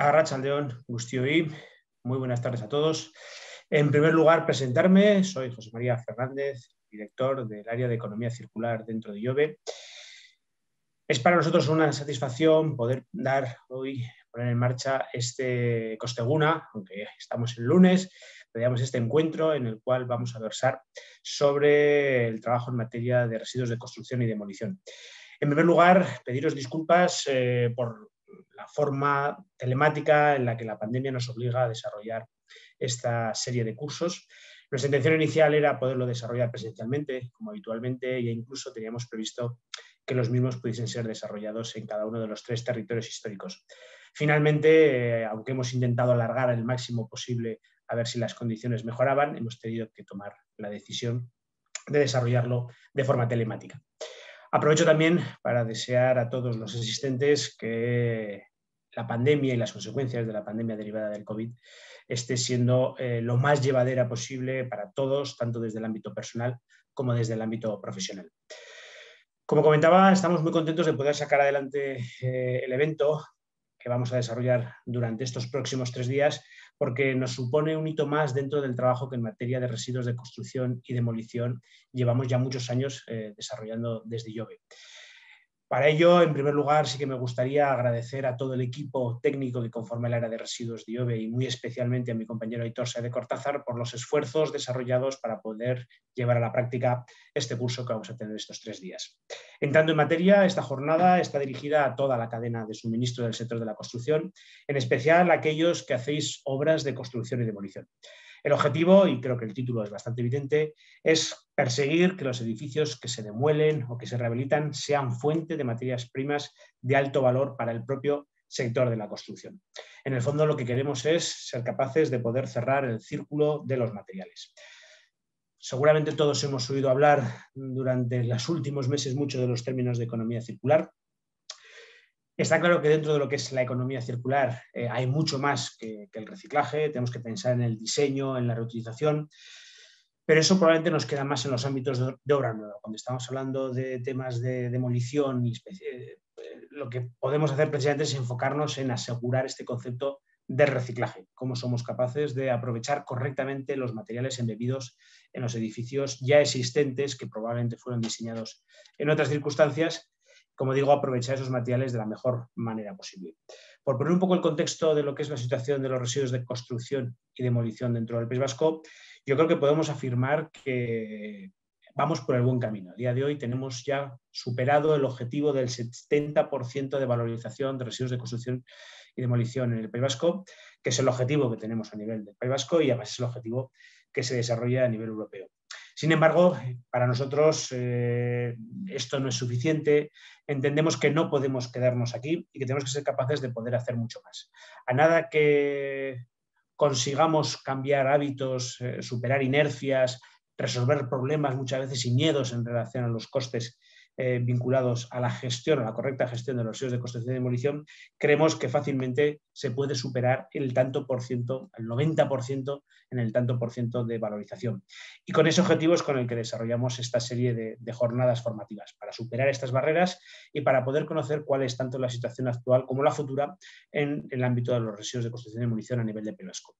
Arrachaldeón, y muy buenas tardes a todos. En primer lugar, presentarme, soy José María Fernández, director del área de Economía Circular dentro de IOBE. Es para nosotros una satisfacción poder dar hoy, poner en marcha este Costeguna, aunque estamos el lunes, veamos este encuentro en el cual vamos a versar sobre el trabajo en materia de residuos de construcción y demolición. En primer lugar, pediros disculpas eh, por la forma telemática en la que la pandemia nos obliga a desarrollar esta serie de cursos. Nuestra intención inicial era poderlo desarrollar presencialmente, como habitualmente, e incluso teníamos previsto que los mismos pudiesen ser desarrollados en cada uno de los tres territorios históricos. Finalmente, eh, aunque hemos intentado alargar el máximo posible a ver si las condiciones mejoraban, hemos tenido que tomar la decisión de desarrollarlo de forma telemática. Aprovecho también para desear a todos los asistentes que la pandemia y las consecuencias de la pandemia derivada del COVID esté siendo eh, lo más llevadera posible para todos, tanto desde el ámbito personal como desde el ámbito profesional. Como comentaba, estamos muy contentos de poder sacar adelante eh, el evento que vamos a desarrollar durante estos próximos tres días porque nos supone un hito más dentro del trabajo que en materia de residuos de construcción y demolición llevamos ya muchos años eh, desarrollando desde Iove. Para ello, en primer lugar, sí que me gustaría agradecer a todo el equipo técnico que conforma el área de residuos de IOVE y muy especialmente a mi compañero Aitor de Cortázar por los esfuerzos desarrollados para poder llevar a la práctica este curso que vamos a tener estos tres días. Entrando en materia, esta jornada está dirigida a toda la cadena de suministro del sector de la construcción, en especial a aquellos que hacéis obras de construcción y demolición. El objetivo, y creo que el título es bastante evidente, es perseguir que los edificios que se demuelen o que se rehabilitan sean fuente de materias primas de alto valor para el propio sector de la construcción. En el fondo lo que queremos es ser capaces de poder cerrar el círculo de los materiales. Seguramente todos hemos oído hablar durante los últimos meses mucho de los términos de economía circular. Está claro que dentro de lo que es la economía circular eh, hay mucho más que, el reciclaje, tenemos que pensar en el diseño, en la reutilización, pero eso probablemente nos queda más en los ámbitos de obra nueva. Cuando estamos hablando de temas de demolición, y eh, lo que podemos hacer precisamente es enfocarnos en asegurar este concepto de reciclaje, cómo somos capaces de aprovechar correctamente los materiales embebidos en los edificios ya existentes que probablemente fueron diseñados en otras circunstancias como digo, aprovechar esos materiales de la mejor manera posible. Por poner un poco el contexto de lo que es la situación de los residuos de construcción y demolición dentro del País Vasco, yo creo que podemos afirmar que vamos por el buen camino. A día de hoy tenemos ya superado el objetivo del 70% de valorización de residuos de construcción y demolición en el País Vasco, que es el objetivo que tenemos a nivel del País Vasco y además es el objetivo que se desarrolla a nivel europeo. Sin embargo, para nosotros eh, esto no es suficiente. Entendemos que no podemos quedarnos aquí y que tenemos que ser capaces de poder hacer mucho más. A nada que consigamos cambiar hábitos, eh, superar inercias, resolver problemas muchas veces y miedos en relación a los costes eh, vinculados a la gestión, a la correcta gestión de los residuos de construcción y demolición, creemos que fácilmente se puede superar el tanto por ciento, el 90% en el tanto por ciento de valorización. Y con ese objetivo es con el que desarrollamos esta serie de, jornadas formativas, para superar estas barreras y para poder conocer cuál es tanto la situación actual como la futura en, el ámbito de los residuos de construcción y demolición a nivel de Pelasco.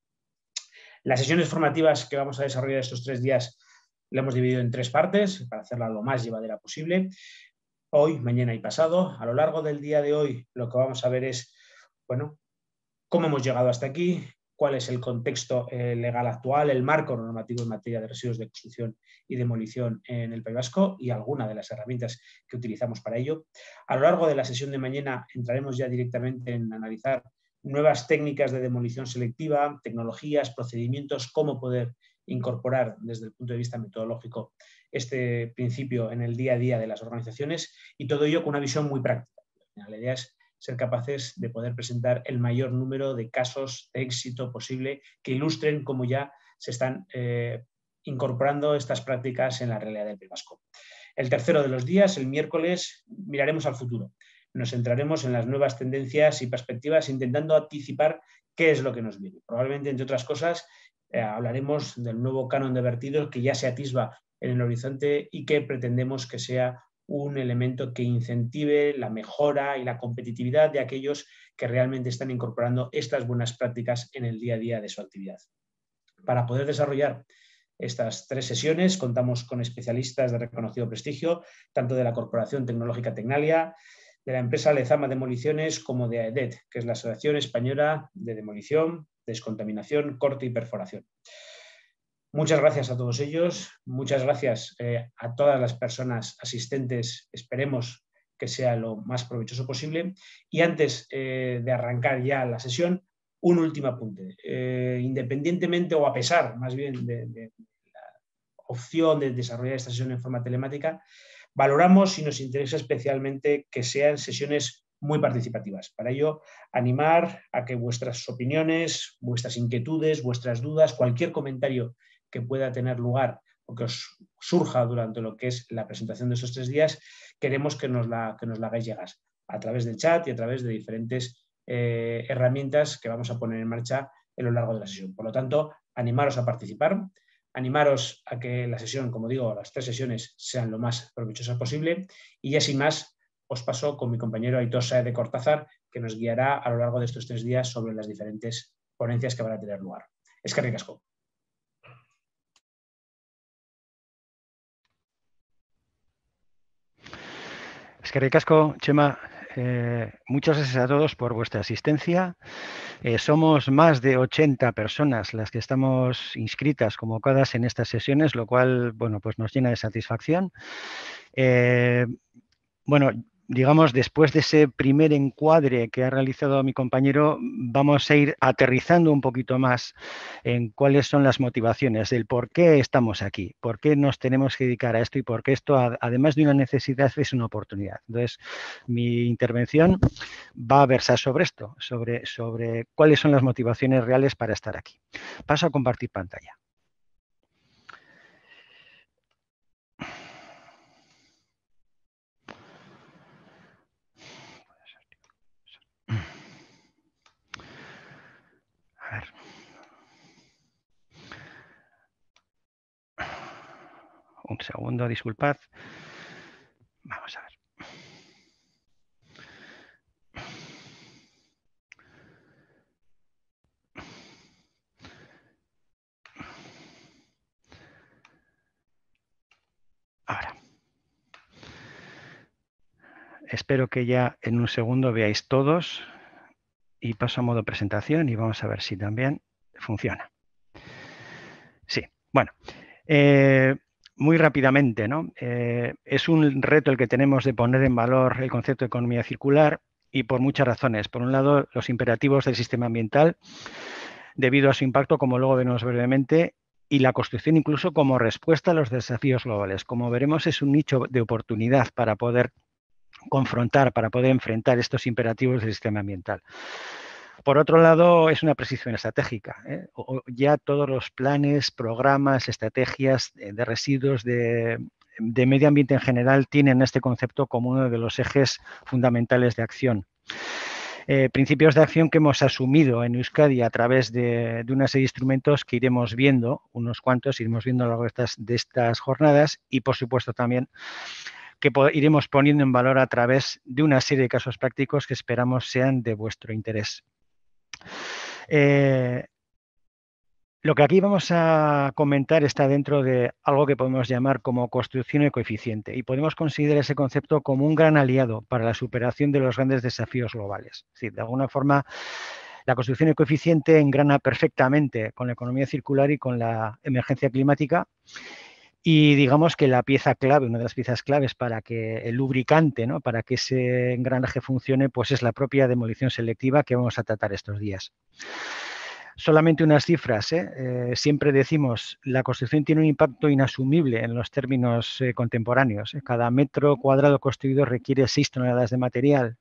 Las sesiones formativas que vamos a desarrollar estos tres días la hemos dividido en tres partes para hacerla lo más llevadera posible. Hoy, mañana y pasado. A lo largo del día de hoy lo que vamos a ver es, bueno, cómo hemos llegado hasta aquí, cuál es el contexto eh, legal actual, el marco normativo en materia de residuos de construcción y demolición en el País Vasco y alguna de las herramientas que utilizamos para ello. A lo largo de la sesión de mañana entraremos ya directamente en analizar nuevas técnicas de demolición selectiva, tecnologías, procedimientos, cómo poder incorporar desde el punto de vista metodológico este principio en el día a día de las organizaciones y todo ello con una visión muy práctica. La idea es ser capaces de poder presentar el mayor número de casos de éxito posible que ilustren cómo ya se están eh, incorporando estas prácticas en la realidad del Pibasco. El tercero de los días, el miércoles, miraremos al futuro. Nos centraremos en las nuevas tendencias y perspectivas intentando anticipar qué es lo que nos viene. Probablemente, entre otras cosas, eh, hablaremos del nuevo canon de vertidos que ya se atisba en el horizonte y que pretendemos que sea un elemento que incentive la mejora y la competitividad de aquellos que realmente están incorporando estas buenas prácticas en el día a día de su actividad. Para poder desarrollar estas tres sesiones contamos con especialistas de reconocido prestigio, tanto de la Corporación Tecnológica Tecnalia, de la empresa Lezama Demoliciones como de AEDET, que es la Asociación Española de Demolición, Descontaminación, Corte y Perforación. Muchas gracias a todos ellos, muchas gracias eh, a todas las personas asistentes, esperemos que sea lo más provechoso posible. Y antes eh, de arrancar ya la sesión, un último apunte. Eh, independientemente o a pesar más bien de la opción de desarrollar esta sesión en forma telemática, valoramos y nos interesa especialmente que sean sesiones muy participativas. Para ello, animar a que vuestras opiniones, vuestras inquietudes, vuestras dudas, cualquier comentario que pueda tener lugar o que os surja durante lo que es la presentación de estos tres días, queremos que nos la, nos hagáis llegar a través del chat y a través de diferentes eh, herramientas que vamos a poner en marcha a lo largo de la sesión. Por lo tanto, animaros a participar animaros a que la sesión, como digo, las tres sesiones sean lo más provechosas posible. Y ya sin más, os paso con mi compañero Aitor de Cortázar, que nos guiará a lo largo de estos tres días sobre las diferentes ponencias que van a tener lugar. Es que ricasco. Es Chema. Eh, muchas gracias a todos por vuestra asistencia. Eh, somos más de 80 personas las que estamos inscritas, convocadas en estas sesiones, lo cual, bueno, pues nos llena de satisfacción. Eh, bueno, digamos, después de ese primer encuadre que ha realizado mi compañero, vamos a ir aterrizando un poquito más en cuáles son las motivaciones, el por qué estamos aquí, por qué nos tenemos que dedicar a esto y por qué esto, además de una necesidad, es una oportunidad. Entonces, mi intervención va a versar sobre esto, sobre, sobre cuáles son las motivaciones reales para estar aquí. Paso a compartir pantalla. Un segundo, disculpad. Vamos a ver. Ahora. Espero que ya en un segundo veáis todos y paso a modo presentación y vamos a ver si también funciona. Sí, bueno. Eh, muy rápidamente, ¿no? Eh, es un reto el que tenemos de poner en valor el concepto de economía circular y por muchas razones. Por un lado, los imperativos del sistema ambiental, debido a su impacto, como luego veremos brevemente, y la construcción incluso como respuesta a los desafíos globales. Como veremos, es un nicho de oportunidad para poder confrontar, para poder enfrentar estos imperativos del sistema ambiental por otro lado, es una precisión estratégica. ¿eh? ya todos los planes, programas, estrategias eh, de residuos de, medio ambiente en general tienen este concepto como uno de los ejes fundamentales de acción. Eh, principios de acción que hemos asumido en Euskadi a través de, una serie de instrumentos que iremos viendo, unos cuantos iremos viendo a lo largo de estas jornadas y, por supuesto, también que iremos poniendo en valor a través de una serie de casos prácticos que esperamos sean de vuestro interés. Eh, lo que aquí vamos a comentar está dentro de algo que podemos llamar como construcción ecoeficiente y podemos considerar ese concepto como un gran aliado para la superación de los grandes desafíos globales. de alguna forma, la construcción ecoeficiente engrana perfectamente con la economía circular y con la emergencia climática y digamos que la pieza clave, una de las piezas claves para que el lubricante, para que ese engranaje funcione, pues es la propia demolición selectiva que vamos a tratar estos días. Solamente unas cifras. ¿eh? Eh, siempre decimos, la construcción tiene un impacto inasumible en los términos eh, contemporáneos. Cada metro cuadrado construido requiere 6 toneladas de material,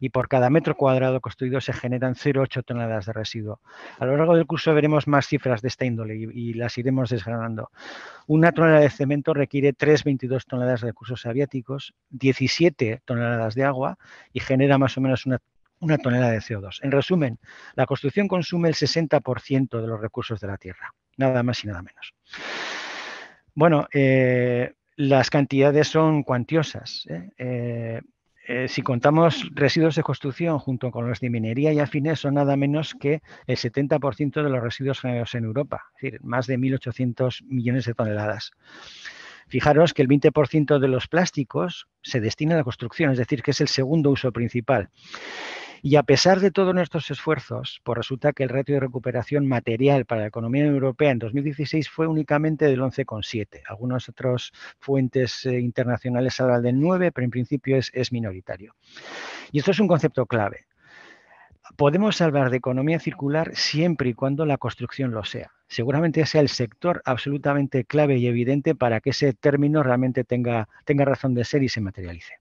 y por cada metro cuadrado construido se generan 0,8 toneladas de residuo. A lo largo del curso veremos más cifras de esta índole y, las iremos desgranando. Una tonelada de cemento requiere 3,22 toneladas de recursos aviáticos, 17 toneladas de agua y genera más o menos una tonelada de CO2. En resumen, la construcción consume el 60% de los recursos de la Tierra, nada más y nada menos. Bueno, eh, las cantidades son cuantiosas. ¿eh? eh eh, si contamos residuos de construcción junto con los de minería y afines, son nada menos que el 70% de los residuos generados en Europa, es decir, más de 1.800 millones de toneladas. Fijaros que el 20% de los plásticos se destina a la construcción, es decir, que es el segundo uso principal. Y a pesar de todos nuestros esfuerzos, pues resulta que el ratio de recuperación material para la economía europea en 2016 fue únicamente del 11,7. Algunas otras fuentes eh, internacionales hablan del 9, pero en principio es, minoritario. Y esto es un concepto clave. Podemos hablar de economía circular siempre y cuando la construcción lo sea. Seguramente sea el sector absolutamente clave y evidente para que ese término realmente tenga, tenga razón de ser y se materialice.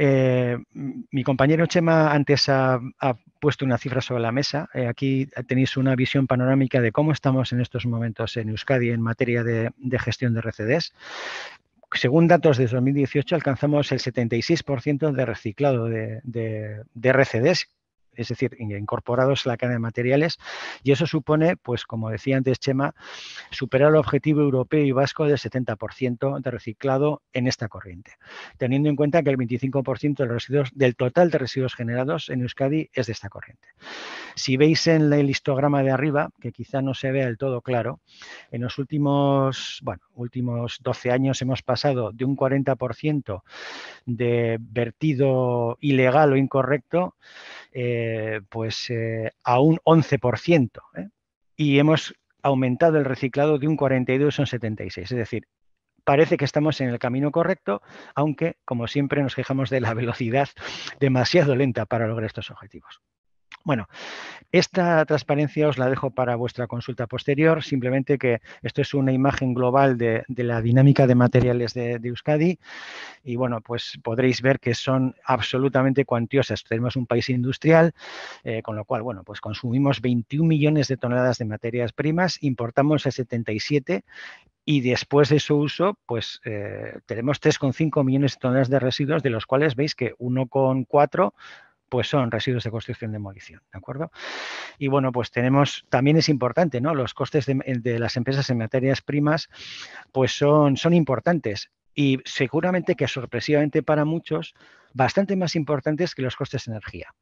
Eh, mi compañero Chema antes ha, puesto una cifra sobre la mesa. Eh, aquí tenéis una visión panorámica de cómo estamos en estos momentos en Euskadi en materia de, gestión de RCDs. Según datos de 2018, alcanzamos el 76% de reciclado de, de RCDs, es decir, incorporados a la cadena de materiales, y eso supone, pues como decía antes Chema, superar el objetivo europeo y vasco del 70% de reciclado en esta corriente, teniendo en cuenta que el 25% de residuos, del total de residuos generados en Euskadi es de esta corriente. Si veis en el histograma de arriba, que quizá no se vea del todo claro, en los últimos, bueno, últimos 12 años hemos pasado de un 40% de vertido ilegal o incorrecto eh, eh, pues, eh, a un 11%. ¿eh? Y hemos aumentado el reciclado de un 42 a un 76. Es decir, parece que estamos en el camino correcto, aunque, como siempre, nos quejamos de la velocidad demasiado lenta para lograr estos objetivos. Bueno, esta transparencia os la dejo para vuestra consulta posterior, simplemente que esto es una imagen global de, la dinámica de materiales de, Euskadi y bueno, pues podréis ver que son absolutamente cuantiosas. Tenemos un país industrial, eh, con lo cual, bueno, pues consumimos 21 millones de toneladas de materias primas, importamos a 77 y después de su uso, pues eh, tenemos 3,5 millones de toneladas de residuos, de los cuales veis que 1,4 pues son residuos de construcción demolición, ¿de acuerdo? Y bueno, pues tenemos, también es importante, ¿no? Los costes de, eh, de las empresas en materias primas, pues son, son importantes y seguramente que sorpresivamente para muchos, bastante más importantes que los costes de energía.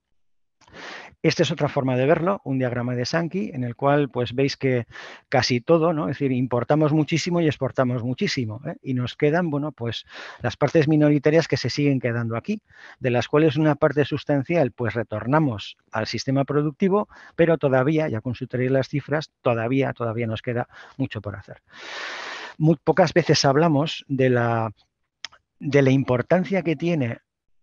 Esta es otra forma de verlo, un diagrama de Sankey, en el cual pues veis que casi todo, ¿no? Es decir, importamos muchísimo y exportamos muchísimo. ¿eh? Y nos quedan, bueno, pues las partes minoritarias que se siguen quedando aquí, de las cuales una parte sustancial, pues retornamos al sistema productivo, pero todavía, ya consultaréis las cifras, todavía, todavía nos queda mucho por hacer. Muy pocas veces hablamos de la de la importancia que tiene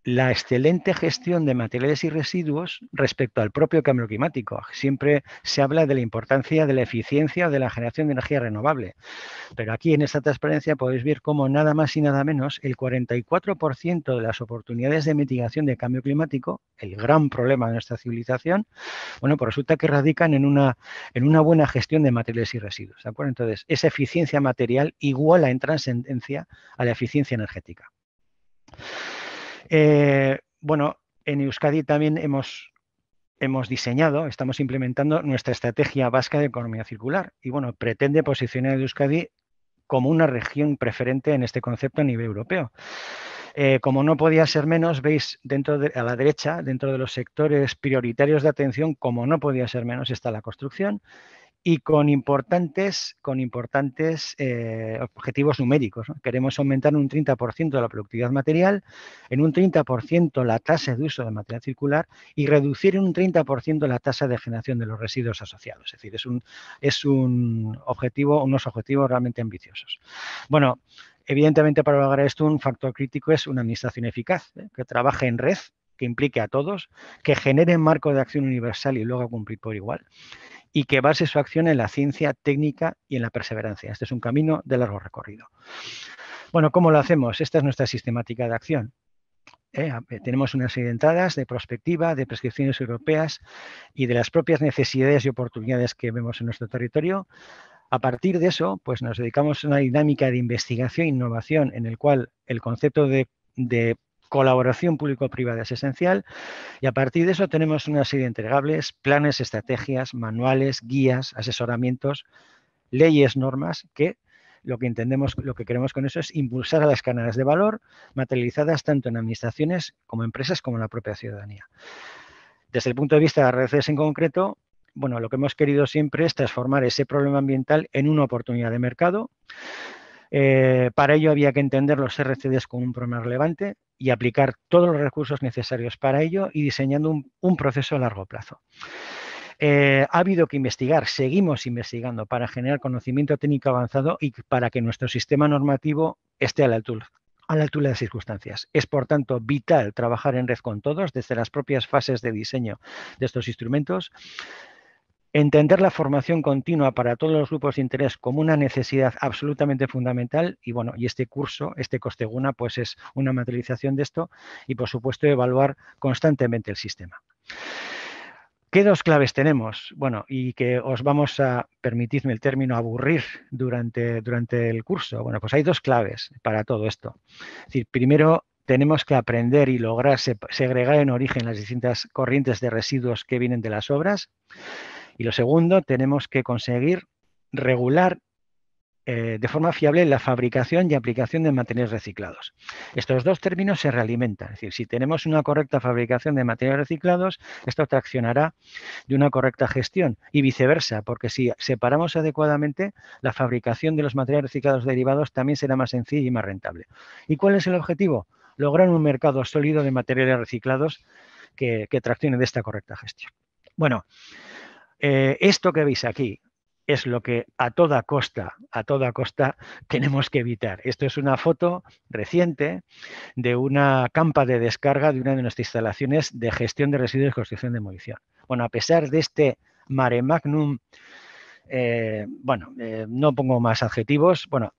la excelente gestión de materiales y residuos respecto al propio cambio climático. Siempre se habla de la importancia de la eficiencia de la generación de energía renovable, pero aquí en esta transparencia podéis ver cómo nada más y nada menos el 44% de las oportunidades de mitigación de cambio climático, el gran problema de nuestra civilización, bueno, pues resulta que radican en una, en una buena gestión de materiales y residuos. acuerdo? Entonces, esa eficiencia material iguala en trascendencia a la eficiencia energética. Eh, bueno, en Euskadi también hemos, diseñado, estamos implementando nuestra estrategia vasca de economía circular y bueno, pretende posicionar Euskadi como una región preferente en este concepto a nivel europeo. Eh, como no podía ser menos, veis dentro de, a la derecha, dentro de los sectores prioritarios de atención, como no podía ser menos, está la construcción y con importantes, con importantes eh, objetivos numéricos. Queremos aumentar un 30% la productividad material, en un 30% la tasa de uso de material circular y reducir en un 30% la tasa de generación de los residuos asociados. Es decir, es un, es un objetivo, unos objetivos realmente ambiciosos. Bueno, evidentemente para lograr esto un factor crítico es una administración eficaz, ¿eh? que trabaje en red, que implique a todos, que genere marco de acción universal y luego cumplir por igual, y que base su acción en la ciencia técnica y en la perseverancia. Este es un camino de largo recorrido. Bueno, ¿cómo lo hacemos? Esta es nuestra sistemática de acción. Eh, tenemos unas entradas de prospectiva, de prescripciones europeas y de las propias necesidades y oportunidades que vemos en nuestro territorio. A partir de eso, pues nos dedicamos a una dinámica de investigación e innovación en el cual el concepto de colaboración público-privada es esencial y a partir de eso tenemos una serie de entregables, planes, estrategias, manuales, guías, asesoramientos, leyes, normas que lo que entendemos, lo que queremos con eso es impulsar a las canales de valor materializadas tanto en administraciones como empresas como en la propia ciudadanía. Desde el punto de vista de las RCDs en concreto, bueno, lo que hemos querido siempre es transformar ese problema ambiental en una oportunidad de mercado. Eh, para ello había que entender los RCDs como un problema relevante, y aplicar todos los recursos necesarios para ello y diseñando un, proceso a largo plazo. Eh, ha habido que investigar, seguimos investigando para generar conocimiento técnico avanzado y para que nuestro sistema normativo esté a la altura, a la altura de las circunstancias. Es, por tanto, vital trabajar en red con todos, desde las propias fases de diseño de estos instrumentos entender la formación continua para todos los grupos de interés como una necesidad absolutamente fundamental y bueno, y este curso, este Costeguna, pues es una materialización de esto y por supuesto evaluar constantemente el sistema. ¿Qué dos claves tenemos? Bueno, y que os vamos a, permitidme el término, aburrir durante, durante el curso. Bueno, pues hay dos claves para todo esto. Es decir, primero, tenemos que aprender y lograr segregar en origen las distintas corrientes de residuos que vienen de las obras. Y lo segundo, tenemos que conseguir regular eh, de forma fiable la fabricación y aplicación de materiales reciclados. Estos dos términos se realimentan, es decir, si tenemos una correcta fabricación de materiales reciclados, esto traccionará de una correcta gestión y viceversa, porque si separamos adecuadamente, la fabricación de los materiales reciclados derivados también será más sencilla y más rentable. ¿Y cuál es el objetivo? Lograr un mercado sólido de materiales reciclados que, que traccione de esta correcta gestión. Bueno, eh, esto que veis aquí es lo que a toda costa, a toda costa tenemos que evitar. Esto es una foto reciente de una campa de descarga de una de nuestras instalaciones de gestión de residuos y construcción de demolición. Bueno, a pesar de este mare magnum, eh, bueno, eh, no pongo más adjetivos, bueno,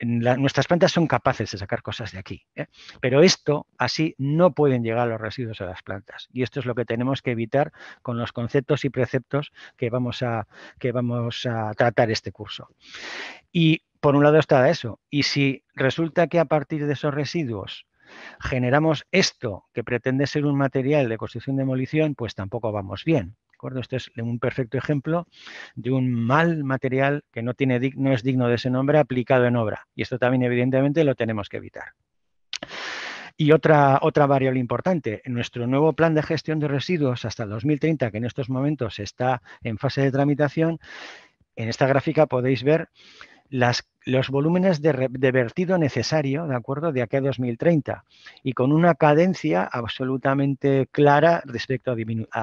nuestras plantas son capaces de sacar cosas de aquí, ¿eh? pero esto así no pueden llegar los residuos a las plantas. Y esto es lo que tenemos que evitar con los conceptos y preceptos que vamos a, que vamos a tratar este curso. Y por un lado está eso. Y si resulta que a partir de esos residuos generamos esto que pretende ser un material de construcción-demolición, pues tampoco vamos bien. Este es un perfecto ejemplo de un mal material que no, tiene, no es digno de ese nombre aplicado en obra. Y esto también, evidentemente, lo tenemos que evitar. Y otra, otra variable importante, nuestro nuevo plan de gestión de residuos hasta el 2030, que en estos momentos está en fase de tramitación, en esta gráfica podéis ver las los volúmenes de, vertido necesario, ¿de acuerdo?, de aquí a 2030 y con una cadencia absolutamente clara respecto a,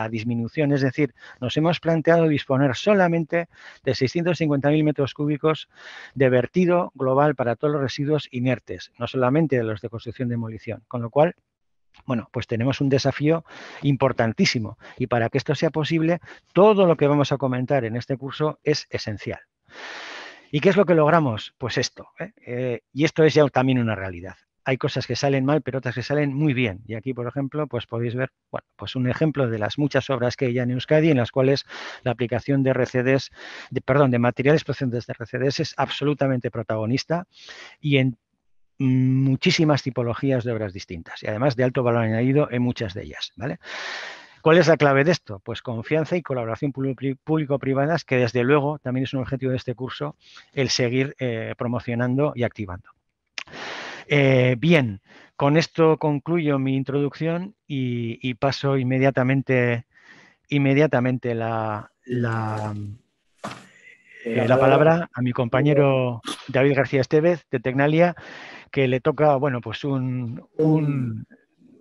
a disminución. Es decir, nos hemos planteado disponer solamente de 650.000 metros cúbicos de vertido global para todos los residuos inertes, no solamente de los de construcción y demolición, con lo cual bueno, pues tenemos un desafío importantísimo y para que esto sea posible, todo lo que vamos a comentar en este curso es esencial. ¿Y qué es lo que logramos? Pues esto. ¿eh? Eh, y esto es ya también una realidad. Hay cosas que salen mal, pero otras que salen muy bien. Y aquí, por ejemplo, pues podéis ver pues un ejemplo de las muchas obras que hay ya en Euskadi en las cuales la aplicación de RCDs, de, perdón, de materiales procedentes de RCDs es absolutamente protagonista y en muchísimas tipologías de obras distintas y además de alto valor añadido en muchas de ellas. ¿vale? ¿Cuál es la clave de esto? Pues confianza y colaboración público-privadas, que desde luego también es un objetivo de este curso el seguir eh, promocionando y activando. Eh, bien, con esto concluyo mi introducción y, paso inmediatamente, inmediatamente eh, la, palabra a mi compañero David García Estevez de Tecnalia, que le toca bueno, pues un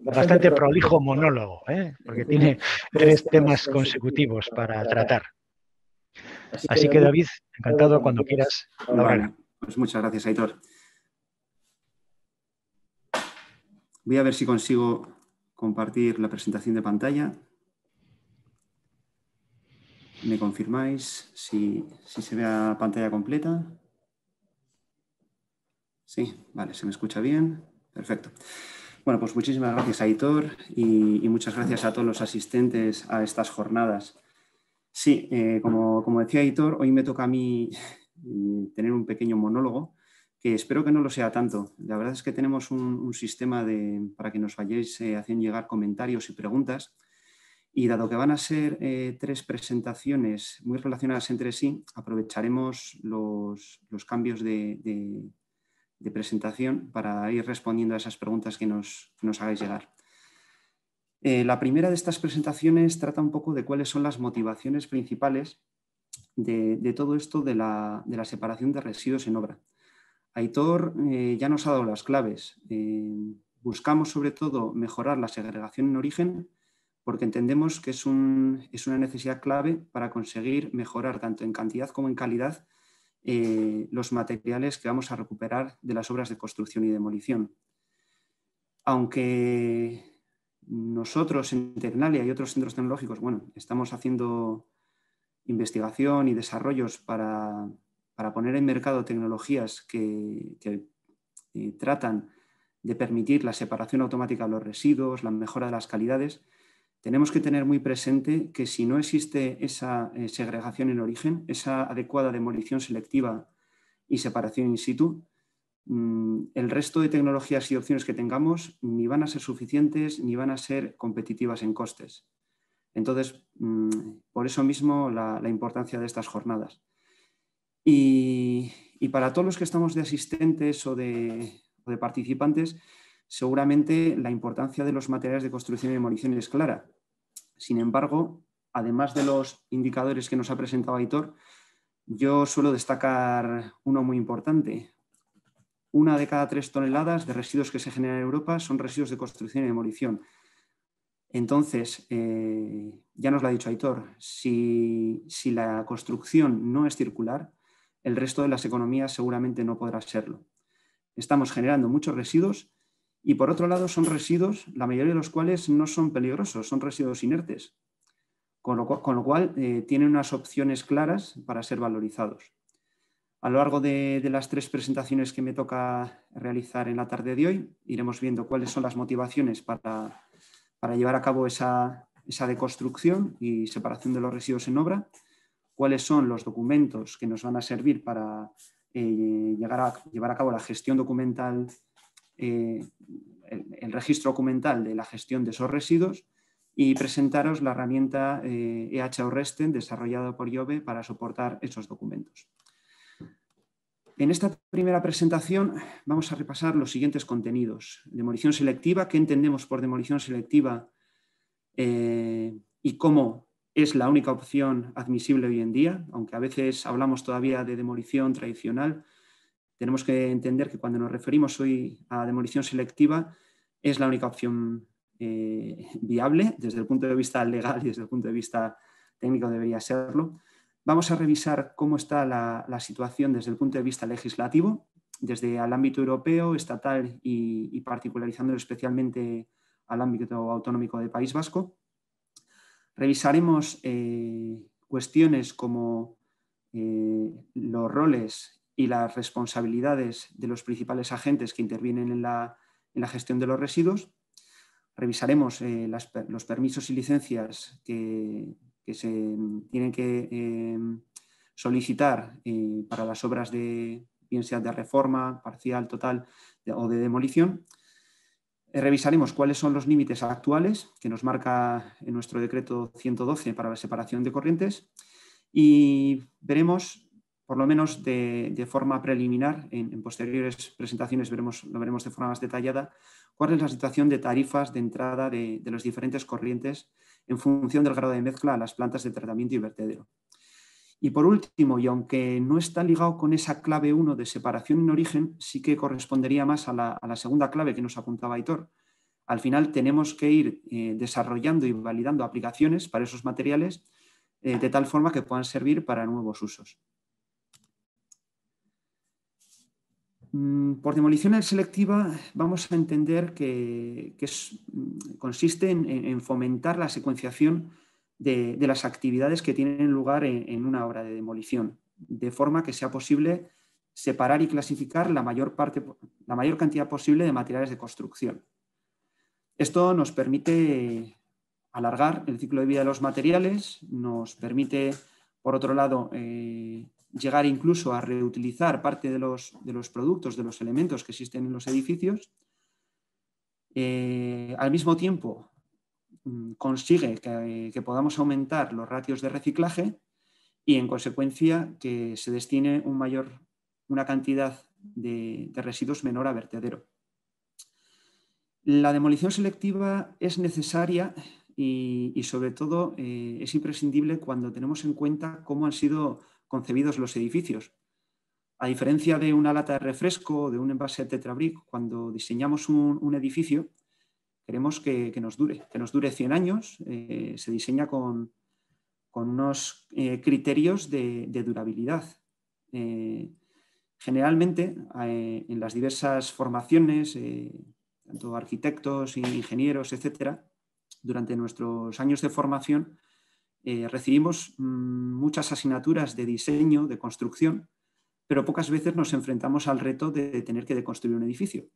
bastante prolijo monólogo, ¿eh? porque tiene tres temas consecutivos para tratar. Así que David, encantado cuando quieras. pues muchas gracias, Aitor. Voy a ver si consigo compartir la presentación de pantalla. ¿Me confirmáis si, se ve la pantalla completa? Sí, vale, se me escucha bien. Perfecto. Bueno, pues muchísimas gracias Aitor, y, muchas gracias a todos los asistentes a estas jornadas. Sí, eh, como, decía Aitor, hoy me toca a mí mm, tener un pequeño monólogo, que espero que no lo sea tanto. La verdad es que tenemos un, sistema de, para que nos vayáis eh, haciendo llegar comentarios y preguntas. Y dado que van a ser eh, tres presentaciones muy relacionadas entre sí, aprovecharemos los, cambios de de presentación para ir respondiendo a esas preguntas que nos, hagáis llegar. Eh, la primera de estas presentaciones trata un poco de cuáles son las motivaciones principales de, todo esto de la, separación de residuos en obra. Aitor eh, ya nos ha dado las claves. Eh, buscamos sobre todo mejorar la segregación en origen porque entendemos que es, es una necesidad clave para conseguir mejorar tanto en cantidad como en calidad eh, los materiales que vamos a recuperar de las obras de construcción y demolición. Aunque nosotros en Ternalia y otros centros tecnológicos, bueno, estamos haciendo investigación y desarrollos para, poner en mercado tecnologías que, eh, tratan de permitir la separación automática de los residuos, la mejora de las calidades, tenemos que tener muy presente que si no existe esa eh, segregación en origen, esa adecuada demolición selectiva y separación in situ, mm, el resto de tecnologías y opciones que tengamos ni van a ser suficientes ni van a ser competitivas en costes. Entonces, mm, por eso mismo la, importancia de estas jornadas. Y, para todos los que estamos de asistentes o de, o de participantes, seguramente la importancia de los materiales de construcción y demolición es clara. Sin embargo, además de los indicadores que nos ha presentado Aitor, yo suelo destacar uno muy importante. Una de cada tres toneladas de residuos que se generan en Europa son residuos de construcción y demolición. Entonces, eh, ya nos lo ha dicho Aitor, si la construcción no es circular, el resto de las economías seguramente no podrá serlo. Estamos generando muchos residuos y por otro lado, son residuos, la mayoría de los cuales no son peligrosos, son residuos inertes, con lo, cual eh, tienen unas opciones claras para ser valorizados. A lo largo de, las tres presentaciones que me toca realizar en la tarde de hoy, iremos viendo cuáles son las motivaciones para, llevar a cabo esa, deconstrucción y separación de los residuos en obra, cuáles son los documentos que nos van a servir para eh, llegar a, llevar a cabo la gestión documental eh, el, registro documental de la gestión de esos residuos y presentaros la herramienta eh, e desarrollada por IOBE para soportar esos documentos. En esta primera presentación vamos a repasar los siguientes contenidos. Demolición selectiva, qué entendemos por demolición selectiva eh, y cómo es la única opción admisible hoy en día, aunque a veces hablamos todavía de demolición tradicional, tenemos que entender que cuando nos referimos hoy a demolición selectiva es la única opción eh, viable desde el punto de vista legal y desde el punto de vista técnico debería serlo. Vamos a revisar cómo está la, situación desde el punto de vista legislativo, desde el ámbito europeo, estatal y, particularizándolo especialmente al ámbito autonómico de País Vasco. Revisaremos eh, cuestiones como eh, los roles y las responsabilidades de los principales agentes que intervienen en la, gestión de los residuos. Revisaremos eh, los permisos y licencias que, se tienen que eh, solicitar eh, para las obras de, bien sea de reforma, parcial, total o de demolición. Revisaremos cuáles son los límites actuales que nos marca en nuestro decreto 112 para la separación de corrientes y veremos por lo menos de, forma preliminar, en, posteriores presentaciones lo veremos de forma más detallada, cuál es la situación de tarifas de entrada de, de los diferentes corrientes en función del grado de mezcla a las plantas de tratamiento y vertedero. Y por último, y aunque no está ligado con esa clave 1 de separación en origen, sí que correspondería más a la, segunda clave que nos apuntaba Aitor. Al final tenemos que ir eh, desarrollando y validando aplicaciones para esos materiales eh, de tal forma que puedan servir para nuevos usos. Mm, por demolición selectiva vamos a entender que, mm, consiste en, fomentar la secuenciación de, las actividades que tienen lugar en, una obra de demolición, de forma que sea posible separar y clasificar la mayor, parte, la mayor cantidad posible de materiales de construcción. Esto nos permite alargar el ciclo de vida de los materiales, nos permite, por otro lado, eh, llegar incluso a reutilizar parte de los, productos, de los elementos que existen en los edificios. Eh, al mismo tiempo, mm, consigue que, podamos aumentar los ratios de reciclaje y, en consecuencia, que se destine un mayor, una cantidad de, residuos menor a vertedero. La demolición selectiva es necesaria y, sobre todo, eh, es imprescindible cuando tenemos en cuenta cómo han sido concebidos los edificios. A diferencia de una lata de refresco o de un envase de tetrabric, cuando diseñamos un, edificio, queremos que, nos dure, que nos dure 100 años. Eh, se diseña con, unos eh, criterios de, durabilidad. Eh, generalmente, en las diversas formaciones, tanto arquitectos, ingenieros, etcétera, durante nuestros años de formación, eh, recibimos mm, muchas asignaturas de diseño, de construcción, pero pocas veces nos enfrentamos al reto de tener que deconstruir un edificio.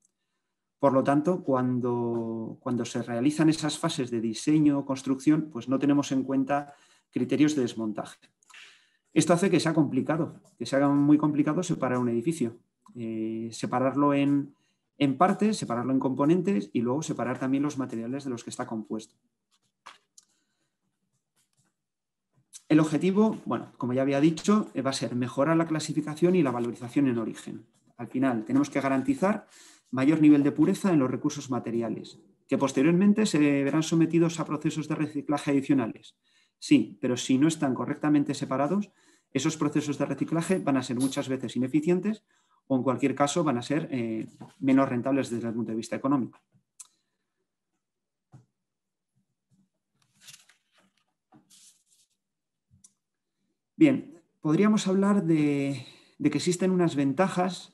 Por lo tanto, cuando, se realizan esas fases de diseño o construcción, pues no tenemos en cuenta criterios de desmontaje. Esto hace que sea complicado, que sea muy complicado separar un edificio, eh, separarlo en, en partes, separarlo en componentes y luego separar también los materiales de los que está compuesto. El objetivo, bueno, como ya había dicho, eh, va a ser mejorar la clasificación y la valorización en origen. Al final, tenemos que garantizar mayor nivel de pureza en los recursos materiales, que posteriormente se verán sometidos a procesos de reciclaje adicionales. Sí, pero si no están correctamente separados, esos procesos de reciclaje van a ser muchas veces ineficientes o en cualquier caso van a ser eh, menos rentables desde el punto de vista económico. Bien, podríamos hablar de, que existen unas ventajas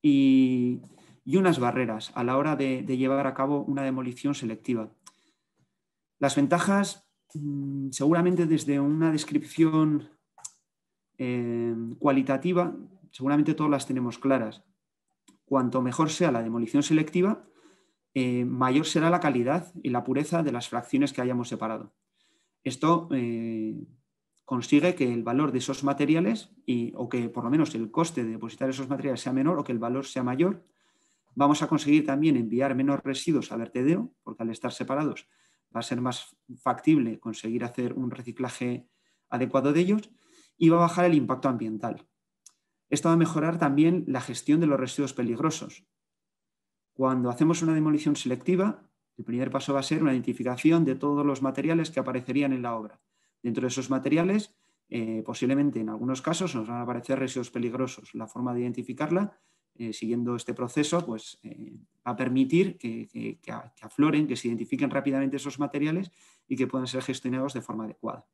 y, unas barreras a la hora de, llevar a cabo una demolición selectiva. Las ventajas, mm, seguramente desde una descripción eh, cualitativa, seguramente todas las tenemos claras. Cuanto mejor sea la demolición selectiva, eh, mayor será la calidad y la pureza de las fracciones que hayamos separado. Esto eh, consigue que el valor de esos materiales, y, o que por lo menos el coste de depositar esos materiales sea menor o que el valor sea mayor. Vamos a conseguir también enviar menos residuos a vertedero, porque al estar separados va a ser más factible conseguir hacer un reciclaje adecuado de ellos y va a bajar el impacto ambiental. Esto va a mejorar también la gestión de los residuos peligrosos. Cuando hacemos una demolición selectiva, el primer paso va a ser una identificación de todos los materiales que aparecerían en la obra. Dentro de esos materiales, eh, posiblemente en algunos casos nos van a aparecer residuos peligrosos. La forma de identificarla, eh, siguiendo este proceso, pues, eh, va a permitir que, afloren, que se identifiquen rápidamente esos materiales y que puedan ser gestionados de forma adecuada.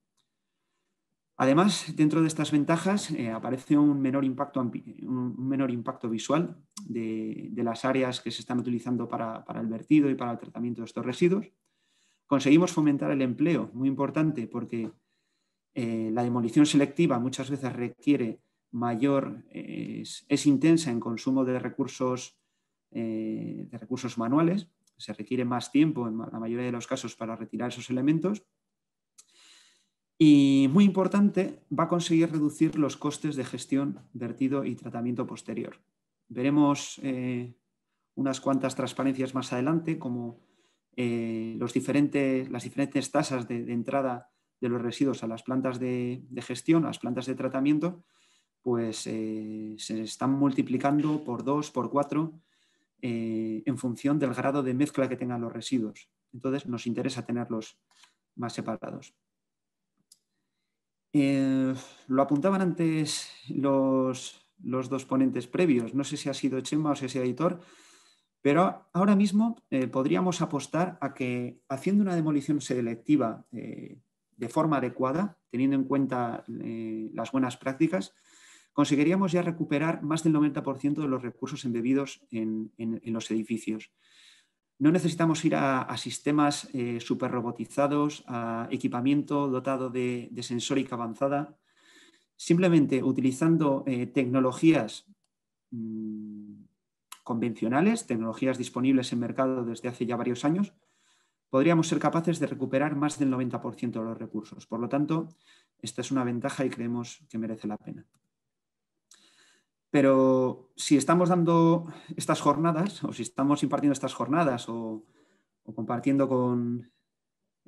Además, dentro de estas ventajas aparece un menor, impacto, un menor impacto visual de, las áreas que se están utilizando para el vertido y para el tratamiento de estos residuos. Conseguimos fomentar el empleo, muy importante, porque eh, la demolición selectiva muchas veces requiere mayor, eh, es, intensa en consumo de recursos, eh, de recursos manuales, se requiere más tiempo en la mayoría de los casos para retirar esos elementos. Y muy importante, va a conseguir reducir los costes de gestión, vertido y tratamiento posterior. Veremos unas cuantas transparencias más adelante, como eh, las diferentes tasas de, entrada de los residuos a las plantas de, gestión, a las plantas de tratamiento, pues eh, se están multiplicando por dos, por cuatro, eh, en función del grado de mezcla que tengan los residuos. Entonces nos interesa tenerlos más separados. lo apuntaban antes los, los, dos ponentes previos, no sé si ha sido Chema o si ha sido Editor, pero ahora mismo eh, podríamos apostar a que haciendo una demolición selectiva eh, de forma adecuada, teniendo en cuenta eh, las buenas prácticas, conseguiríamos ya recuperar más del 90% de los recursos embebidos en, los edificios. No necesitamos ir a, sistemas super robotizados, a equipamiento dotado de, de sensórica avanzada. Simplemente utilizando tecnologías mm, convencionales, tecnologías disponibles en mercado desde hace ya varios años, podríamos ser capaces de recuperar más del 90% de los recursos. Por lo tanto, esta es una ventaja y creemos que merece la pena. Pero si estamos dando estas jornadas, o si estamos impartiendo estas jornadas, o, compartiendo con,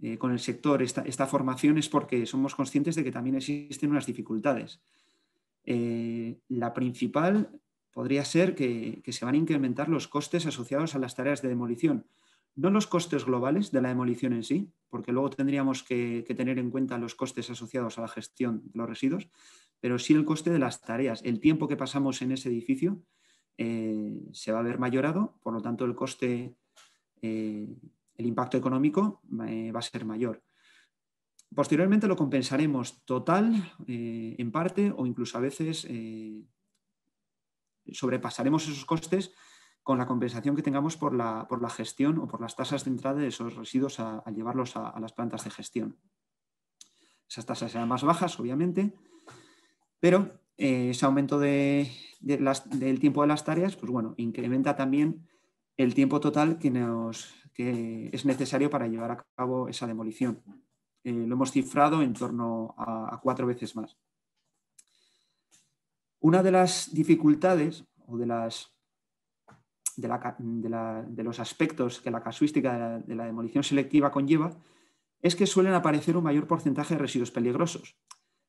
eh, con, el sector esta, formación, es porque somos conscientes de que también existen unas dificultades. Eh, la principal podría ser que, se van a incrementar los costes asociados a las tareas de demolición. No los costes globales de la demolición en sí, porque luego tendríamos que, tener en cuenta los costes asociados a la gestión de los residuos, pero sí el coste de las tareas, el tiempo que pasamos en ese edificio, eh, se va a ver mayorado, por lo tanto el coste, eh, el impacto económico eh, va a ser mayor. Posteriormente lo compensaremos total, en parte, o incluso a veces sobrepasaremos esos costes con la compensación que tengamos por la, gestión o por las tasas de entrada de esos residuos a, llevarlos a, las plantas de gestión. Esas tasas serán más bajas, obviamente, pero eh, ese aumento del tiempo de las tareas, pues bueno, incrementa también el tiempo total que, es necesario para llevar a cabo esa demolición. Eh, lo hemos cifrado en torno a cuatro veces más. Una de las dificultades o de, los aspectos que la casuística de la, demolición selectiva conlleva es que suelen aparecer un mayor porcentaje de residuos peligrosos.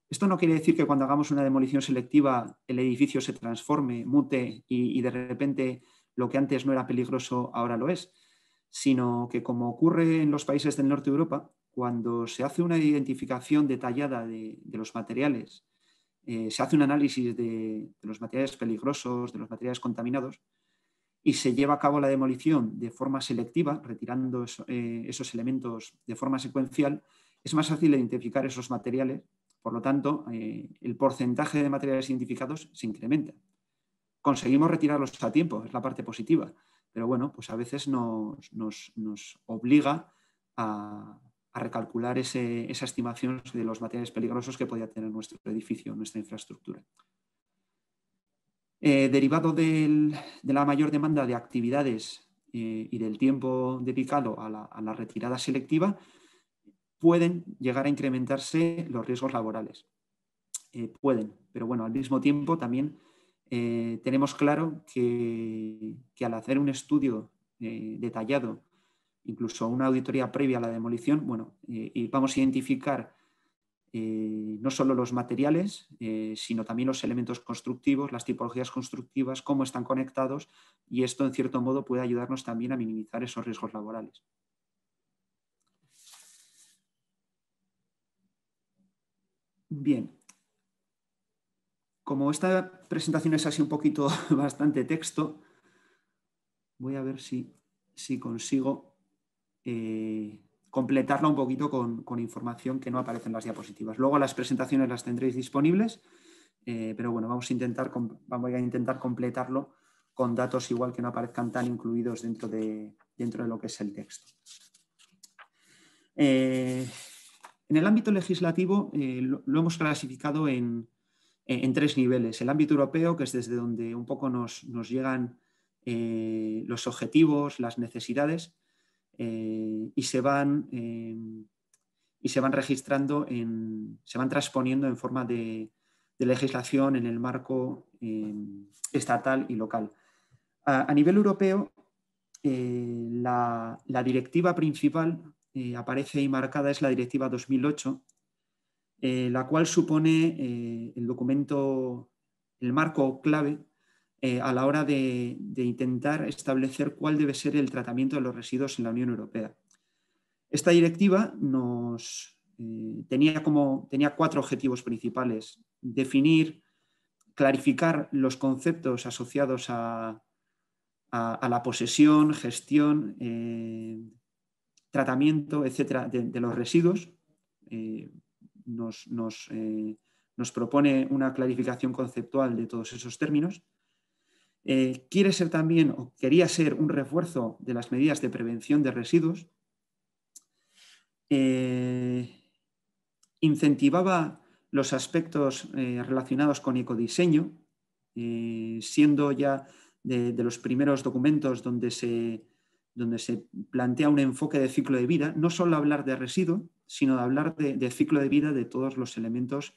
Esto no quiere decir que cuando hagamos una demolición selectiva el edificio se transforme, mute y, de repente lo que antes no era peligroso ahora lo es, sino que como ocurre en los países del norte de Europa, cuando se hace una identificación detallada de los materiales eh, se hace un análisis de, los materiales peligrosos, de los materiales contaminados, y se lleva a cabo la demolición de forma selectiva, retirando eh, esos elementos de forma secuencial, es más fácil identificar esos materiales, por lo tanto, eh, el porcentaje de materiales identificados se incrementa. Conseguimos retirarlos a tiempo, es la parte positiva, pero bueno, pues a veces nos obliga a, a recalcular esa estimación de los materiales peligrosos que podía tener nuestro edificio, nuestra infraestructura. Eh, derivado de la mayor demanda de actividades eh, y del tiempo dedicado a la, retirada selectiva, pueden llegar a incrementarse los riesgos laborales. Eh, pueden, pero bueno, al mismo tiempo también tenemos claro que, al hacer un estudio detallado incluso una auditoría previa a la demolición, bueno, eh, y vamos a identificar eh, no solo los materiales, eh, sino también los elementos constructivos, las tipologías constructivas, cómo están conectados, y esto en cierto modo puede ayudarnos también a minimizar esos riesgos laborales. Bien, como esta presentación es así un poquito bastante texto, voy a ver si, si consigo eh, completarla un poquito con, información que no aparece en las diapositivas. Luego las presentaciones las tendréis disponibles, eh, pero bueno, vamos a, intentar, vamos a intentar completarlo con datos igual que no aparezcan tan incluidos dentro de, dentro de lo que es el texto. Eh, en el ámbito legislativo lo, hemos clasificado en, tres niveles. El ámbito europeo, que es desde donde un poco nos, llegan los objetivos, las necesidades. Eh, y, se van, eh, y se van registrando, en, se van transponiendo en forma de, legislación en el marco eh, estatal y local. A, nivel europeo, la, directiva principal aparece y marcada es la Directiva 2008, la cual supone el documento, el marco clave eh, a la hora de, intentar establecer cuál debe ser el tratamiento de los residuos en la Unión Europea. Esta directiva eh, tenía, cuatro objetivos principales. Definir, clarificar los conceptos asociados a, la posesión, gestión, eh, tratamiento, etcétera, de, los residuos. nos propone una clarificación conceptual de todos esos términos eh, quiere ser también o quería ser un refuerzo de las medidas de prevención de residuos, eh, incentivaba los aspectos eh, relacionados con ecodiseño, siendo ya de, los primeros documentos donde se, plantea un enfoque de ciclo de vida, no solo hablar de residuo, sino de hablar del de ciclo de vida de todos los elementos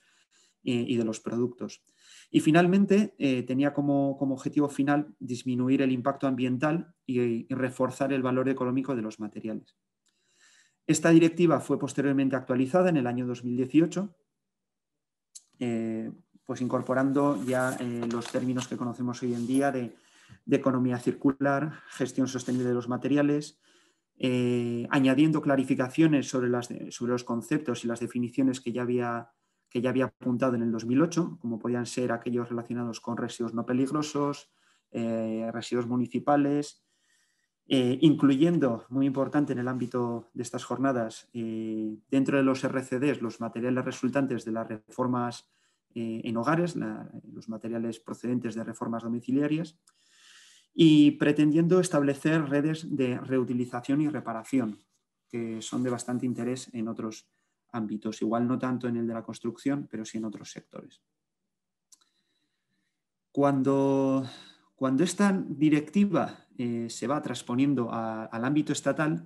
y de los productos. Y finalmente, eh, tenía como, objetivo final disminuir el impacto ambiental y, reforzar el valor económico de los materiales. Esta directiva fue posteriormente actualizada en el año 2018, eh, pues incorporando ya eh, los términos que conocemos hoy en día de, economía circular, gestión sostenible de los materiales, añadiendo clarificaciones sobre, sobre, los conceptos y las definiciones que ya había que ya había apuntado en el 2008, como podían ser aquellos relacionados con residuos no peligrosos, eh, residuos municipales, eh, incluyendo, muy importante en el ámbito de estas jornadas, eh, dentro de los RCDs, los materiales resultantes de las reformas en hogares, los materiales procedentes de reformas domiciliarias, y pretendiendo establecer redes de reutilización y reparación, que son de bastante interés en otros ámbitos, igual no tanto en el de la construcción, pero sí en otros sectores. Cuando, cuando esta directiva eh, se va transponiendo al ámbito estatal,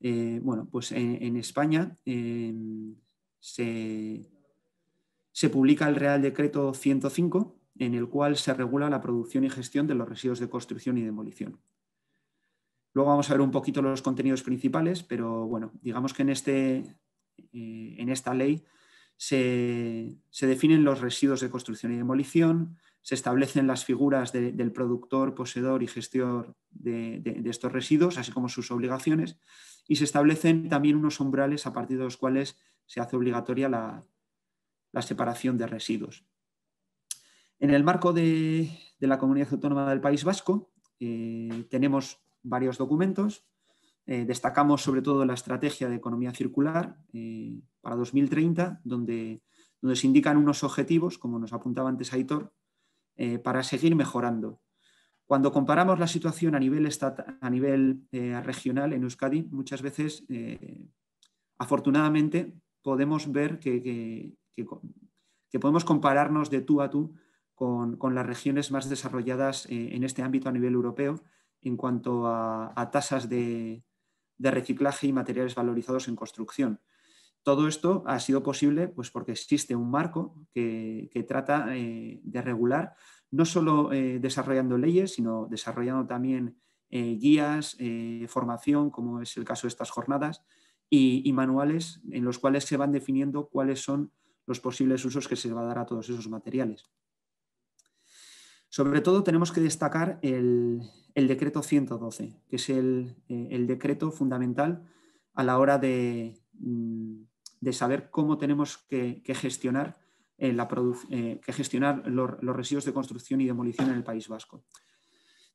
eh, bueno, pues en, España em, se, se publica el Real Decreto 105, en el cual se regula la producción y gestión de los residuos de construcción y demolición. Luego vamos a ver un poquito los contenidos principales, pero bueno, digamos que en este eh, en esta ley se, definen los residuos de construcción y demolición, se establecen las figuras del productor, poseedor y gestor de, estos residuos, así como sus obligaciones, y se establecen también unos umbrales a partir de los cuales se hace obligatoria la, separación de residuos. En el marco de, la Comunidad Autónoma del País Vasco eh, tenemos varios documentos, eh, destacamos sobre todo la estrategia de economía circular eh, para 2030, donde, donde, se indican unos objetivos, como nos apuntaba antes Aitor, eh, para seguir mejorando. Cuando comparamos la situación a nivel, a nivel regional en Euskadi, muchas veces, afortunadamente, podemos ver que, que, podemos compararnos de tú a tú con, las regiones más desarrolladas en este ámbito a nivel europeo en cuanto a tasas de, de reciclaje y materiales valorizados en construcción. Todo esto ha sido posible pues, porque existe un marco que, trata eh, de regular, no solo eh, desarrollando leyes, sino desarrollando también eh, guías, formación, como es el caso de estas jornadas, y, manuales en los cuales se van definiendo cuáles son los posibles usos que se va a dar a todos esos materiales. Sobre todo tenemos que destacar el, el decreto 112, que es eh, el, decreto fundamental a la hora de, mm, saber cómo tenemos que, gestionar, la que gestionar eh, eh, los, residuos de construcción y demolición en el País Vasco.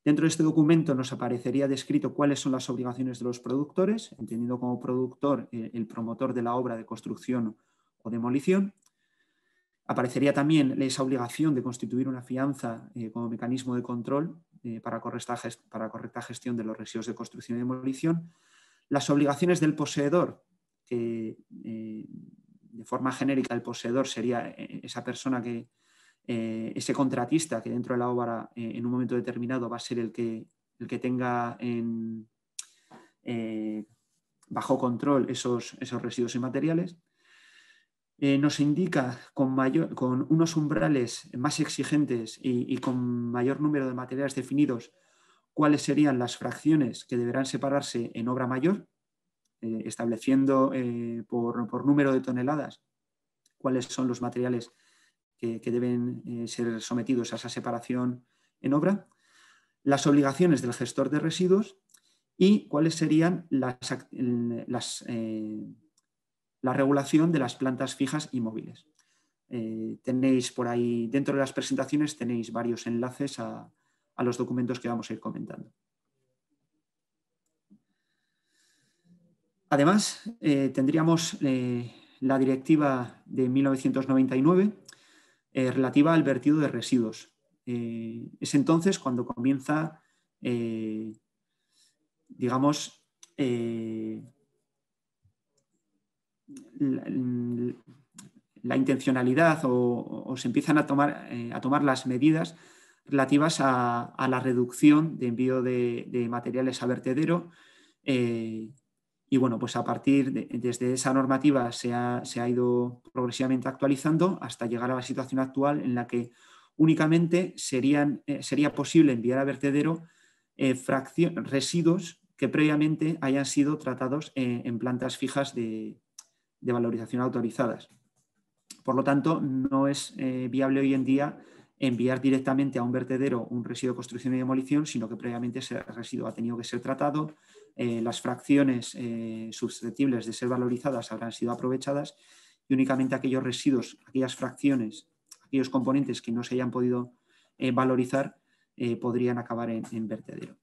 Dentro de este documento nos aparecería descrito cuáles son las obligaciones de los productores, entendiendo como productor el promotor de la obra de construcción o demolición, aparecería también esa obligación de constituir una fianza como mecanismo de control eh, para, correcta gestión de los residuos de construcción y demolición, las obligaciones del poseedor, que eh, de forma genérica el poseedor sería eh, esa persona que, ese contratista que dentro de la obra en un momento determinado va a ser el que, el que tenga en, bajo control esos, esos residuos materiales. Eh, nos indica con, con, unos umbrales más exigentes y, con mayor número de materiales definidos cuáles serían las fracciones que deberán separarse en obra mayor, eh, estableciendo eh, por, número de toneladas cuáles son los materiales que, deben ser sometidos a esa separación en obra, las obligaciones del gestor de residuos y cuáles serían las, las la regulación de las plantas fijas y móviles. Eh, tenéis por ahí, dentro de las presentaciones, tenéis varios enlaces a, los documentos que vamos a ir comentando. Además, eh, tendríamos eh, la directiva de 1999 relativa al vertido de residuos. es entonces cuando comienza, digamos, la, intencionalidad o, se empiezan a tomar, eh, a tomar las medidas relativas a, la reducción de envío de, materiales a vertedero. Eh, y bueno, pues a partir desde esa normativa se ha, ido progresivamente actualizando hasta llegar a la situación actual en la que únicamente serían, eh, sería posible enviar a vertedero residuos que previamente hayan sido tratados en plantas fijas de, de valorización autorizadas. Por lo tanto, no es eh, viable hoy en día enviar directamente a un vertedero un residuo de construcción y demolición, sino que previamente ese residuo ha tenido que ser tratado, eh, las fracciones eh, susceptibles de ser valorizadas habrán sido aprovechadas y únicamente aquellos residuos, aquellas fracciones, aquellos componentes que no se hayan podido valorizar podrían acabar en, en vertedero.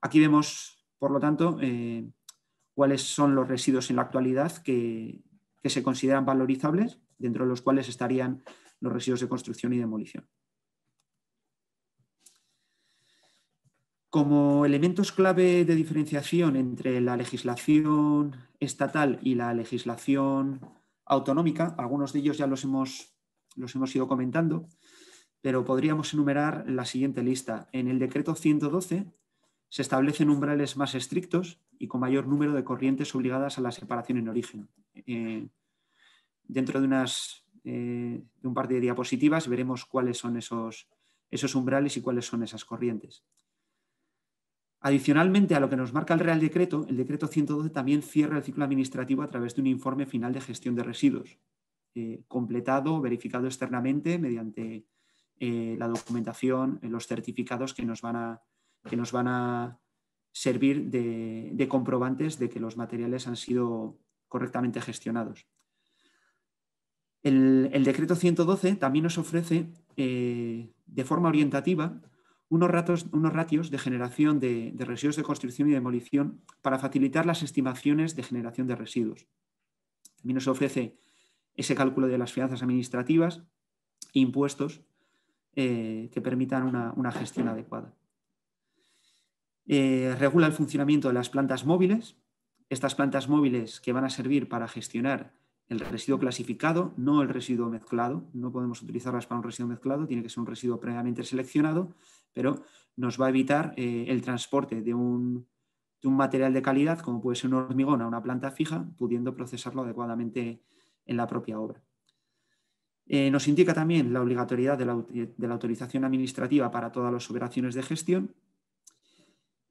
aquí vemos, por lo tanto, cuáles son los residuos en la actualidad que, se consideran valorizables, dentro de los cuales estarían los residuos de construcción y demolición. Como elementos clave de diferenciación entre la legislación estatal y la legislación autonómica, algunos de ellos ya los hemos, los hemos ido comentando, pero podríamos enumerar la siguiente lista. En el decreto 112 se establecen umbrales más estrictos y con mayor número de corrientes obligadas a la separación en origen. Eh, dentro de, unas, eh, de un par de diapositivas veremos cuáles son esos, esos umbrales y cuáles son esas corrientes. Adicionalmente a lo que nos marca el Real Decreto, el Decreto 112 también cierra el ciclo administrativo a través de un informe final de gestión de residuos, eh, completado, verificado externamente mediante la documentación, los certificados que nos van a, que nos van a servir de, comprobantes de que los materiales han sido correctamente gestionados. El, decreto 112 también nos ofrece eh, de forma orientativa unos, ratios de generación de, residuos de construcción y demolición para facilitar las estimaciones de generación de residuos. También nos ofrece ese cálculo de las fianzas administrativas e impuestos eh, que permitan una gestión adecuada. Eh, regula el funcionamiento de las plantas móviles, estas plantas móviles que van a servir para gestionar el residuo clasificado, no el residuo mezclado. No podemos utilizarlas para un residuo mezclado, tiene que ser un residuo previamente seleccionado, pero nos va a evitar eh, el transporte de un, material de calidad, como puede ser un hormigón a una planta fija, pudiendo procesarlo adecuadamente en la propia obra. Eh, nos indica también la obligatoriedad de la autorización administrativa para todas las operaciones de gestión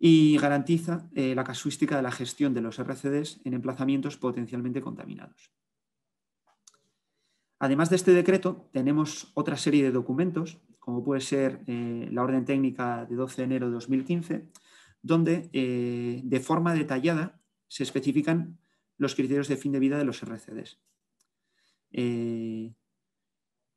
y garantiza eh, la casuística de la gestión de los RCDs en emplazamientos potencialmente contaminados. Además de este decreto, tenemos otra serie de documentos, como puede ser eh, la Orden Técnica de 12 de enero de 2015, donde eh, de forma detallada se especifican los criterios de fin de vida de los RCDs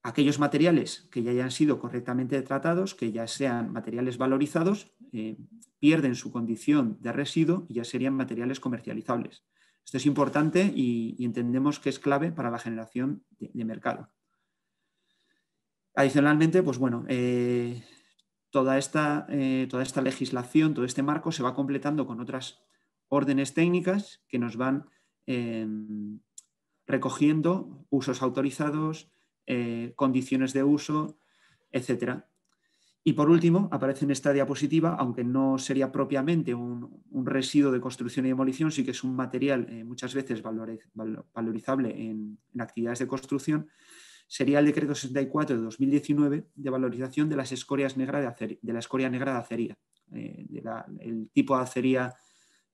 aquellos materiales que ya hayan sido correctamente tratados, que ya sean materiales valorizados, eh, pierden su condición de residuo y ya serían materiales comercializables. Esto es importante y, entendemos que es clave para la generación de, mercado. Adicionalmente, pues bueno, eh, toda, eh, toda esta legislación, todo este marco se va completando con otras órdenes técnicas que nos van recogiendo usos autorizados, eh, condiciones de uso, etcétera. Y por último, aparece en esta diapositiva, aunque no sería propiamente un, residuo de construcción y demolición, sí que es un material eh, muchas veces valorizable en, actividades de construcción, sería el decreto 64 de 2019 de valorización de las escorias negras de, de la escoria negra de acería, eh, tipo de acería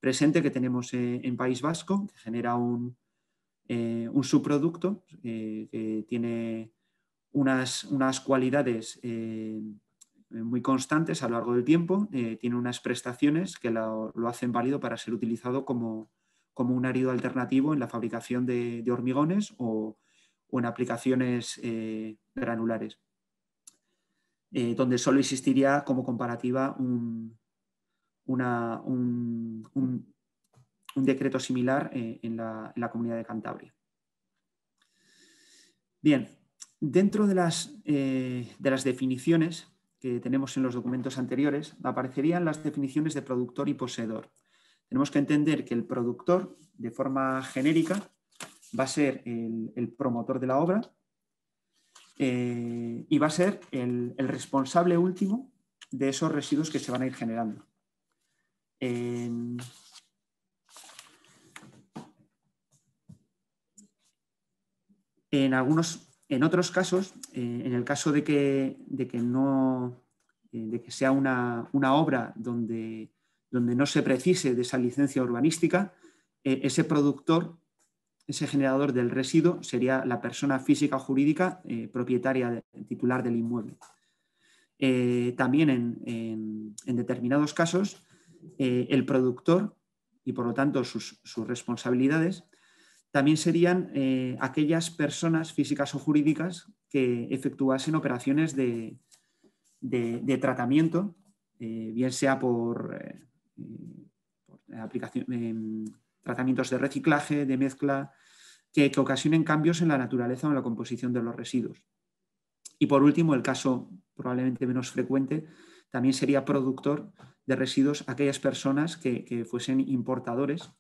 presente que tenemos eh, en País Vasco, que genera un, eh, un subproducto eh, que tiene unas, cualidades eh, muy constantes a lo largo del tiempo, tiene unas prestaciones que lo, hacen válido para ser utilizado como, un árido alternativo en la fabricación de, hormigones o, en aplicaciones granulares. donde solo existiría como comparativa un, una, un, un decreto similar eh, en, la, comunidad de Cantabria. Bien, dentro de las, eh, de las definiciones que tenemos en los documentos anteriores, aparecerían las definiciones de productor y poseedor. Tenemos que entender que el productor, de forma genérica, va a ser el, promotor de la obra eh, y va a ser el, responsable último de esos residuos que se van a ir generando. En, algunos, en otros casos, eh, en el caso de que, no, eh, de que sea una, obra donde, donde, no se precise de esa licencia urbanística, eh, ese productor, ese generador del residuo, sería la persona física o jurídica propietaria titular del inmueble. también en, en, en, determinados casos, el productor y por lo tanto sus, sus responsabilidades también serían eh, aquellas personas físicas o jurídicas que efectuasen operaciones de, tratamiento, eh, bien sea por, eh, tratamientos de reciclaje, de mezcla, que, ocasionen cambios en la naturaleza o en la composición de los residuos. Y por último, el caso probablemente menos frecuente, también sería productor de residuos aquellas personas que fuesen importadores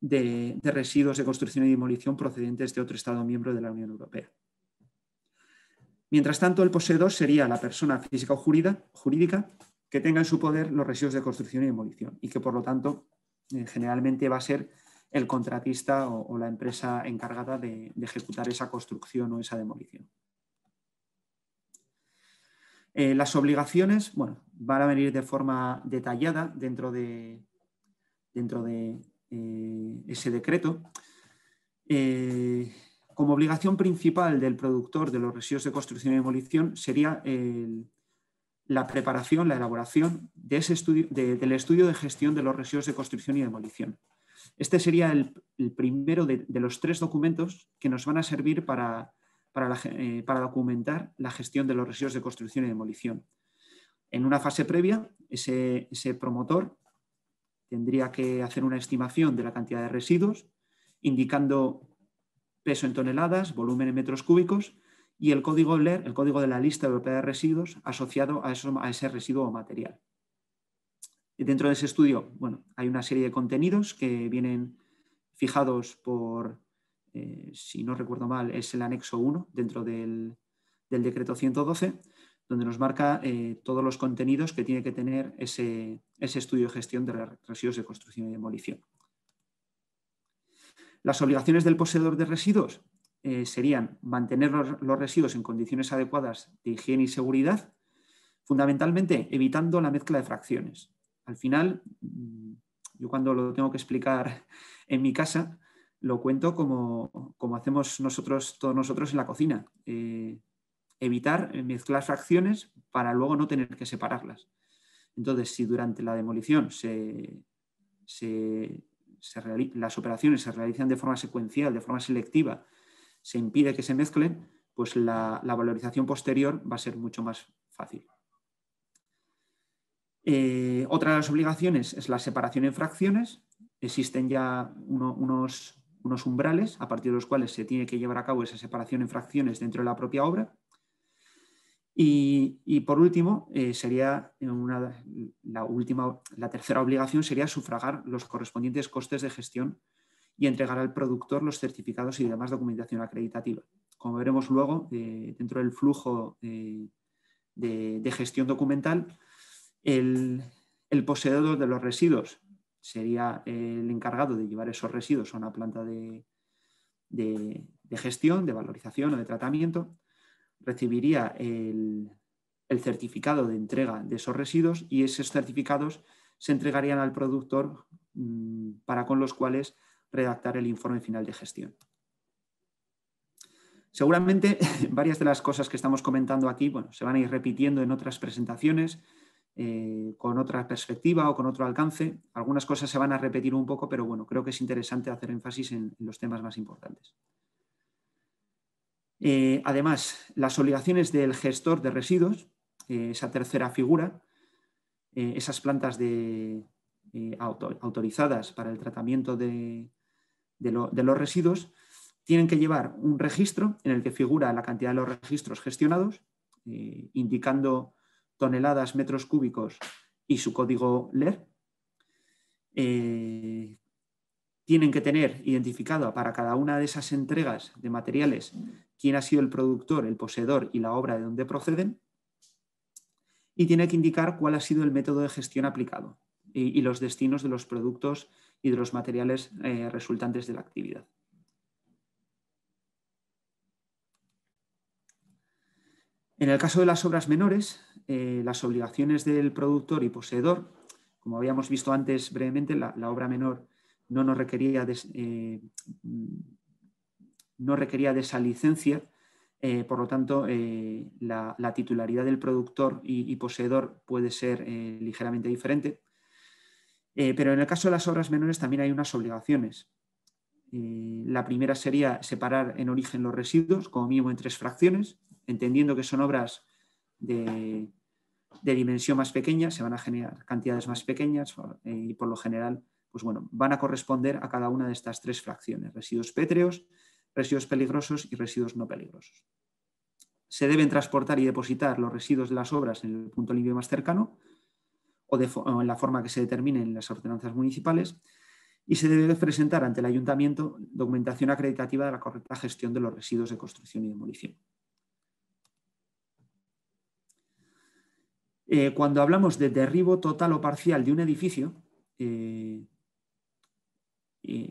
de, residuos de construcción y demolición procedentes de otro Estado miembro de la Unión Europea. Mientras tanto, el poseedor sería la persona física o jurídica que tenga en su poder los residuos de construcción y demolición y que, por lo tanto, eh, generalmente va a ser el contratista o, la empresa encargada de, ejecutar esa construcción o esa demolición. Eh, las obligaciones bueno, van a venir de forma detallada dentro de, dentro de, eh, ese decreto, eh, como obligación principal del productor de los residuos de construcción y demolición sería la preparación, la elaboración de ese estudio, del estudio de gestión de los residuos de construcción y demolición. Este sería el, primero de, los tres documentos que nos van a servir para, eh, para, documentar la gestión de los residuos de construcción y demolición. En una fase previa, ese promotor tendría que hacer una estimación de la cantidad de residuos, indicando peso en toneladas, volumen en metros cúbicos y el código LER, el código de la lista europea de residuos asociado a, ese residuo o material. Y dentro de ese estudio, bueno, hay una serie de contenidos que vienen fijados por, eh, si no recuerdo mal, es el anexo 1 dentro del, decreto 112, donde nos marca eh, todos los contenidos que tiene que tener ese, ese estudio de gestión de residuos de construcción y demolición. Las obligaciones del poseedor de residuos eh, serían mantener los, residuos en condiciones adecuadas de higiene y seguridad, fundamentalmente evitando la mezcla de fracciones. Al final, mm, yo cuando lo tengo que explicar en mi casa, lo cuento como, hacemos nosotros, todos nosotros en la cocina. Eh, evitar mezclar fracciones para luego no tener que separarlas. Entonces, si durante la demolición las operaciones se realizan de forma secuencial, de forma selectiva, se impide que se mezclen, pues la, valorización posterior va a ser mucho más fácil. Eh, otra de las obligaciones es la separación en fracciones. Existen ya unos, unos umbrales a partir de los cuales se tiene que llevar a cabo esa separación en fracciones dentro de la propia obra. Y, por último, eh, sería la, última, la tercera obligación sería sufragar los correspondientes costes de gestión y entregar al productor los certificados y demás documentación acreditativa. Como veremos luego, eh, dentro del flujo eh, de, gestión documental, el, poseedor de los residuos sería el encargado de llevar esos residuos a una planta de gestión, de valorización o de tratamiento recibiría el, certificado de entrega de esos residuos y esos certificados se entregarían al productor mm, para con los cuales redactar el informe final de gestión. Seguramente varias de las cosas que estamos comentando aquí se van a ir repitiendo en otras presentaciones, eh, con otra perspectiva o con otro alcance. Algunas cosas se van a repetir un poco, pero bueno, creo que es interesante hacer énfasis en los temas más importantes. Eh, además, las obligaciones del gestor de residuos, eh, esa tercera figura, eh, esas plantas de, autorizadas para el tratamiento de, los residuos, tienen que llevar un registro en el que figura la cantidad de los registros gestionados, indicando toneladas, metros cúbicos y su código LER tienen que tener identificado para cada una de esas entregas de materiales quién ha sido el productor, el poseedor y la obra de donde proceden. Y tiene que indicar cuál ha sido el método de gestión aplicado y, los destinos de los productos y de los materiales eh, resultantes de la actividad. En el caso de las obras menores, eh, las obligaciones del productor y poseedor, como habíamos visto antes brevemente, la obra menor eh, no requería de, no esa licencia, eh, por lo tanto eh, la, titularidad del productor y, poseedor puede ser ligeramente diferente. pero en el caso de las obras menores también hay unas obligaciones. la primera sería separar en origen los residuos, como mínimo en tres fracciones, entendiendo que son obras de, de dimensión más pequeña, se van a generar cantidades más pequeñas y por lo general pues bueno, van a corresponder a cada una de estas tres fracciones, residuos pétreos, residuos peligrosos y residuos no peligrosos. Se deben transportar y depositar los residuos de las obras en el punto limpio más cercano o, en la forma que se determine en las ordenanzas municipales y se debe presentar ante el ayuntamiento documentación acreditativa de la correcta gestión de los residuos de construcción y demolición. Eh, cuando hablamos de derribo total o parcial de un edificio, eh,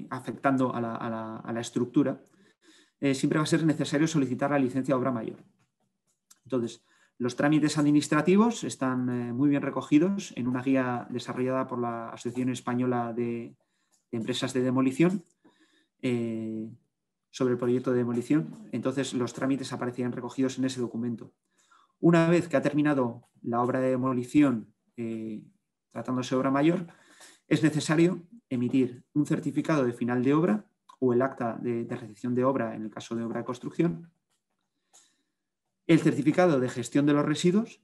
afectando a la, estructura, eh, siempre va a ser necesario solicitar la licencia de obra mayor. Entonces, los trámites administrativos están eh, muy bien recogidos en una guía desarrollada por la Asociación Española de, Empresas de Demolición eh, sobre el proyecto de demolición. Entonces, los trámites aparecían recogidos en ese documento. Una vez que ha terminado la obra de demolición, tratándose de obra mayor, es necesario emitir un certificado de final de obra o el acta de, recepción de obra en el caso de obra de construcción, el certificado de gestión de los residuos,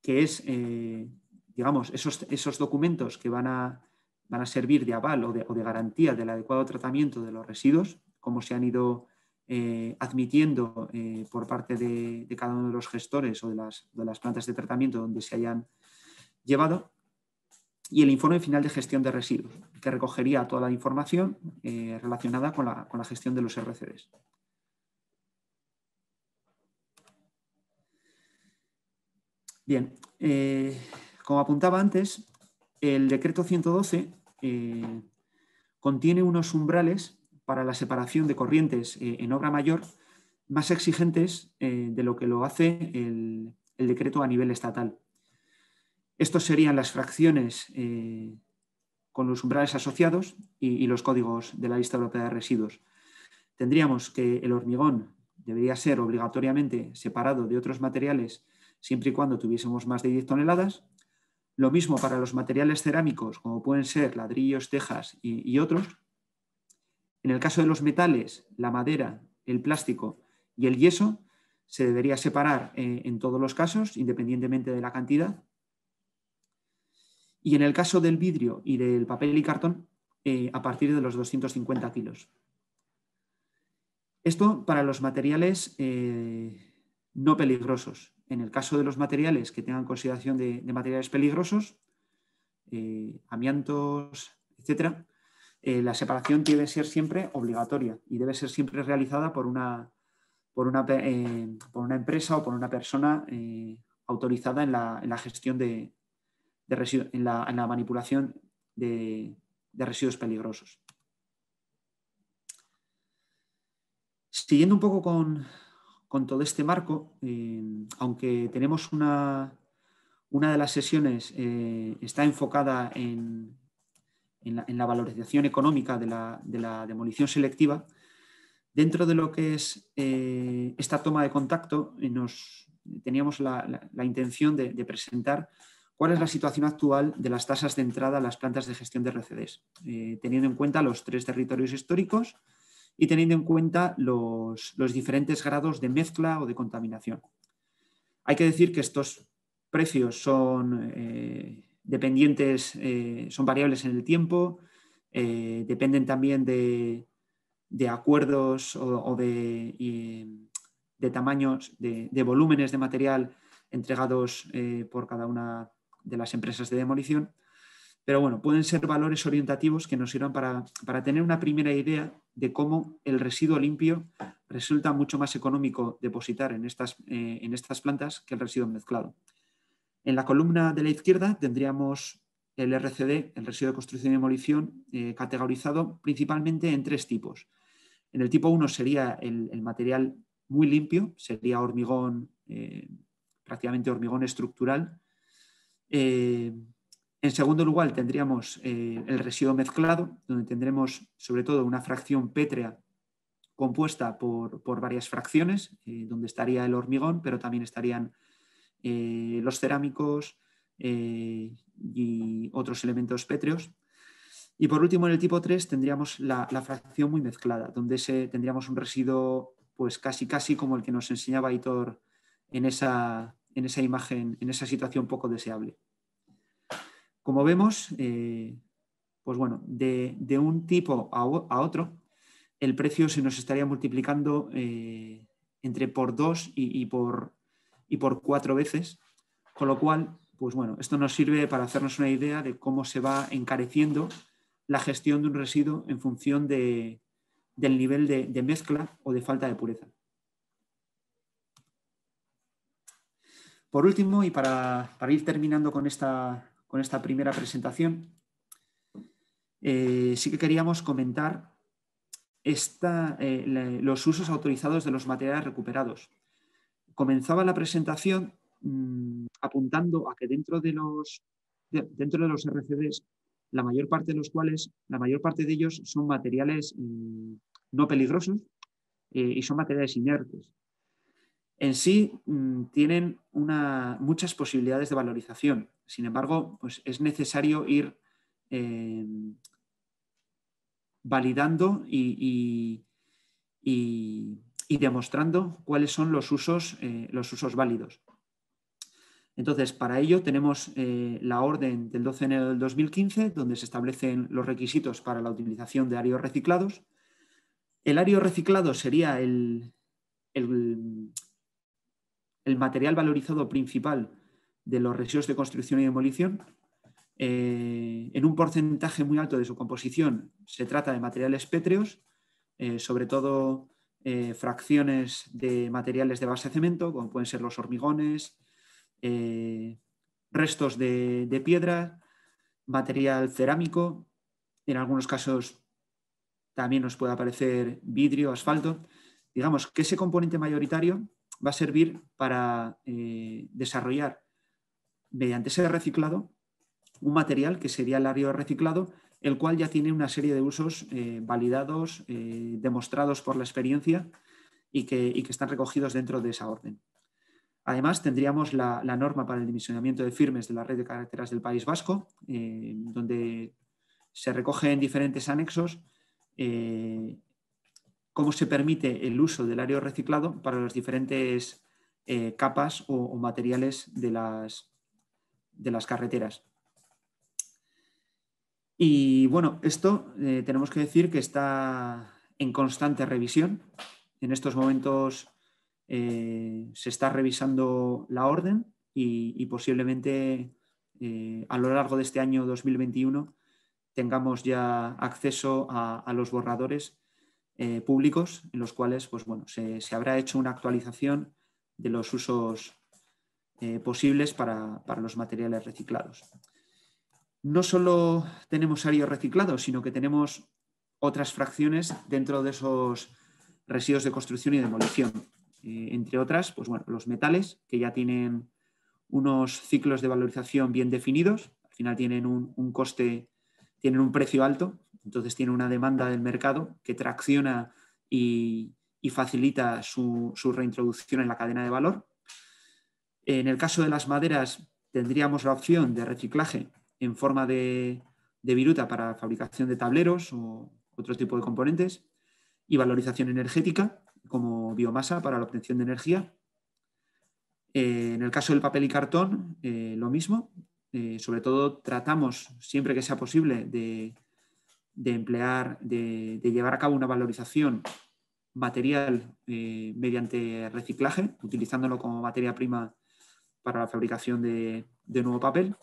que es, eh, digamos, esos, esos, documentos que van a, van a servir de aval o de, garantía del adecuado tratamiento de los residuos, como se han ido eh, admitiendo eh, por parte de, de, cada uno de los gestores o de las, de las plantas de tratamiento donde se hayan llevado y el informe final de gestión de residuos, que recogería toda la información eh, relacionada con la, gestión de los RCDs. Bien, eh, como apuntaba antes, el decreto 112 eh, contiene unos umbrales para la separación de corrientes en obra mayor más exigentes de lo que lo hace el decreto a nivel estatal. Estos serían las fracciones eh, con los umbrales asociados y, los códigos de la lista europea de residuos. Tendríamos que el hormigón debería ser obligatoriamente separado de otros materiales siempre y cuando tuviésemos más de 10 toneladas. Lo mismo para los materiales cerámicos, como pueden ser ladrillos, tejas y, otros. En el caso de los metales, la madera, el plástico y el yeso, se debería separar eh, en todos los casos, independientemente de la cantidad. Y en el caso del vidrio y del papel y cartón, eh, a partir de los 250 kilos. Esto para los materiales eh, no peligrosos. En el caso de los materiales que tengan consideración de, materiales peligrosos, eh, amiantos, etc., la separación debe ser siempre obligatoria y debe ser siempre realizada por una, por una, empresa o por una persona autorizada en la, en la gestión de, en, la, manipulación de, residuos peligrosos. Siguiendo un poco con, todo este marco, eh, aunque tenemos una, de las sesiones, eh, está enfocada en, la, valorización económica de la, demolición selectiva, dentro de lo que es eh, esta toma de contacto, nos, teníamos la, intención de presentar ¿Cuál es la situación actual de las tasas de entrada a las plantas de gestión de RCDs? Eh, teniendo en cuenta los tres territorios históricos y teniendo en cuenta los, diferentes grados de mezcla o de contaminación. Hay que decir que estos precios son eh, dependientes, eh, son variables en el tiempo, dependen también de, acuerdos o, de, tamaños, de, volúmenes de material entregados por cada una de las empresas de demolición. Pero bueno, pueden ser valores orientativos que nos sirvan para, para, tener una primera idea de cómo el residuo limpio resulta mucho más económico depositar en estas, eh, en estas plantas que el residuo mezclado. En la columna de la izquierda tendríamos el RCD, el residuo de construcción y demolición, eh, categorizado principalmente en tres tipos. En el tipo 1 sería el, material muy limpio, sería hormigón, eh, prácticamente hormigón estructural, eh, en segundo lugar, tendríamos eh, el residuo mezclado, donde tendremos sobre todo una fracción pétrea compuesta por, varias fracciones, eh, donde estaría el hormigón, pero también estarían los cerámicos y otros elementos pétreos. Y por último, en el tipo 3 tendríamos la, la fracción muy mezclada, donde se, tendríamos un residuo pues casi casi como el que nos enseñaba Hitor en esa, en esa imagen, en esa situación poco deseable. Como vemos, eh, pues bueno, de, un tipo a, otro, el precio se nos estaría multiplicando eh, entre por dos y, por, y por cuatro veces, con lo cual, pues bueno, esto nos sirve para hacernos una idea de cómo se va encareciendo la gestión de un residuo en función de, del nivel de mezcla o de falta de pureza. Por último, y para, ir terminando con esta, primera presentación, eh, sí que queríamos comentar eh, los usos autorizados de los materiales recuperados. Comenzaba la presentación mm, apuntando a que dentro de los, RCDs, la mayor parte de los cuales, la mayor parte de ellos son materiales mm, no peligrosos eh, y son materiales inertes en sí mm, tienen muchas posibilidades de valorización. Sin embargo, pues es necesario ir em, validando y, demostrando cuáles son los usos, eh, los usos válidos. Entonces, para ello tenemos eh, la orden del 12 de enero del 2015, donde se establecen los requisitos para la utilización de arios reciclados. El área reciclado sería el, el material valorizado principal de los residuos de construcción y demolición. Eh, en un porcentaje muy alto de su composición se trata de materiales pétreos, eh, sobre todo eh, fracciones de materiales de base de cemento, como pueden ser los hormigones, restos de, de piedra, material cerámico, en algunos casos también nos puede aparecer vidrio, asfalto. Digamos que ese componente mayoritario va a servir para eh, desarrollar mediante ese reciclado un material que sería el área reciclado, el cual ya tiene una serie de usos eh, validados, eh, demostrados por la experiencia y que, están recogidos dentro de esa orden. Además, tendríamos la, norma para el dimensionamiento de firmes de la red de carreteras del País Vasco, donde se recogen diferentes anexos cómo se permite el uso del área reciclado para las diferentes eh, capas o, materiales de las, de las carreteras. Y bueno, esto eh, tenemos que decir que está en constante revisión. En estos momentos eh, se está revisando la orden y, posiblemente a lo largo de este año 2021 tengamos ya acceso a los borradores eh, públicos en los cuales pues, bueno, se, habrá hecho una actualización de los usos eh, posibles para, para, los materiales reciclados. No solo tenemos áreas reciclados, sino que tenemos otras fracciones dentro de esos residuos de construcción y demolición. Eh, entre otras, pues, bueno, los metales, que ya tienen unos ciclos de valorización bien definidos, al final tienen un, un coste, tienen un precio alto entonces tiene una demanda del mercado que tracciona y, facilita su, reintroducción en la cadena de valor. En el caso de las maderas, tendríamos la opción de reciclaje en forma de, viruta para fabricación de tableros o otro tipo de componentes y valorización energética como biomasa para la obtención de energía. Eh, en el caso del papel y cartón, eh, lo mismo. Eh, sobre todo tratamos, siempre que sea posible, de, de emplear, de, llevar a cabo una valorización material eh, mediante reciclaje, utilizándolo como materia prima para la fabricación de, nuevo papel.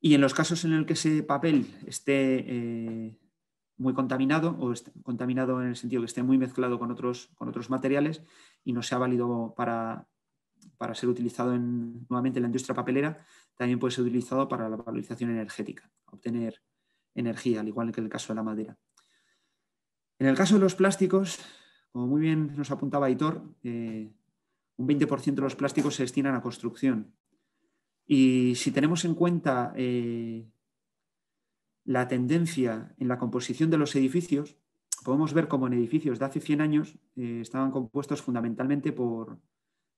Y en los casos en el que ese papel esté eh, muy contaminado, o contaminado en el sentido que esté muy mezclado con otros, con otros materiales y no sea válido para, ser utilizado nuevamente en la industria papelera, también puede ser utilizado para la valorización energética, obtener energía, al igual que en el caso de la madera. En el caso de los plásticos, como muy bien nos apuntaba Aitor, eh, un 20% de los plásticos se destinan a construcción. Y si tenemos en cuenta eh, la tendencia en la composición de los edificios, podemos ver cómo en edificios de hace 100 años eh, estaban compuestos fundamentalmente por,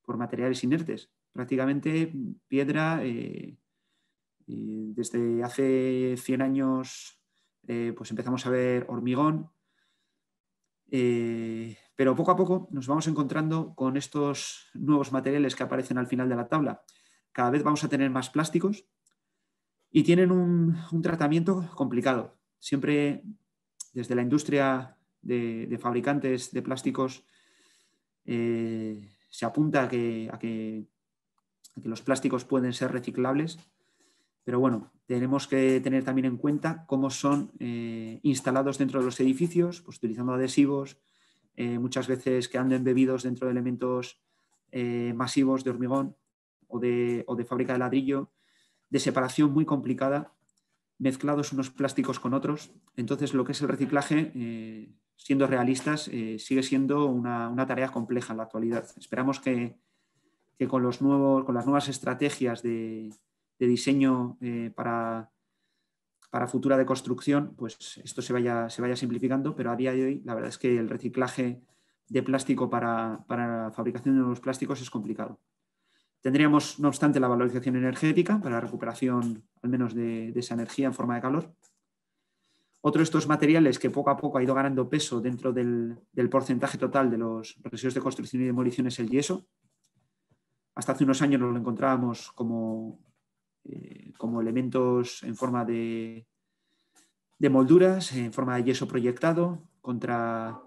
materiales inertes, prácticamente piedra, desde hace 100 años eh, pues empezamos a ver hormigón, eh, pero poco a poco nos vamos encontrando con estos nuevos materiales que aparecen al final de la tabla. Cada vez vamos a tener más plásticos y tienen un, tratamiento complicado. Siempre desde la industria de, fabricantes de plásticos eh, se apunta a que los plásticos pueden ser reciclables pero bueno, tenemos que tener también en cuenta cómo son eh, instalados dentro de los edificios, pues utilizando adhesivos, eh, muchas veces quedando embebidos dentro de elementos eh, masivos de hormigón o de, fábrica de ladrillo, de separación muy complicada, mezclados unos plásticos con otros. Entonces, lo que es el reciclaje, siendo realistas, sigue siendo una, tarea compleja en la actualidad. Esperamos que, que con, los nuevos, con las nuevas estrategias de, de diseño eh, para, para, futura de construcción, pues esto se vaya, se vaya simplificando, pero a día de hoy la verdad es que el reciclaje de plástico para, la fabricación de nuevos plásticos es complicado. Tendríamos, no obstante, la valorización energética para la recuperación al menos de, esa energía en forma de calor. Otro de estos materiales que poco a poco ha ido ganando peso dentro del, del, porcentaje total de los residuos de construcción y demolición es el yeso. Hasta hace unos años nos lo encontrábamos como eh, como elementos en forma de, molduras, en forma de yeso proyectado contra,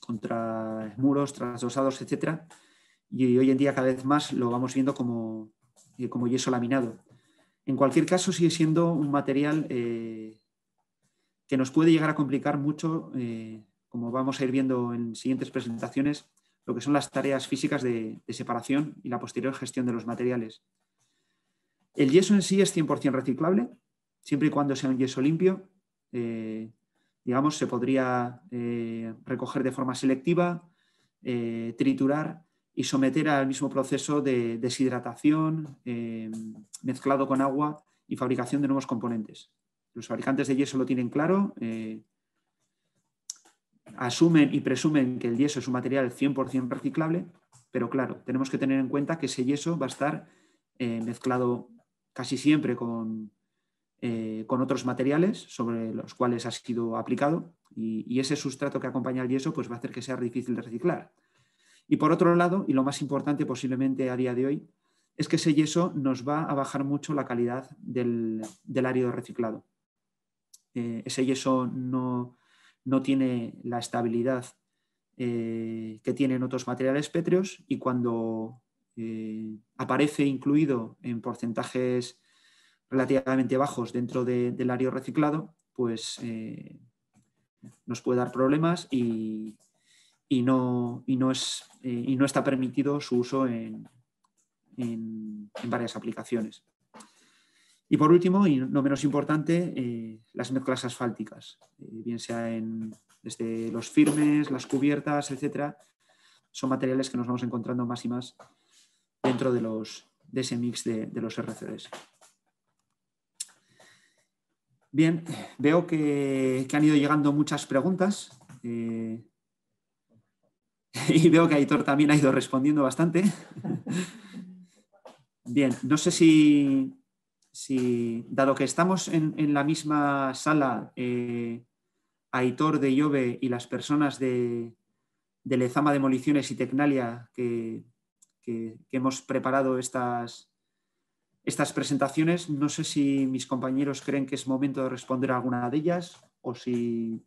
contra muros, trasdosados, etc. Y hoy en día cada vez más lo vamos viendo como, eh, yeso laminado. En cualquier caso, sigue siendo un material eh, que nos puede llegar a complicar mucho, como vamos a ir viendo en siguientes presentaciones, lo que son las tareas físicas de separación y la posterior gestión de los materiales. El yeso en sí es 100% reciclable, siempre y cuando sea un yeso limpio. Eh, digamos, se podría eh, recoger de forma selectiva, eh, triturar y someter al mismo proceso de deshidratación mezclado con agua y fabricación de nuevos componentes. Los fabricantes de yeso lo tienen claro, asumen y presumen que el yeso es un material 100% reciclable, pero claro, tenemos que tener en cuenta que ese yeso va a estar mezclado casi siempre eh, con, otros materiales sobre los cuales ha sido aplicado y, ese sustrato que acompaña al yeso pues va a hacer que sea difícil de reciclar. Y por otro lado, y lo más importante posiblemente a día de hoy, es que ese yeso nos va a bajar mucho la calidad del, del de reciclado. Eh, ese yeso no, tiene la estabilidad eh, que tienen otros materiales pétreos y cuando eh, aparece incluido en porcentajes relativamente bajos dentro del área reciclado, pues eh, nos puede dar problemas eh, y, no, está permitido su uso en, varias aplicaciones. Y por último, y no menos importante, las mezclas asfálticas, bien sea desde los firmes, las cubiertas, etcétera, son materiales que nos vamos encontrando más y más dentro de, los, de ese mix de, los RCDs. Bien, veo que, han ido llegando muchas preguntas eh, y veo que Aitor también ha ido respondiendo bastante. Bien, no sé si, si dado que estamos en, la misma sala, eh, Aitor de Iove y las personas de, de Lezama Demoliciones y Tecnalia que, que, hemos preparado estas, estas presentaciones. No sé si mis compañeros creen que es momento de responder alguna de ellas o si,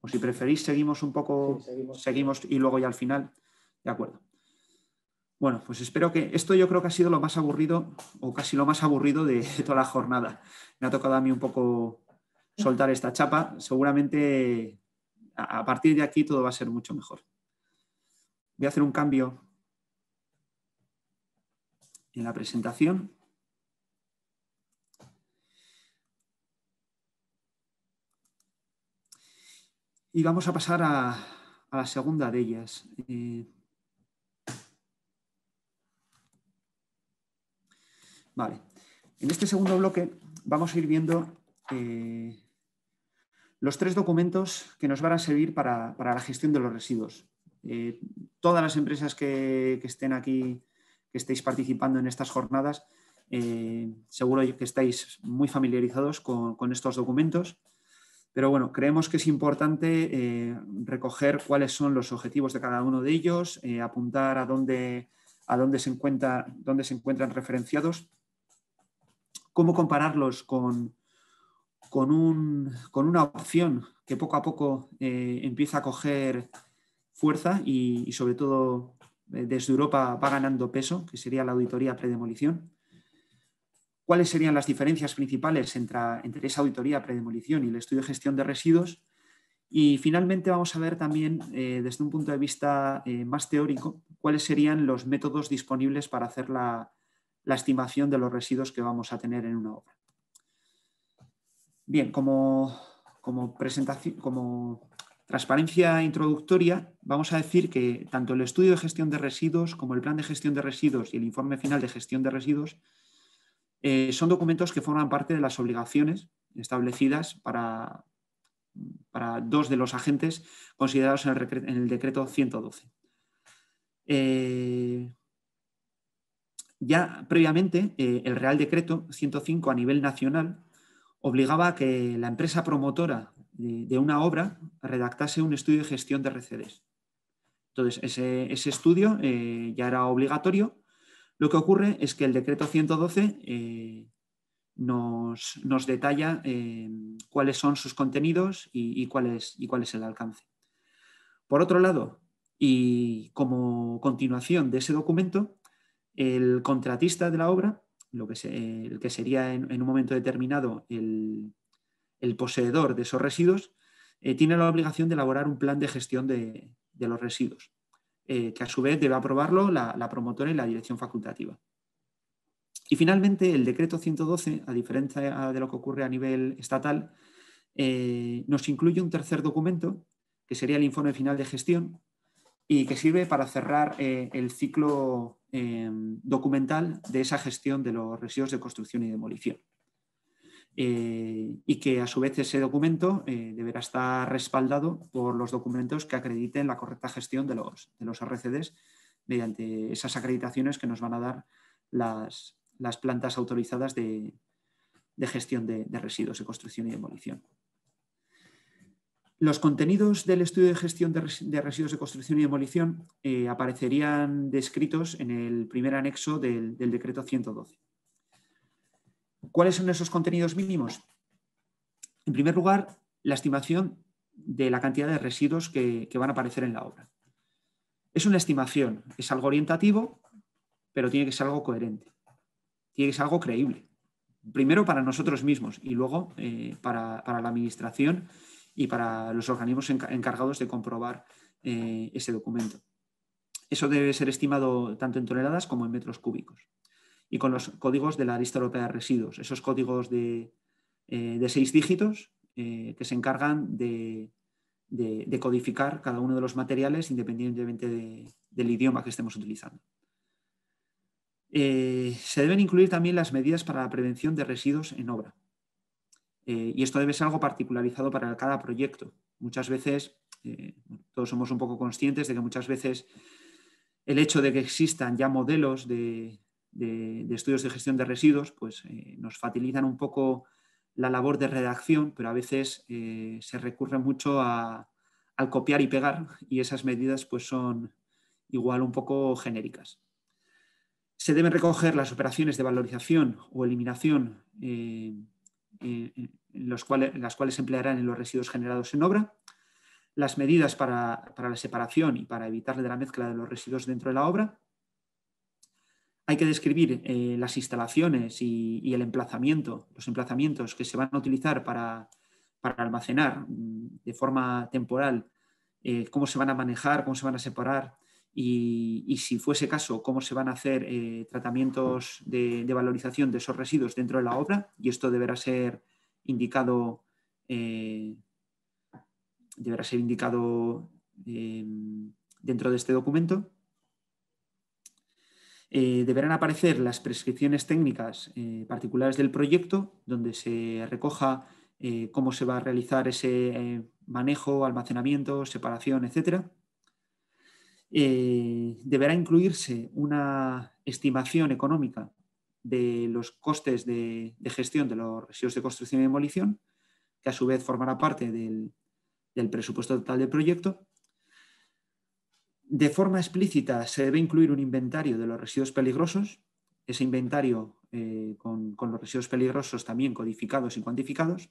o si preferís seguimos un poco, seguimos. y luego ya al final. De acuerdo. Bueno, pues espero que esto yo creo que ha sido lo más aburrido o casi lo más aburrido de toda la jornada. Me ha tocado a mí un poco soltar esta chapa. Seguramente a partir de aquí todo va a ser mucho mejor. Voy a hacer un cambio en la presentación. Y vamos a pasar a, la segunda de ellas. Eh, vale. En este segundo bloque vamos a ir viendo eh, los tres documentos que nos van a servir para, la gestión de los residuos. Eh, todas las empresas que estén aquí que estéis participando en estas jornadas, eh, seguro que estáis muy familiarizados con, estos documentos. Pero bueno, creemos que es importante eh, recoger cuáles son los objetivos de cada uno de ellos, eh, apuntar a dónde, a dónde se, encuentra, dónde se encuentran referenciados, cómo compararlos con, con, una opción que poco a poco empieza a coger fuerza y sobre todo eh, desde Europa va ganando peso, que sería la auditoría predemolición. ¿Cuáles serían las diferencias principales entre, esa auditoría predemolición y el estudio de gestión de residuos? Y finalmente vamos a ver también, eh, desde un punto de vista eh, más teórico, cuáles serían los métodos disponibles para hacer la, estimación de los residuos que vamos a tener en una obra. Bien, como, como, presentación, como transparencia introductoria, vamos a decir que tanto el estudio de gestión de residuos como el plan de gestión de residuos y el informe final de gestión de residuos eh, son documentos que forman parte de las obligaciones establecidas para, para dos de los agentes considerados en el, decreto 112. Eh, ya previamente, eh, el Real Decreto 105 a nivel nacional obligaba a que la empresa promotora de, una obra redactase un estudio de gestión de RCDs. Entonces, ese, estudio eh, ya era obligatorio. Lo que ocurre es que el decreto 112 eh, nos, detalla eh, cuáles son sus contenidos y, y, cuál es, y cuál es el alcance. Por otro lado, y como continuación de ese documento, el contratista de la obra, lo que el que sería en, en un momento determinado el, el poseedor de esos residuos eh, tiene la obligación de elaborar un plan de gestión de, los residuos, eh, que a su vez debe aprobarlo la, promotora y la dirección facultativa. Y finalmente, el decreto 112, a diferencia de lo que ocurre a nivel estatal, eh, nos incluye un tercer documento, que sería el informe final de gestión, y que sirve para cerrar el ciclo documental de esa gestión de los residuos de construcción y demolición. Eh, y que a su vez ese documento eh, deberá estar respaldado por los documentos que acrediten la correcta gestión de los, de los RCDs mediante esas acreditaciones que nos van a dar las, plantas autorizadas de, gestión de, residuos de construcción y demolición. Los contenidos del estudio de gestión de, residuos de construcción y demolición eh, aparecerían descritos en el primer anexo del, del decreto 112. ¿Cuáles son esos contenidos mínimos? En primer lugar, la estimación de la cantidad de residuos que, van a aparecer en la obra. Es una estimación, es algo orientativo, pero tiene que ser algo coherente, tiene que ser algo creíble. Primero para nosotros mismos y luego eh, para, la administración y para los organismos encargados de comprobar eh, ese documento. Eso debe ser estimado tanto en toneladas como en metros cúbicos y con los códigos de la lista europea de residuos, esos códigos de, eh, seis dígitos eh, que se encargan de, codificar cada uno de los materiales independientemente del idioma que estemos utilizando. Eh, se deben incluir también las medidas para la prevención de residuos en obra. y esto debe ser algo particularizado para cada proyecto. Muchas veces, todos somos un poco conscientes de que muchas veces el hecho de que existan ya modelos de, de, estudios de gestión de residuos, pues eh, nos facilitan un poco la labor de redacción, pero a veces eh, se recurre mucho a, al copiar y pegar y esas medidas pues son igual un poco genéricas. Se deben recoger las operaciones de valorización o eliminación eh, en las cuales se emplearán en los residuos generados en obra, las medidas para, la separación y para evitar la mezcla de los residuos dentro de la obra, hay que describir eh, las instalaciones y, el emplazamiento, los emplazamientos que se van a utilizar para, almacenar mm, de forma temporal, eh, cómo se van a manejar, cómo se van a separar y, si fuese caso, cómo se van a hacer eh, tratamientos de, de, valorización de esos residuos dentro de la obra y esto deberá ser indicado. deberá ser indicado em, dentro de este documento eh, deberán aparecer las prescripciones técnicas eh, particulares del proyecto, donde se recoja eh, cómo se va a realizar ese manejo, almacenamiento, separación, etc. deberá incluirse una estimación económica de los costes de, gestión de los residuos de construcción y demolición, que a su vez formará parte del presupuesto total del proyecto de forma explícita se debe incluir un inventario de los residuos peligrosos, ese inventario eh, con, los residuos peligrosos también codificados y cuantificados,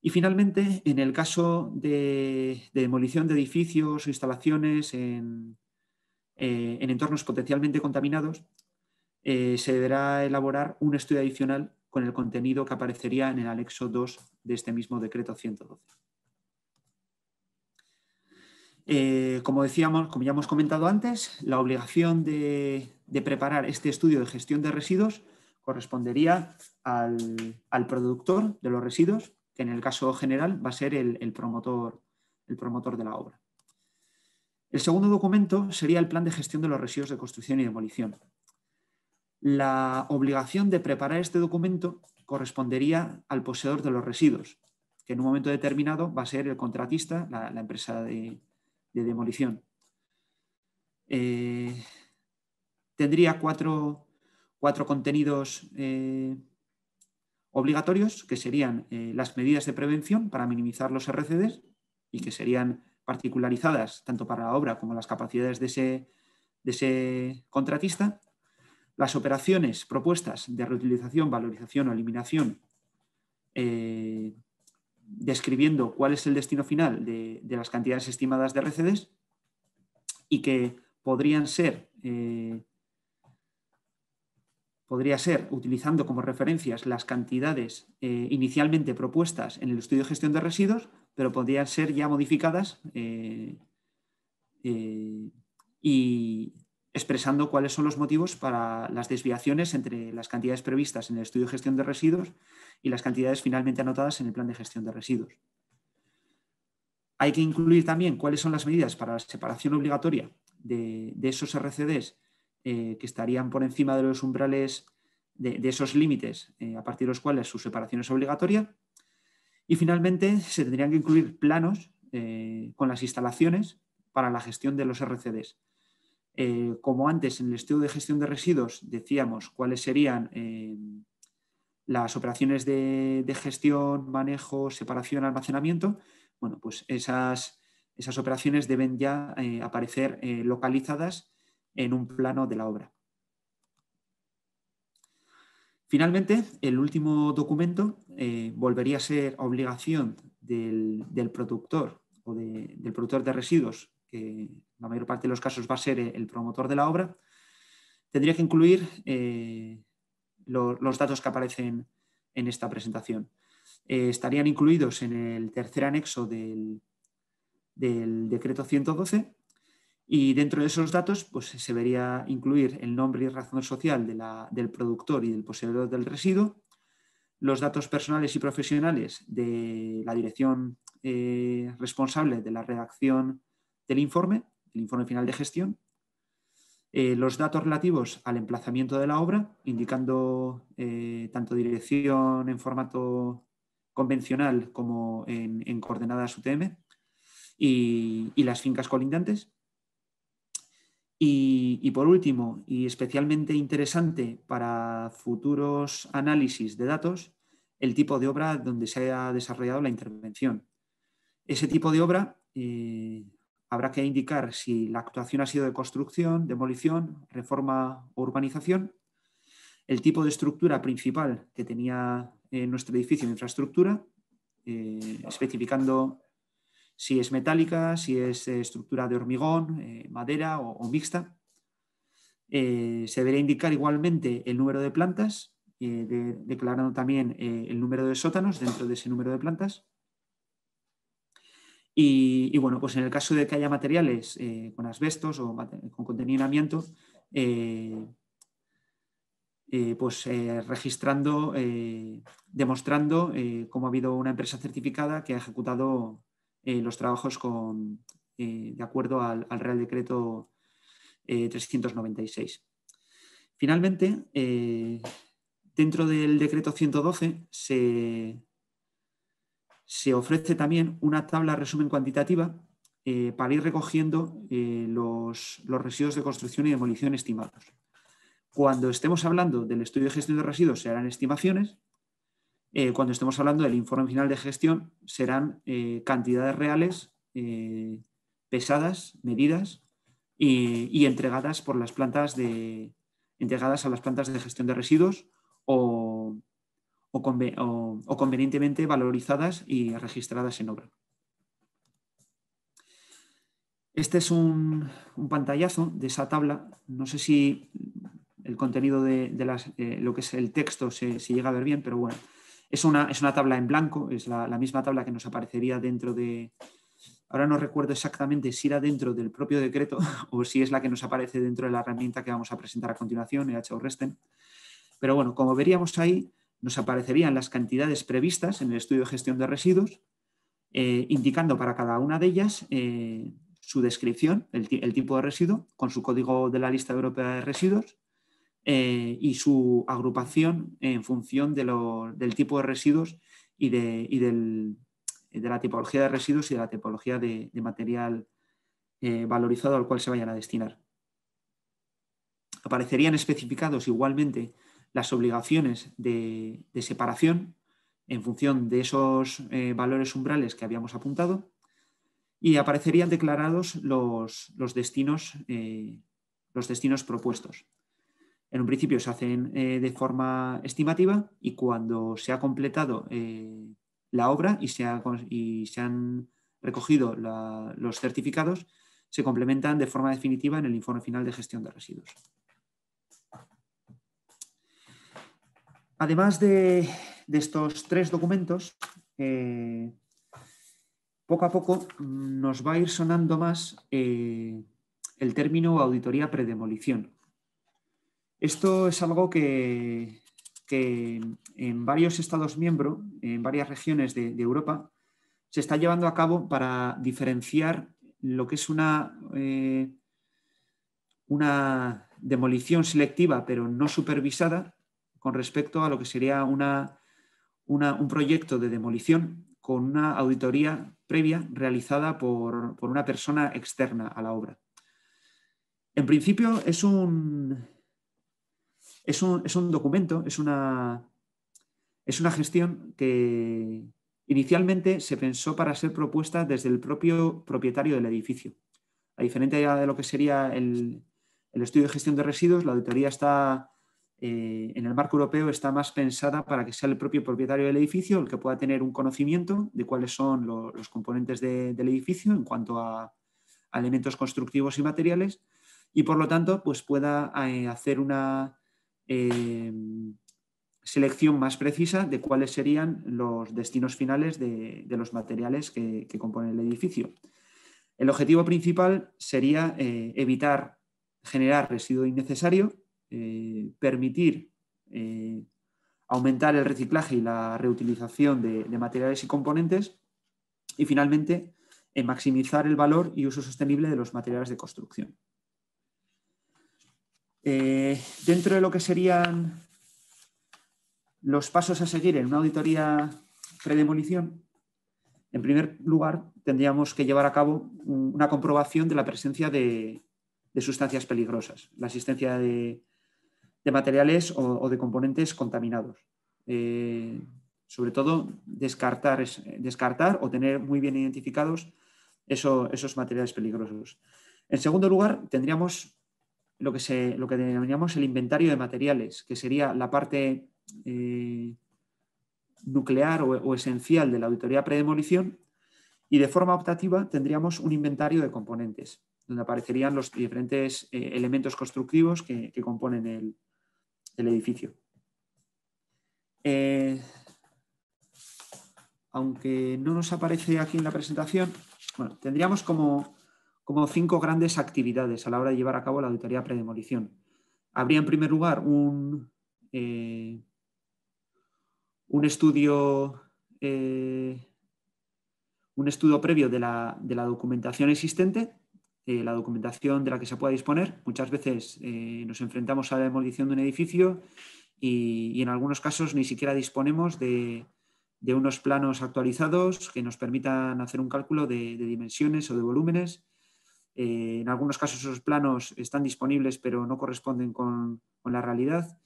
y finalmente, en el caso de, demolición de edificios o instalaciones en, eh, entornos potencialmente contaminados, eh, se deberá elaborar un estudio adicional con el contenido que aparecería en el anexo 2 de este mismo decreto 112. Eh, como decíamos, como ya hemos comentado antes, la obligación de, preparar este estudio de gestión de residuos correspondería al, productor de los residuos, que en el caso general va a ser el, promotor, el promotor de la obra. El segundo documento sería el plan de gestión de los residuos de construcción y demolición. La obligación de preparar este documento correspondería al poseedor de los residuos, que en un momento determinado va a ser el contratista, la empresa de, de demolición. Eh, tendría cuatro, contenidos eh, obligatorios, que serían eh, las medidas de prevención para minimizar los RCDs y que serían particularizadas tanto para la obra como las capacidades de ese, de ese contratista, las operaciones propuestas de reutilización, valorización o eliminación describiendo cuál es el destino final de, las cantidades estimadas de RCDs y que podrían ser, eh, podría ser, utilizando como referencias las cantidades eh, inicialmente propuestas en el estudio de gestión de residuos, pero podrían ser ya modificadas eh, y expresando cuáles son los motivos para las desviaciones entre las cantidades previstas en el estudio de gestión de residuos y las cantidades finalmente anotadas en el plan de gestión de residuos. Hay que incluir también cuáles son las medidas para la separación obligatoria de, esos RCDs eh, que estarían por encima de los umbrales de, esos límites eh, a partir de los cuales su separación es obligatoria. Y finalmente se tendrían que incluir planos eh, con las instalaciones para la gestión de los RCDs eh, como antes en el estudio de gestión de residuos decíamos cuáles serían eh, las operaciones de, gestión, manejo, separación, almacenamiento, bueno, pues esas, operaciones deben ya eh, aparecer localizadas en un plano de la obra. Finalmente, el último documento volvería a ser obligación del, productor o del productor de residuos que la mayor parte de los casos va a ser eh, el promotor de la obra, tendría que incluir eh, los datos que aparecen en esta presentación. Eh, estarían incluidos en el tercer anexo del, decreto 112 y dentro de esos datos pues, se vería incluir el nombre y razón social del productor y del poseedor del residuo, los datos personales y profesionales de la dirección responsable de la redacción del informe, el informe final de gestión, eh, los datos relativos al emplazamiento de la obra, indicando eh, tanto dirección en formato convencional como en, coordenadas UTM, y, las fincas colindantes. Y, por último, y especialmente interesante para futuros análisis de datos, el tipo de obra donde se haya desarrollado la intervención. Ese tipo de obra, eh, habrá que indicar si la actuación ha sido de construcción, demolición, reforma o urbanización, el tipo de estructura principal que tenía eh, nuestro edificio de infraestructura, eh, especificando si es metálica, si es eh, estructura de hormigón, madera o, mixta. se deberá indicar igualmente el número de plantas, declarando también el número de sótanos dentro de ese número de plantas y, bueno, pues en el caso de que haya materiales eh, con asbestos o con contaminamiento, eh, eh, pues registrando, demostrando cómo ha habido una empresa certificada que ha ejecutado los trabajos de acuerdo al, al Real Decreto 396. Finalmente, dentro del decreto 112 se, se ofrece también una tabla resumen cuantitativa eh, para ir recogiendo eh, los, residuos de construcción y demolición estimados. Cuando estemos hablando del estudio de gestión de residuos serán estimaciones, eh, cuando estemos hablando del informe final de gestión serán cantidades reales pesadas, medidas y, entregadas por las plantas de entregadas a las plantas de gestión de residuos o, o, convenientemente valorizadas y registradas en obra. Este es un, pantallazo de esa tabla. No sé si el contenido de, eh, lo que es el texto se, llega a ver bien, pero bueno, es una, es una tabla en blanco, es la, misma tabla que nos aparecería dentro de... Ahora no recuerdo exactamente si era dentro del propio decreto o si es la que nos aparece dentro de la herramienta que vamos a presentar a continuación, el Resten Pero bueno, como veríamos ahí, nos aparecerían las cantidades previstas en el estudio de gestión de residuos, eh, indicando para cada una de ellas eh, su descripción, el, tipo de residuo, con su código de la lista europea de residuos eh, y su agrupación en función del tipo de residuos y, de, la tipología de residuos y de la tipología de material valorizado al cual se vayan a destinar. Aparecerían especificados igualmente las obligaciones de, separación en función de esos eh, valores umbrales que habíamos apuntado y aparecerían declarados los, destinos, eh, los destinos propuestos. En un principio se hacen eh, de forma estimativa y cuando se ha completado la obra y se, han recogido los certificados, se complementan de forma definitiva en el informe final de gestión de residuos. Además de, estos tres documentos, eh, poco a poco nos va a ir sonando más eh, el término auditoría predemolición. Esto es algo que, en varios Estados miembros, en varias regiones de, Europa, se está llevando a cabo para diferenciar lo que es una, eh, una demolición selectiva pero no supervisada con respecto a lo que sería una, un proyecto de demolición con una auditoría previa realizada por, una persona externa a la obra. En principio es un, es un, documento, es una, es una gestión que inicialmente se pensó para ser propuesta desde el propio propietario del edificio. A diferencia de lo que sería el, el estudio de gestión de residuos, la auditoría está eh, en el marco europeo está más pensada para que sea el propio propietario del edificio el que pueda tener un conocimiento de cuáles son los componentes del edificio en cuanto a, elementos constructivos y materiales y por lo tanto pues pueda eh, hacer una eh, selección más precisa de cuáles serían los destinos finales de, los materiales que, que, componen el edificio. El objetivo principal sería evitar generar residuo innecesario eh, permitir eh, aumentar el reciclaje y la reutilización de, materiales y componentes y finalmente eh, maximizar el valor y uso sostenible de los materiales de construcción. dentro de lo que serían los pasos a seguir en una auditoría predemolición, en primer lugar tendríamos que llevar a cabo una comprobación de la presencia de, de sustancias peligrosas, la existencia de de materiales o, de componentes contaminados. Eh, sobre todo, descartar, descartar, o tener muy bien identificados esos materiales peligrosos. En segundo lugar, tendríamos lo que, se, lo que denominamos el inventario de materiales, que sería la parte eh, nuclear o, esencial de la auditoría predemolición. Y de forma optativa tendríamos un inventario de componentes, donde aparecerían los diferentes eh, elementos constructivos que componen el, del edificio. Eh, aunque no nos aparece aquí en la presentación, tendríamos como, cinco grandes actividades a la hora de llevar a cabo la auditoría predemolición. Habría en primer lugar un, eh, un estudio eh, un estudio previo de la, de la, documentación existente eh, la documentación de la que se pueda disponer. Muchas veces eh, nos enfrentamos a la demolición de un edificio y, en algunos casos ni siquiera disponemos de, unos planos actualizados que nos permitan hacer un cálculo de, dimensiones o de volúmenes. Eh, en algunos casos esos planos están disponibles pero no corresponden con, la realidad.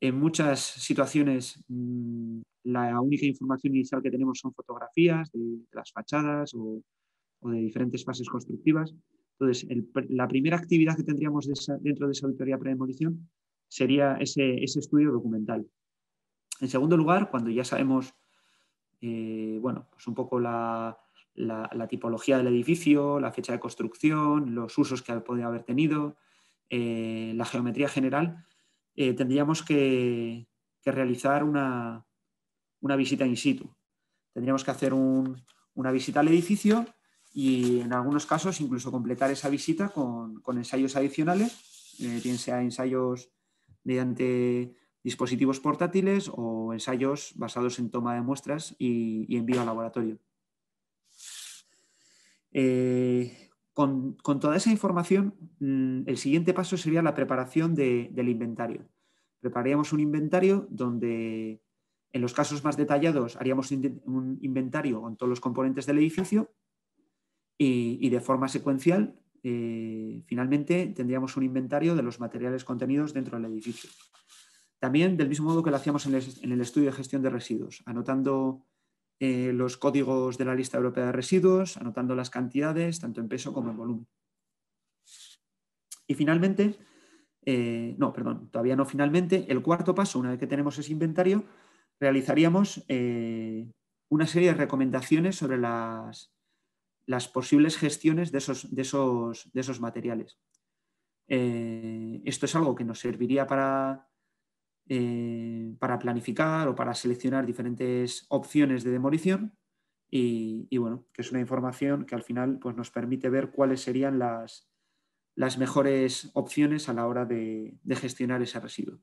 En muchas situaciones mm, la única información inicial que tenemos son fotografías de, las fachadas o de diferentes fases constructivas. Entonces, la primera actividad que tendríamos dentro de esa auditoría predemolición sería ese, estudio documental. En segundo lugar, cuando ya sabemos eh, bueno, pues un poco la, tipología del edificio, la fecha de construcción, los usos que podría haber tenido, eh, la geometría general, eh, tendríamos que, realizar una, visita in situ. Tendríamos que hacer una visita al edificio y en algunos casos incluso completar esa visita con, ensayos adicionales, eh, bien sea ensayos mediante dispositivos portátiles o ensayos basados en toma de muestras y, envío al laboratorio. Eh, con, toda esa información, mm, el siguiente paso sería la preparación del inventario. Prepararíamos un inventario donde en los casos más detallados haríamos un inventario con todos los componentes del edificio y, de forma secuencial, eh, finalmente tendríamos un inventario de los materiales contenidos dentro del edificio. También del mismo modo que lo hacíamos en el, estudio de gestión de residuos, anotando eh, los códigos de la lista europea de residuos, anotando las cantidades, tanto en peso como en volumen. Y finalmente, eh, no, perdón, todavía no finalmente, el cuarto paso, una vez que tenemos ese inventario, realizaríamos una serie de recomendaciones sobre las las posibles gestiones de esos, de esos, materiales. Eh, esto es algo que nos serviría para, eh, para planificar o para seleccionar diferentes opciones de demolición y, bueno, que es una información que al final pues, nos permite ver cuáles serían las, mejores opciones a la hora de, gestionar ese residuo.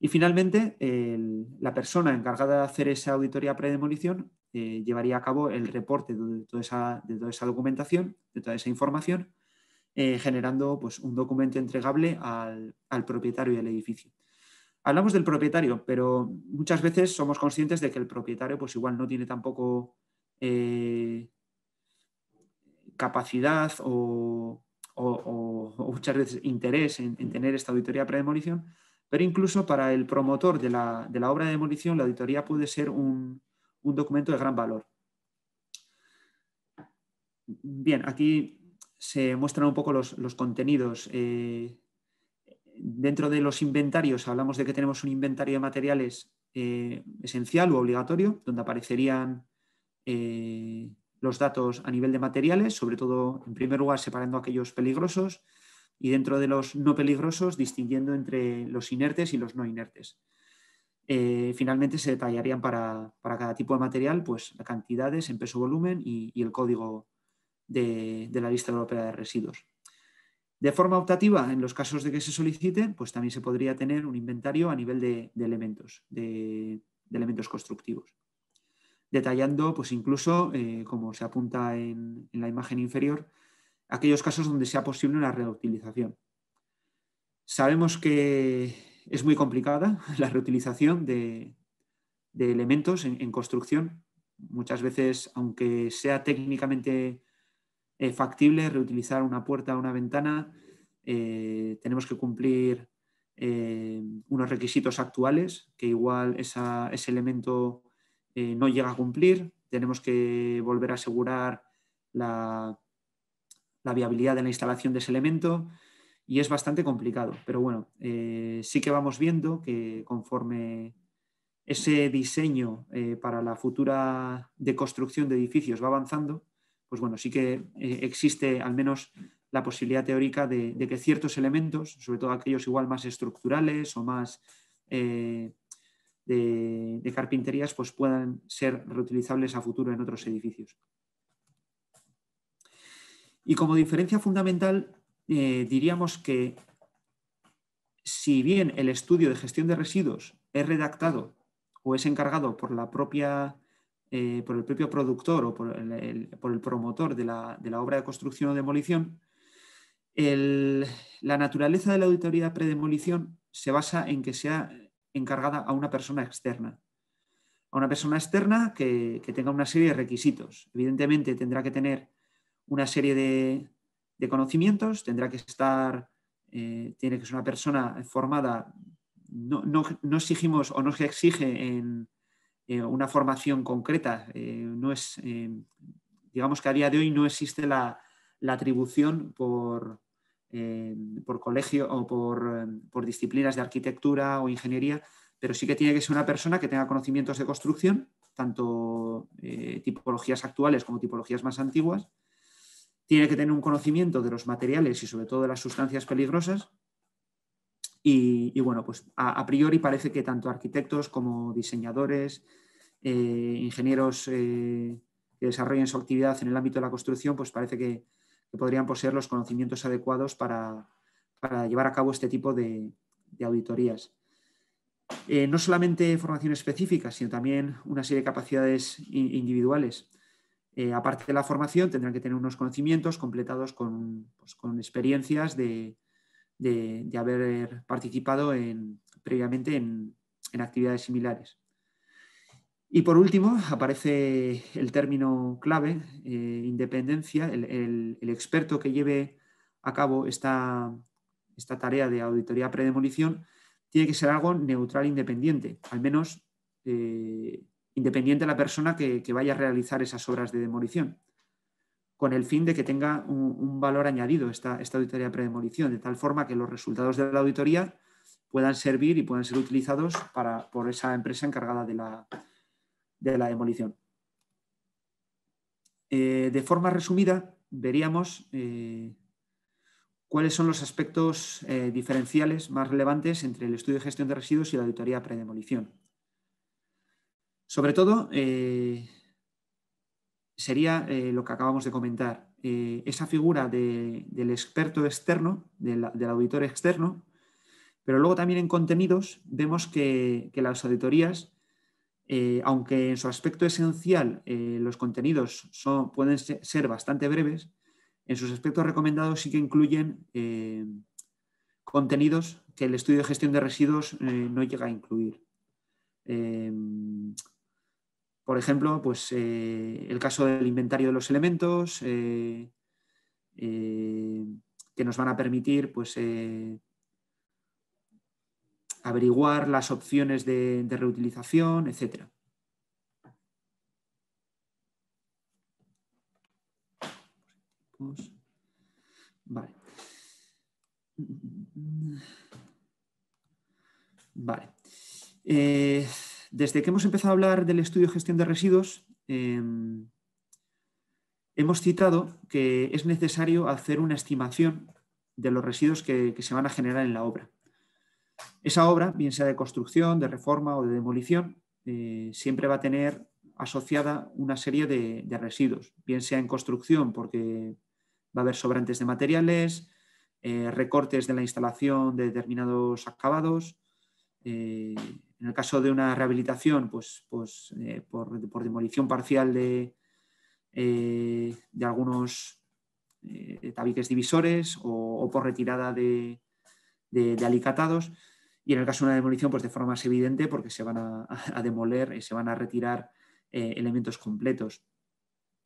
Y finalmente, la persona encargada de hacer esa auditoría predemolición eh, llevaría a cabo el reporte de toda, esa, de toda esa documentación, de toda esa información, eh, generando pues, un documento entregable al, al propietario del edificio. Hablamos del propietario, pero muchas veces somos conscientes de que el propietario pues igual no tiene tampoco eh, capacidad o, muchas veces interés en, tener esta auditoría predemolición, pero incluso para el promotor de la, obra de demolición, la auditoría puede ser un, un documento de gran valor. Bien, aquí se muestran un poco los, contenidos. Eh, dentro de los inventarios hablamos de que tenemos un inventario de materiales eh, esencial o obligatorio, donde aparecerían eh, los datos a nivel de materiales, sobre todo, en primer lugar, separando aquellos peligrosos y dentro de los no peligrosos, distinguiendo entre los inertes y los no inertes. Eh, finalmente se detallarían para, cada tipo de material pues, las cantidades en peso, volumen y, el código de, la lista europea de residuos. De forma optativa, en los casos de que se solicite, pues también se podría tener un inventario a nivel de, elementos, de, elementos constructivos. Detallando, pues incluso, eh, como se apunta en, en la imagen inferior, aquellos casos donde sea posible una reutilización. Sabemos que es muy complicada la reutilización de, elementos en, construcción. Muchas veces, aunque sea técnicamente eh, factible reutilizar una puerta o una ventana, eh, tenemos que cumplir eh, unos requisitos actuales que igual ese elemento no llega a cumplir. Tenemos que volver a asegurar la, la viabilidad de la instalación de ese elemento y es bastante complicado. Pero bueno, eh, sí que vamos viendo que conforme ese diseño eh, para la futura deconstrucción de edificios va avanzando, pues bueno, sí que eh, existe al menos la posibilidad teórica de, que ciertos elementos, sobre todo aquellos igual más estructurales o más de, de carpinterías, pues puedan ser reutilizables a futuro en otros edificios. Y como diferencia fundamental, eh, diríamos que si bien el estudio de gestión de residuos es redactado o es encargado por la propia eh, por el propio productor o por el, promotor de la, obra de construcción o demolición, la naturaleza de la auditoría predemolición se basa en que sea encargada a una persona externa. A una persona externa que, que tenga una serie de requisitos. Evidentemente tendrá que tener una serie de, de conocimientos, tendrá que estar, eh, tiene que ser una persona formada, no, no, exigimos o no se exige en una formación concreta, eh, no es, eh, digamos que a día de hoy no existe la, la atribución por, por, colegio o por, por disciplinas de arquitectura o ingeniería, pero sí que tiene que ser una persona que tenga conocimientos de construcción, tanto tipologías actuales como tipologías más antiguas, tiene que tener un conocimiento de los materiales y sobre todo de las sustancias peligrosas. Y, bueno, pues a, priori parece que tanto arquitectos como diseñadores, eh, ingenieros eh, que desarrollen su actividad en el ámbito de la construcción, pues parece que, podrían poseer los conocimientos adecuados para, llevar a cabo este tipo de, auditorías. Eh, no solamente formación específica, sino también una serie de capacidades individuales. Eh, aparte de la formación, tendrán que tener unos conocimientos completados con, pues, experiencias de, haber participado previamente en, actividades similares. Y por último, aparece el término clave, eh, independencia, el, experto que lleve a cabo esta, tarea de auditoría predemolición tiene que ser algo neutral e independiente, al menos eh, independiente de la persona que, vaya a realizar esas obras de demolición, con el fin de que tenga un, valor añadido esta, esta auditoría predemolición, de tal forma que los resultados de la auditoría puedan servir y puedan ser utilizados por esa empresa encargada de la, demolición. Eh, de forma resumida, veríamos eh, cuáles son los aspectos eh, diferenciales más relevantes entre el estudio de gestión de residuos y la auditoría predemolición. Sobre todo, eh, sería eh, lo que acabamos de comentar, eh, esa figura del experto externo, del, del, auditor externo, pero luego también en contenidos vemos que, las auditorías, aunque en su aspecto esencial los contenidos son, pueden ser bastante breves, en sus aspectos recomendados sí que incluyen contenidos que el estudio de gestión de residuos no llega a incluir por ejemplo, pues, eh, el caso del inventario de los elementos, eh, eh, que nos van a permitir pues, averiguar las opciones de, reutilización, etc. Vale. Vale. Desde que hemos empezado a hablar del estudio de gestión de residuos, em, hemos citado que es necesario hacer una estimación de los residuos que, se van a generar en la obra. Esa obra, bien sea de construcción, de reforma o de demolición, eh, siempre va a tener asociada una serie de, residuos, bien sea en construcción porque va a haber sobrantes de materiales, eh, recortes de la instalación de determinados acabados, eh, en el caso de una rehabilitación, pues, pues eh, por, demolición parcial de, eh, algunos eh, tabiques divisores o, por retirada de, alicatados. Y en el caso de una demolición, pues de forma más evidente, porque se van a, a demoler, se van a retirar elementos completos.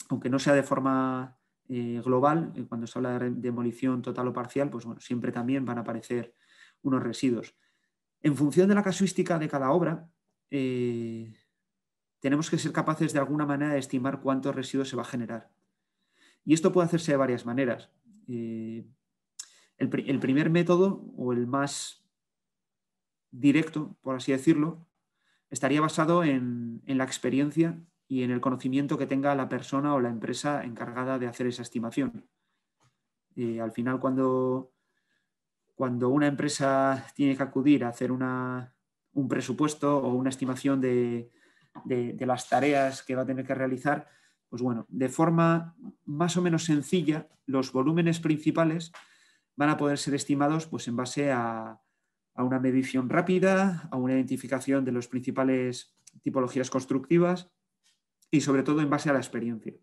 Aunque no sea de forma global, cuando se habla de demolición total o parcial, pues bueno, siempre también van a aparecer unos residuos. En función de la casuística de cada obra, eh, tenemos que ser capaces de alguna manera de estimar cuántos residuos se va a generar. Y esto puede hacerse de varias maneras. Eh, el, primer método, o el más directo, por así decirlo, estaría basado en, la experiencia y en el conocimiento que tenga la persona o la empresa encargada de hacer esa estimación. Eh, al final, cuando cuando una empresa tiene que acudir a hacer un presupuesto o una estimación de, las tareas que va a tener que realizar, pues bueno, de forma más o menos sencilla, los volúmenes principales van a poder ser estimados pues, en base a una medición rápida, a una identificación de las principales tipologías constructivas y sobre todo en base a la experiencia.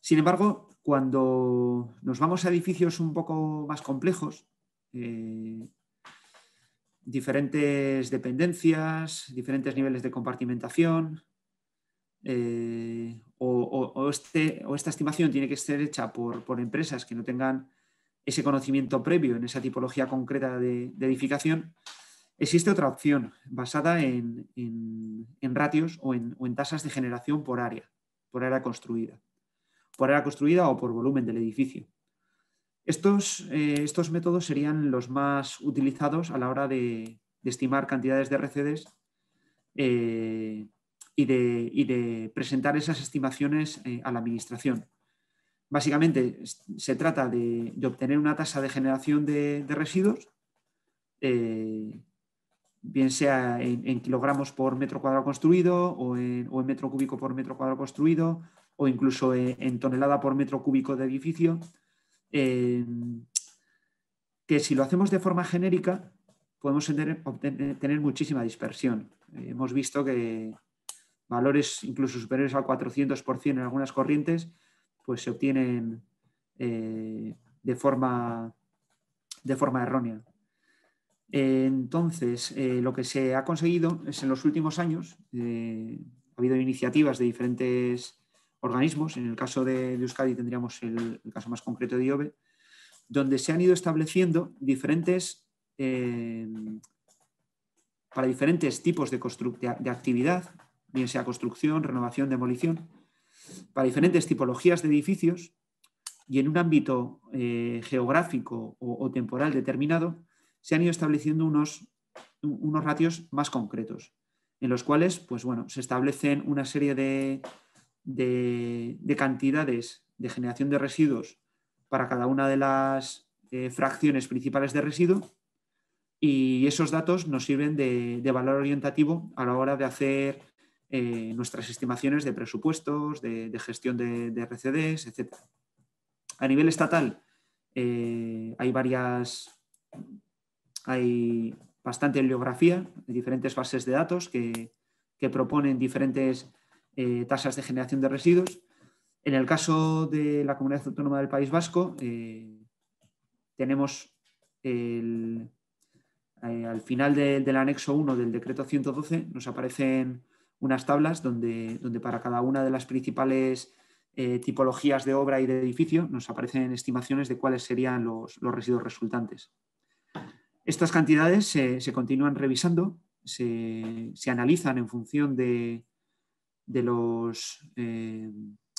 Sin embargo, cuando nos vamos a edificios un poco más complejos, eh, diferentes dependencias, diferentes niveles de compartimentación, eh, este, o, esta estimación tiene que ser hecha por, empresas que no tengan ese conocimiento previo en esa tipología concreta de, edificación, existe otra opción basada en, ratios o en, tasas de generación por área, por área construida por área construida o por volumen del edificio. Eh, estos, métodos serían los más utilizados a la hora de, estimar cantidades de RCDs eh, y, de, presentar esas estimaciones eh, a la administración. Básicamente se trata de, obtener una tasa de generación de, residuos, bien sea en, kilogramos por metro cuadrado construido o en metro cúbico por metro cuadrado construido o incluso eh, en, tonelada por metro cúbico de edificio, eh, que si lo hacemos de forma genérica podemos tener, muchísima dispersión. Eh, hemos visto que valores incluso superiores al 400% en algunas corrientes pues se obtienen de, forma, de forma errónea. Entonces, lo que se ha conseguido es en los últimos años, ha habido iniciativas de diferentes organismos, en el caso de, Euskadi tendríamos el, caso más concreto de IOBE, donde se han ido estableciendo diferentes, eh, para diferentes tipos de, de, de actividad, bien sea construcción, renovación, demolición, para diferentes tipologías de edificios y en un ámbito eh, geográfico o, o, temporal determinado, se han ido estableciendo unos, unos ratios más concretos, en los cuales pues, bueno, se establecen una serie de, de, cantidades de generación de residuos para cada una de las eh, fracciones principales de residuo y esos datos nos sirven de, valor orientativo a la hora de hacer eh, nuestras estimaciones de presupuestos, de, gestión de, RCDs, etc. A nivel estatal eh, hay varias, hay bastante bibliografía de diferentes bases de datos que proponen diferentes eh, tasas de generación de residuos. En el caso de la comunidad autónoma del País Vasco, eh, tenemos eh, al final del anexo 1 del decreto 112, nos aparecen unas tablas donde, donde para cada una de las principales tipologías de obra y de edificio nos aparecen estimaciones de cuáles serían los, residuos resultantes. Estas cantidades se continúan revisando, se analizan en función de, de los, eh,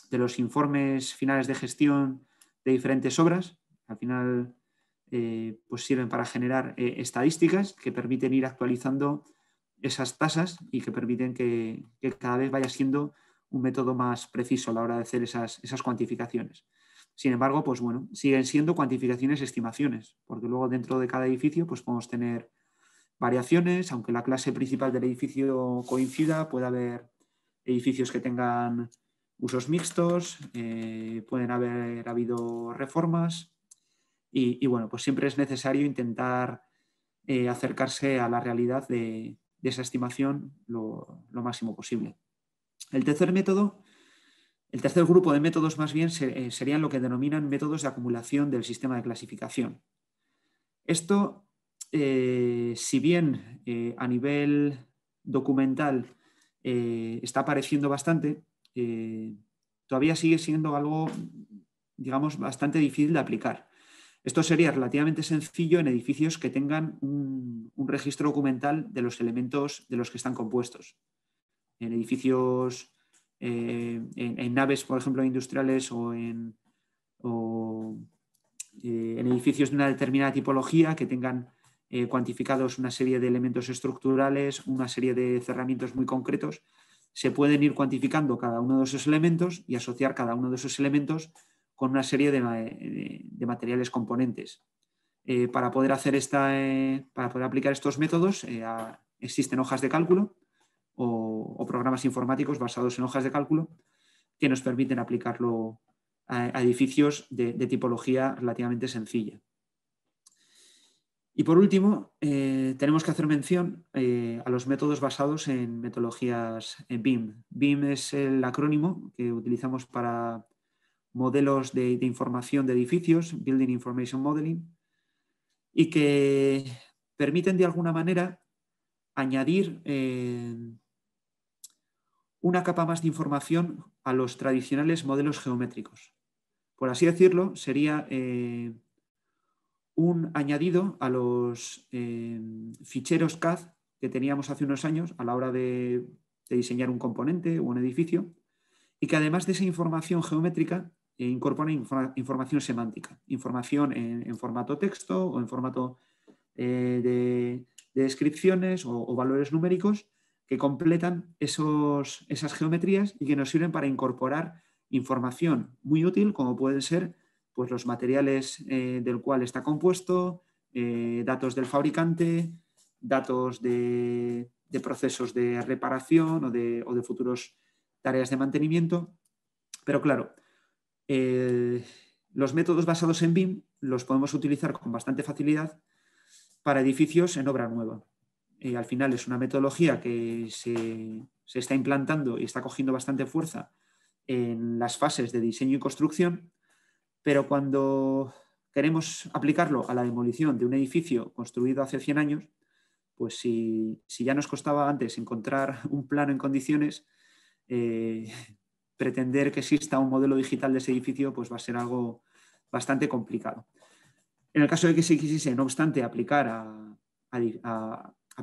de los informes finales de gestión de diferentes obras. Al final, eh, pues sirven para generar eh, estadísticas que permiten ir actualizando esas tasas y que permiten que, que, cada vez vaya siendo un método más preciso a la hora de hacer esas, esas cuantificaciones. Sin embargo, pues bueno, siguen siendo cuantificaciones estimaciones, porque luego dentro de cada edificio pues podemos tener variaciones, aunque la clase principal del edificio coincida, puede haber edificios que tengan usos mixtos, eh, pueden haber habido reformas y, bueno, pues siempre es necesario intentar eh, acercarse a la realidad de, esa estimación lo, máximo posible. El tercer método, el tercer grupo de métodos más bien eh, serían lo que denominan métodos de acumulación del sistema de clasificación. Esto, si bien a nivel documental eh, está apareciendo bastante, eh, todavía sigue siendo algo, digamos, bastante difícil de aplicar. Esto sería relativamente sencillo en edificios que tengan un, registro documental de los elementos de los que están compuestos. En edificios, eh, en, naves, por ejemplo, industriales o en, o, en edificios de una determinada tipología que tengan eh, cuantificados una serie de elementos estructurales, una serie de cerramientos muy concretos, se pueden ir cuantificando cada uno de esos elementos y asociar cada uno de esos elementos con una serie de, eh, materiales componentes. Eh, para, poder hacer esta, para poder aplicar estos métodos existen hojas de cálculo o, programas informáticos basados en hojas de cálculo que nos permiten aplicarlo a, edificios de tipología relativamente sencilla. Y por último, eh, tenemos que hacer mención eh, a los métodos basados en metodologías BIM. BIM es el acrónimo que utilizamos para modelos de, información de edificios, Building Information Modeling, y que permiten de alguna manera añadir eh, una capa más de información a los tradicionales modelos geométricos. Por así decirlo, sería un añadido a los eh, ficheros CAD que teníamos hace unos años a la hora de, diseñar un componente o un edificio, y que además de esa información geométrica eh, incorpora información semántica, información en, formato texto o en formato eh, de, descripciones o, valores numéricos que completan esos, esas geometrías y que nos sirven para incorporar información muy útil como pueden ser pues los materiales eh, del cual está compuesto, eh, datos del fabricante, datos de, procesos de reparación o de, futuras futuros tareas de mantenimiento. Pero claro, eh, los métodos basados en BIM los podemos utilizar con bastante facilidad para edificios en obra nueva. al final es una metodología que se, está implantando y está cogiendo bastante fuerza en las fases de diseño y construcción pero cuando queremos aplicarlo a la demolición de un edificio construido hace 100 años, pues si, ya nos costaba antes encontrar un plano en condiciones, eh, pretender que exista un modelo digital de ese edificio pues va a ser algo bastante complicado. En el caso de que se quisiese, no obstante, aplicar a,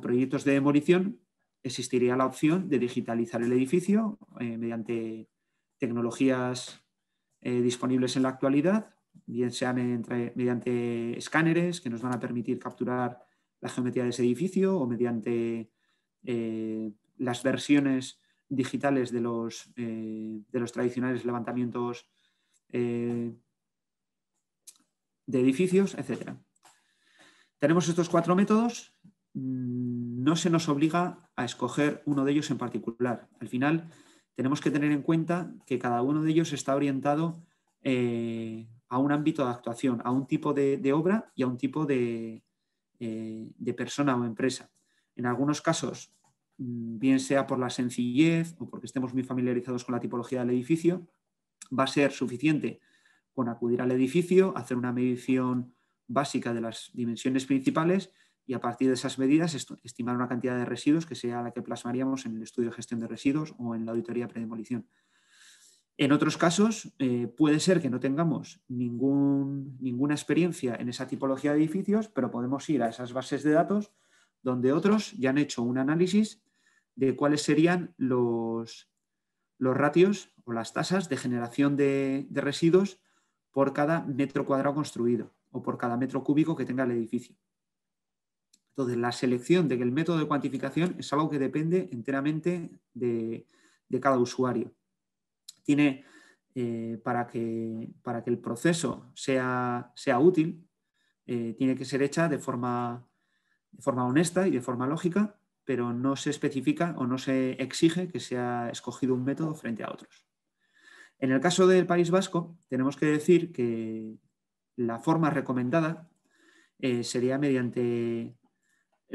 proyectos de demolición, existiría la opción de digitalizar el edificio eh, mediante tecnologías eh, disponibles en la actualidad, bien sean mediante escáneres que nos van a permitir capturar la geometría de ese edificio o mediante eh, las versiones digitales de los, eh, de los tradicionales levantamientos de edificios, etc. Tenemos estos cuatro métodos. Mm, no se nos obliga a escoger uno de ellos en particular. Al final, tenemos que tener en cuenta que cada uno de ellos está orientado eh, a un ámbito de actuación, a un tipo de, obra y a un tipo de, eh, de, persona o empresa. En algunos casos, mm, bien sea por la sencillez o porque estemos muy familiarizados con la tipología del edificio, va a ser suficiente con acudir al edificio, hacer una medición básica de las dimensiones principales y a partir de esas medidas estimar una cantidad de residuos que sea la que plasmaríamos en el estudio de gestión de residuos o en la auditoría predemolición. En otros casos, eh, puede ser que no tengamos ninguna experiencia en esa tipología de edificios, pero podemos ir a esas bases de datos donde otros ya han hecho un análisis de cuáles serían los, los ratios o las tasas de generación de residuos por cada metro cuadrado construido o por cada metro cúbico que tenga el edificio. Entonces, la selección de que el método de cuantificación es algo que depende enteramente de, cada usuario. Tiene, eh, para, que, para, que, el proceso sea, sea útil, eh, tiene que ser hecha de forma, de forma honesta y de forma lógica, pero no se especifica o no se exige que sea escogido un método frente a otros. En el caso del País Vasco, tenemos que decir que la forma recomendada eh, sería mediante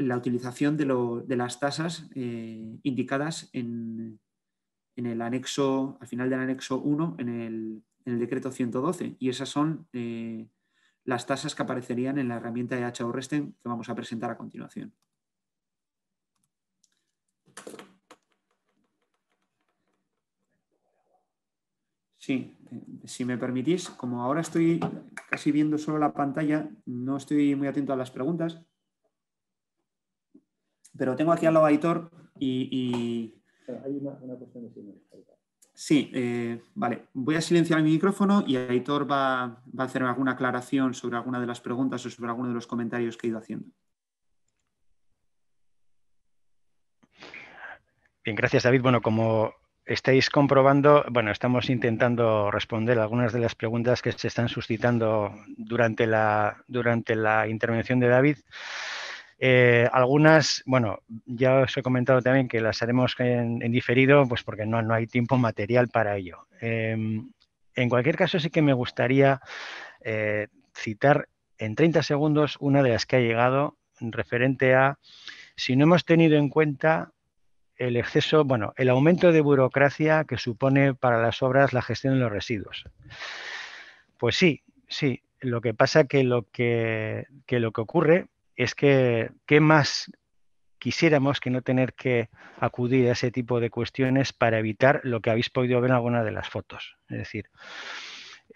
la utilización de, las tasas eh, indicadas en, el anexo, al final del anexo 1, en el, decreto 112. Y esas son eh, las tasas que aparecerían en la herramienta de HO Resten que vamos a presentar a continuación. Sí, eh, si me permitís, como ahora estoy casi viendo solo la pantalla, no estoy muy atento a las preguntas. Pero tengo aquí al lado a Aitor y... Sí, eh, vale. Voy a silenciar mi micrófono y Aitor va, a hacer alguna aclaración sobre alguna de las preguntas o sobre alguno de los comentarios que he ido haciendo. Bien, gracias David. Bueno, como estáis comprobando, bueno, estamos intentando responder algunas de las preguntas que se están suscitando durante la, durante la intervención de David. Eh, algunas, bueno, ya os he comentado también que las haremos en, diferido, pues porque no, no, hay tiempo material para ello. Em, en cualquier caso, sí que me gustaría eh, citar en 30 segundos una de las que ha llegado referente a si no hemos tenido en cuenta el exceso, bueno, el aumento de burocracia que supone para las obras la gestión de los residuos. Pues sí, sí. Lo que pasa que lo que, que lo que ocurre es que, ¿qué más quisiéramos que no tener que acudir a ese tipo de cuestiones para evitar lo que habéis podido ver en alguna de las fotos? Es decir,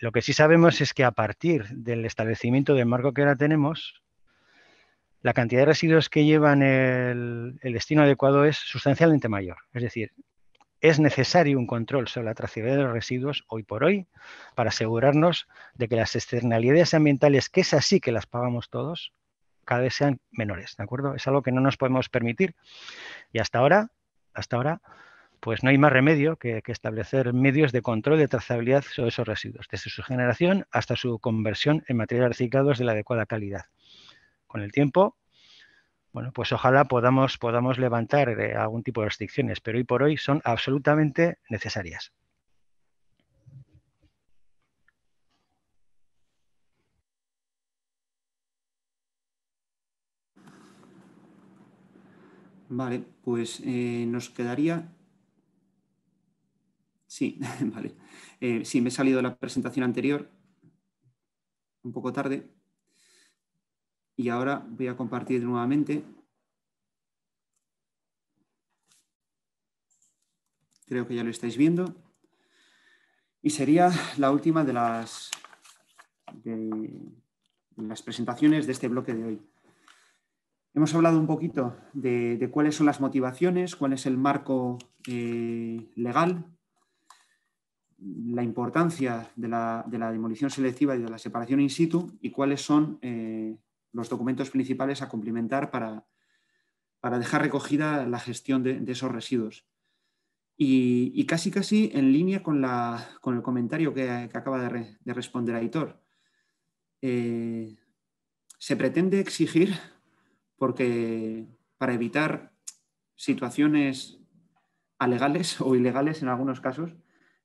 lo que sí sabemos es que a partir del establecimiento del marco que ahora tenemos, la cantidad de residuos que llevan el, destino adecuado es sustancialmente mayor. Es decir, es necesario un control sobre la trazabilidad de los residuos hoy por hoy para asegurarnos de que las externalidades ambientales, que es así que las pagamos todos, cada vez sean menores, ¿de acuerdo? Es algo que no nos podemos permitir. Y hasta ahora, hasta ahora, pues no hay más remedio que, establecer medios de control de trazabilidad sobre esos residuos, desde su generación hasta su conversión en materiales reciclados de la adecuada calidad. Con el tiempo, bueno, pues ojalá podamos, podamos levantar eh, algún tipo de restricciones, pero hoy por hoy son absolutamente necesarias. Vale, pues eh, nos quedaría... Sí, vale. Eh, sí, me he salido de la presentación anterior un poco tarde. Y ahora voy a compartir nuevamente. Creo que ya lo estáis viendo. Y sería la última de las, de las presentaciones de este bloque de hoy. Hemos hablado un poquito de, cuáles son las motivaciones, cuál es el marco eh, legal, la importancia de la, demolición selectiva y de la separación in situ y cuáles son eh, los documentos principales a complementar para, dejar recogida la gestión de, esos residuos. Y, casi casi en línea con, el comentario que, acaba de, responder Aitor. Eh, se pretende exigir porque para evitar situaciones alegales o ilegales en algunos casos,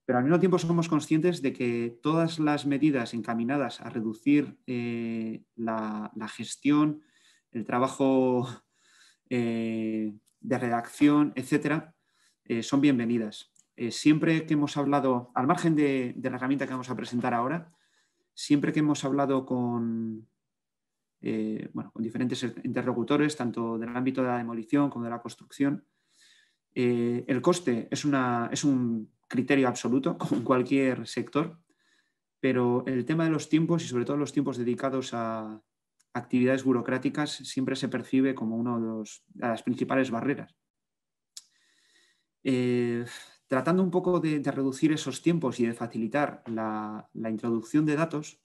pero al mismo tiempo somos conscientes de que todas las medidas encaminadas a reducir eh, la, gestión, el trabajo eh, de redacción, etcétera, eh, son bienvenidas. siempre que hemos hablado, al margen de, la herramienta que vamos a presentar ahora, siempre que hemos hablado con, eh, bueno, con diferentes interlocutores, tanto del ámbito de la demolición como de la construcción. Eh, el coste es, una, es un criterio absoluto, como cualquier sector, pero el tema de los tiempos y sobre todo los tiempos dedicados a actividades burocráticas siempre se percibe como una de, las principales barreras. Eh, tratando un poco de, reducir esos tiempos y de facilitar la, introducción de datos,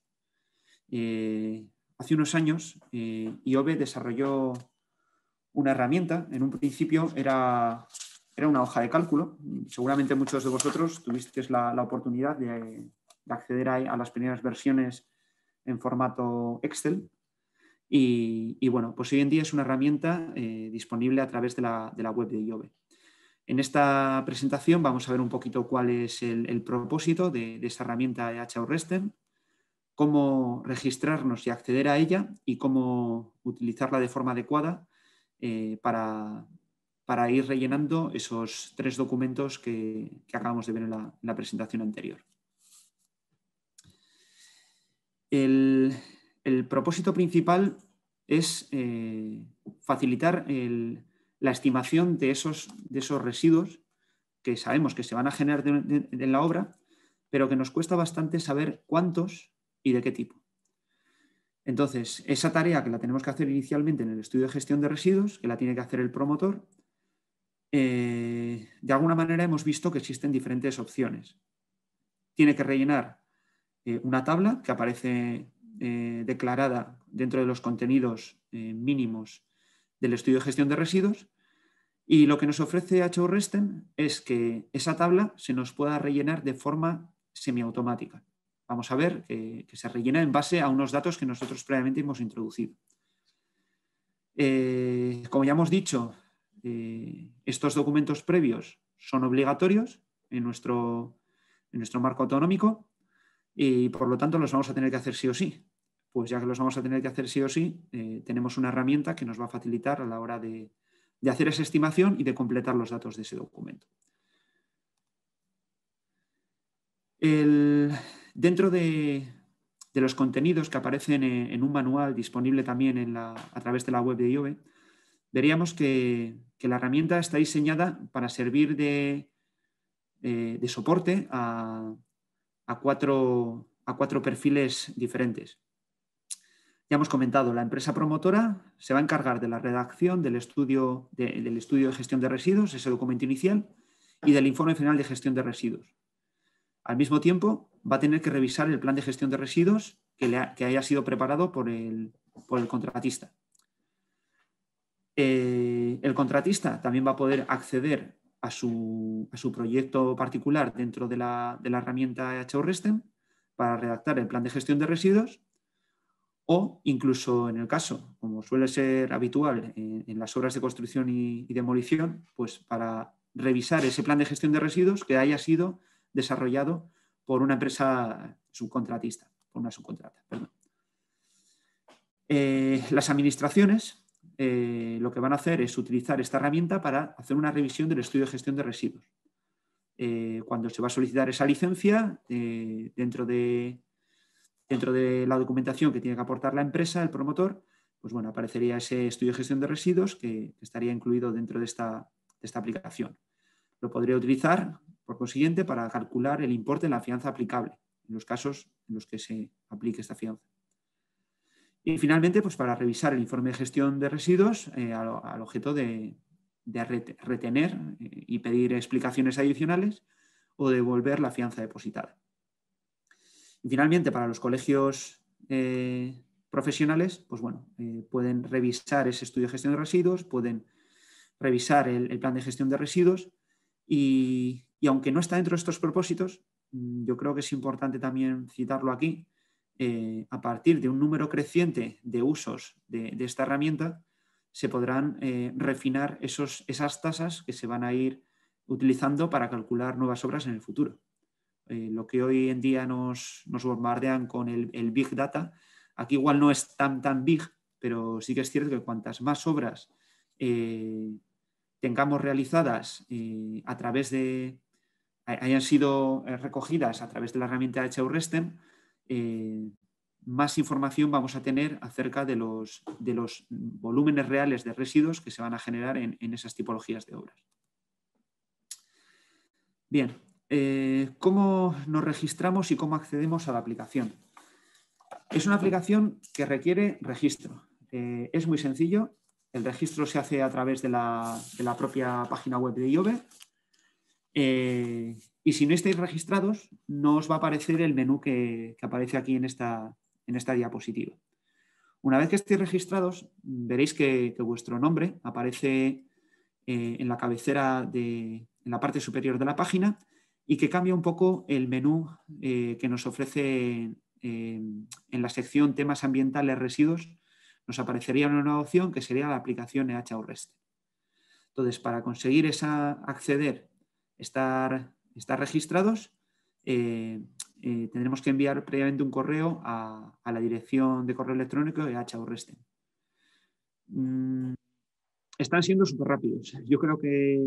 eh, hace unos años eh, desarrolló una herramienta. En un principio era, era, una hoja de cálculo. Seguramente muchos de vosotros tuvisteis la, la oportunidad de, acceder a, las primeras versiones en formato Excel. Y, bueno, pues hoy en día es una herramienta eh, disponible a través de la, web de IOB. En esta presentación vamos a ver un poquito cuál es el, propósito de, esa esta herramienta de HR cómo registrarnos y acceder a ella y cómo utilizarla de forma adecuada eh, para, ir rellenando esos tres documentos que, acabamos de ver en la, presentación anterior. El, propósito principal es eh, facilitar la estimación de esos, de esos residuos que sabemos que se van a generar en la obra, pero que nos cuesta bastante saber cuántos y de qué tipo. Entonces, esa tarea que la tenemos que hacer inicialmente en el estudio de gestión de residuos, que la tiene que hacer el promotor, eh, de alguna manera hemos visto que existen diferentes opciones. Tiene que rellenar eh, una tabla que aparece eh, declarada dentro de los contenidos mínimos del estudio de gestión de residuos y lo que nos ofrece HORESTEN es que esa tabla se nos pueda rellenar de forma semiautomática vamos a ver, que, se rellena en base a unos datos que nosotros previamente hemos introducido. Eh, como ya hemos dicho, eh, estos documentos previos son obligatorios en nuestro, en nuestro marco autonómico y por lo tanto los vamos a tener que hacer sí o sí. Pues ya que los vamos a tener que hacer sí o sí, eh, tenemos una herramienta que nos va a facilitar a la hora de, de hacer esa estimación y de completar los datos de ese documento. El, Dentro de, los contenidos que aparecen en un manual disponible también a través de la web de IOBE, veríamos que, la herramienta está diseñada para servir de, eh, soporte a, cuatro, perfiles diferentes. Ya hemos comentado, la empresa promotora se va a encargar de la redacción del estudio de, del estudio de gestión de residuos, ese documento inicial, y del informe final de gestión de residuos. Al mismo tiempo, va a tener que revisar el plan de gestión de residuos que, haya sido preparado por el, el contratista. Eh, el contratista también va a poder acceder a su, proyecto particular dentro de la, de la herramienta HORESTEM para redactar el plan de gestión de residuos o incluso en el caso, como suele ser habitual en, las obras de construcción y, y, demolición, pues para revisar ese plan de gestión de residuos que haya sido desarrollado por una empresa subcontratista, por una subcontrata. Eh, las administraciones eh, lo que van a hacer es utilizar esta herramienta para hacer una revisión del estudio de gestión de residuos. Eh, cuando se va a solicitar esa licencia, dentro, de, dentro de la documentación que tiene que aportar la empresa, el promotor, pues bueno, aparecería ese estudio de gestión de residuos que, estaría incluido dentro de esta, de esta aplicación. Lo podría utilizar por consiguiente, para calcular el importe de la fianza aplicable en los casos en los que se aplique esta fianza. Y finalmente, pues para revisar el informe de gestión de residuos eh, al, objeto de, retener eh, y pedir explicaciones adicionales o devolver la fianza depositada. Y finalmente, para los colegios eh, profesionales, pues bueno, pueden revisar ese estudio de gestión de residuos, pueden revisar el plan de gestión de residuos y y aunque no está dentro de estos propósitos, mm, yo creo que es importante también citarlo aquí, eh, a partir de un número creciente de usos de, esta herramienta, se podrán eh, refinar esos, esas tasas que se van a ir utilizando para calcular nuevas obras en el futuro. Eh, lo que hoy en día nos, bombardean con el, Big Data, aquí igual no es tan, tan big, pero sí que es cierto que cuantas más obras tengamos realizadas a través de, hayan sido eh, recogidas a través de la herramienta HeuRestem, eh, más información vamos a tener acerca de los, volúmenes reales de residuos que se van a generar en, esas tipologías de obras. Bien, eh, ¿cómo nos registramos y cómo accedemos a la aplicación? Es una aplicación que requiere registro. es muy sencillo. El registro se hace a través de la, de la propia página web de IOBE, eh, y si no estáis registrados, no os va a aparecer el menú que, aparece aquí en esta, diapositiva. Una vez que estéis registrados, veréis que, vuestro nombre aparece eh, en la cabecera, de, en la parte superior de la página y que cambia un poco el menú eh, que nos ofrece en la sección temas ambientales residuos, nos aparecería una nueva opción que sería la aplicación e REST. E. Entonces, para conseguir esa, acceder estar, registrados, eh, eh, tendremos que enviar previamente un correo a, la dirección de correo electrónico de HAURESTEN. Mm, están siendo súper rápidos. Yo creo que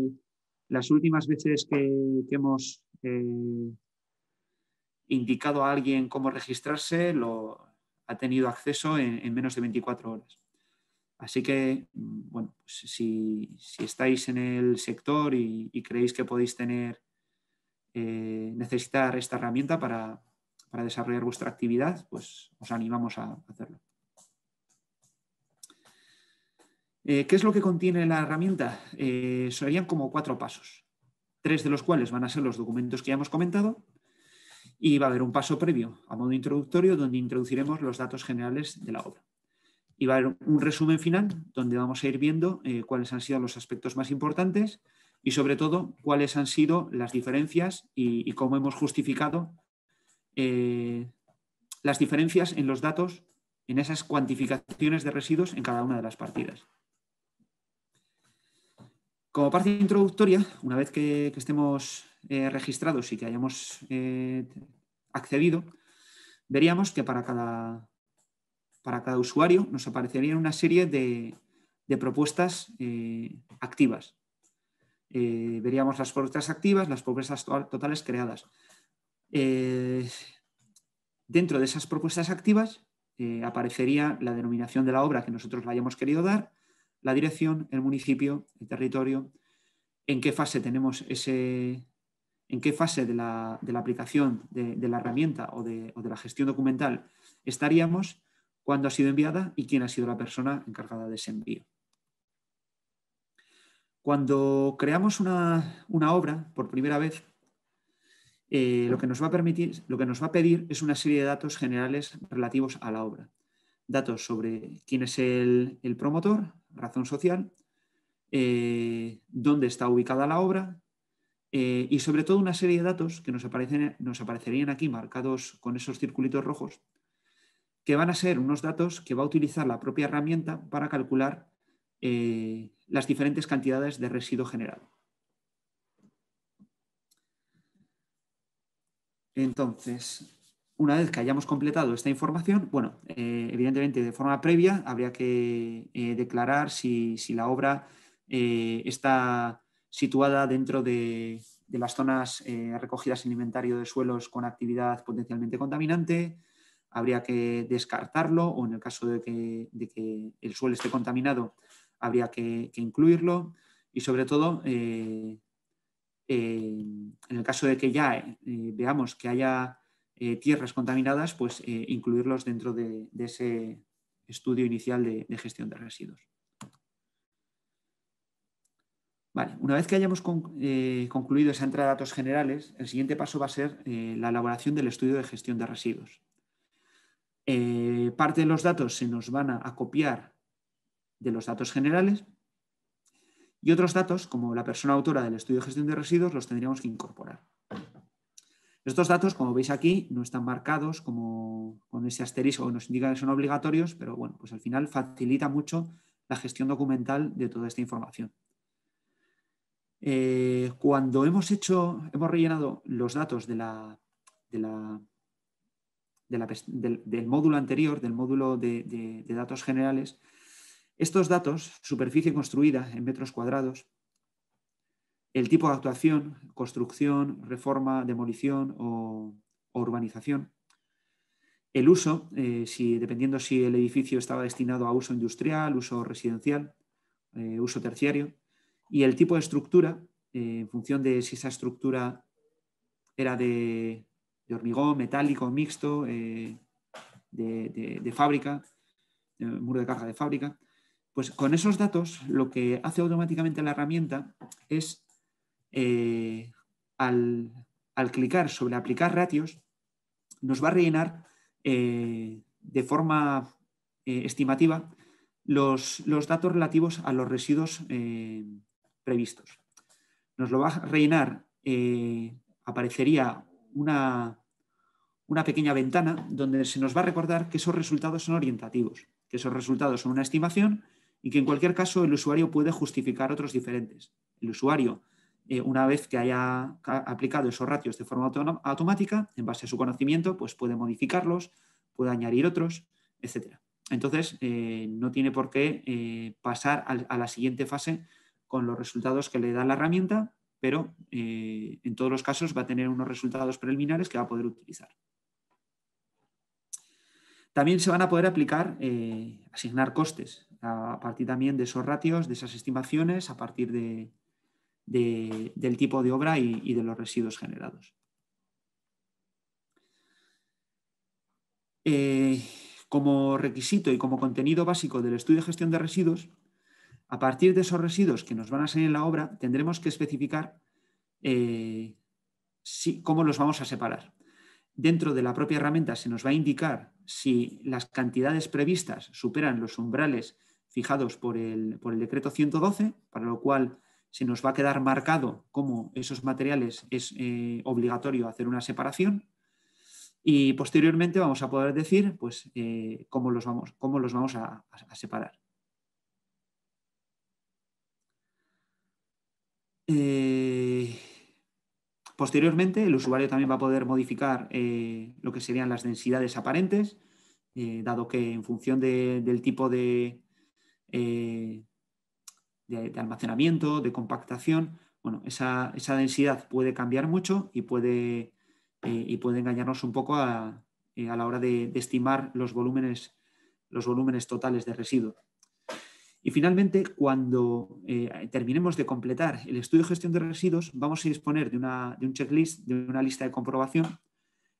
las últimas veces que, hemos eh, indicado a alguien cómo registrarse, lo ha tenido acceso en menos de 24 horas. Así que, mm, bueno, pues si, estáis en el sector y, creéis que podéis tener, eh, necesitar esta herramienta para, desarrollar vuestra actividad, pues os animamos a hacerlo. Eh, ¿Qué es lo que contiene la herramienta? Eh, serían como cuatro pasos, tres de los cuales van a ser los documentos que ya hemos comentado y va a haber un paso previo a modo introductorio donde introduciremos los datos generales de la obra y va a haber un resumen final donde vamos a ir viendo eh, cuáles han sido los aspectos más importantes y sobre todo cuáles han sido las diferencias y, cómo hemos justificado eh, las diferencias en los datos, en esas cuantificaciones de residuos en cada una de las partidas. Como parte introductoria, una vez que, estemos eh, registrados y que hayamos accedido, veríamos que para cada, para cada usuario, nos aparecerían una serie de, propuestas eh, activas. Eh, veríamos las propuestas activas, las propuestas totales creadas. Eh, dentro de esas propuestas activas aparecería la denominación de la obra que nosotros la hayamos querido dar, la dirección, el municipio, el territorio, en qué fase tenemos ese, en qué fase de la, aplicación de, la herramienta o de, o de, la gestión documental estaríamos cuándo ha sido enviada y quién ha sido la persona encargada de ese envío. Cuando creamos una, obra por primera vez, eh, lo, que nos va a permitir, lo que nos va a pedir es una serie de datos generales relativos a la obra. Datos sobre quién es el, promotor, razón social, eh, dónde está ubicada la obra eh, y sobre todo una serie de datos que nos, nos aparecerían aquí marcados con esos circulitos rojos, que van a ser unos datos que va a utilizar la propia herramienta para calcular eh, las diferentes cantidades de residuo generado. Entonces, una vez que hayamos completado esta información, bueno, eh, evidentemente de forma previa habría que eh, declarar si, la obra está situada dentro de las zonas recogidas en inventario de suelos con actividad potencialmente contaminante, habría que descartarlo o en el caso de que, el suelo esté contaminado, habría que, incluirlo y sobre todo eh, eh, en el caso de que ya eh, veamos que haya tierras contaminadas, pues incluirlos dentro de, ese estudio inicial de, gestión de residuos. una vez que hayamos concluido esa entrada de datos generales, el siguiente paso va a ser la elaboración del estudio de gestión de residuos. Eh, parte de los datos se nos van a, copiar de los datos generales y otros datos, como la persona autora del estudio de gestión de residuos, los tendríamos que incorporar. Estos datos, como veis aquí, no están marcados como con ese asterisco que nos indica que son obligatorios, pero bueno, pues al final facilita mucho la gestión documental de toda esta información. Eh, cuando hemos hecho, hemos rellenado los datos de la, de la del, módulo anterior, del módulo de, datos generales, estos datos, superficie construida en metros cuadrados, el tipo de actuación, construcción, reforma, demolición o, urbanización, el uso, eh, si, dependiendo si el edificio estaba destinado a uso industrial, uso residencial, eh, uso terciario, y el tipo de estructura, eh, en función de si esa estructura era de de hormigón, metálico, mixto, eh, de, fábrica, eh, muro de carga de fábrica. Pues con esos datos lo que hace automáticamente la herramienta es, eh, al, clicar sobre aplicar ratios, nos va a rellenar de forma estimativa los, los, datos relativos a los residuos previstos. Nos lo va a rellenar, aparecería una, pequeña ventana donde se nos va a recordar que esos resultados son orientativos, que esos resultados son una estimación y que en cualquier caso el usuario puede justificar otros diferentes. El usuario, eh, una vez que haya aplicado esos ratios de forma automática, en base a su conocimiento, pues puede modificarlos, puede añadir otros, etc. Entonces, eh, no tiene por qué eh, pasar a la siguiente fase con los resultados que le da la herramienta pero eh, en todos los casos va a tener unos resultados preliminares que va a poder utilizar. También se van a poder aplicar, eh, asignar costes a partir también de esos ratios, de esas estimaciones, a partir de, del tipo de obra y, de los residuos generados. Eh, como requisito y como contenido básico del estudio de gestión de residuos, a partir de esos residuos que nos van a salir en la obra, tendremos que especificar eh, cómo los vamos a separar. Dentro de la propia herramienta se nos va a indicar si las cantidades previstas superan los umbrales fijados por el, decreto 112, para lo cual se nos va a quedar marcado cómo esos materiales es eh, obligatorio hacer una separación y posteriormente vamos a poder decir pues, eh, cómo los vamos, los vamos a separar. Eh, posteriormente, el usuario también va a poder modificar eh, lo que serían las densidades aparentes, eh, dado que en función del tipo de, almacenamiento, de compactación, bueno, esa, densidad puede cambiar mucho y puede, y puede engañarnos un poco a, la hora de, estimar los volúmenes, los volúmenes totales de residuos. Y finalmente, cuando eh, terminemos de completar el estudio de gestión de residuos, vamos a disponer de, una, un checklist, de una lista de comprobación,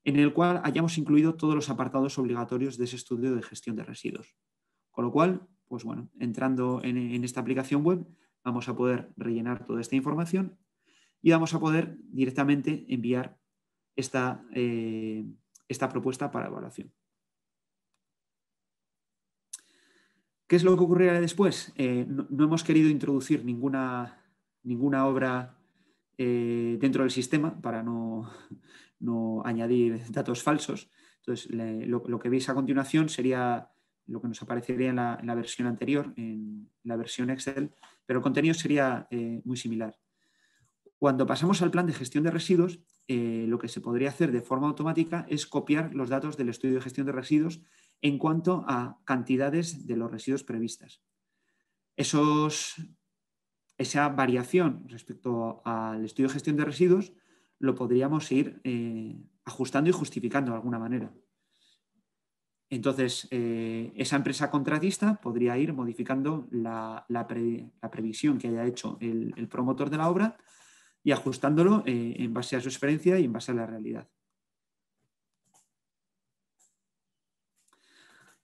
en el cual hayamos incluido todos los apartados obligatorios de ese estudio de gestión de residuos. Con lo cual, pues bueno, entrando en, esta aplicación web, vamos a poder rellenar toda esta información y vamos a poder directamente enviar esta, eh, esta propuesta para evaluación. ¿Qué es lo que ocurrirá después? Eh, no, hemos querido introducir ninguna, obra eh, dentro del sistema para no, añadir datos falsos. Entonces, lo, que veis a continuación sería lo que nos aparecería en la, versión anterior, en la versión Excel, pero el contenido sería eh, muy similar. Cuando pasamos al plan de gestión de residuos, lo que se podría hacer de forma automática es copiar los datos del estudio de gestión de residuos en cuanto a cantidades de los residuos previstas. esa variación respecto al estudio de gestión de residuos lo podríamos ir eh, ajustando y justificando de alguna manera. Entonces, eh, esa empresa contratista podría ir modificando la, previsión que haya hecho el, promotor de la obra y ajustándolo eh, en base a su experiencia y en base a la realidad.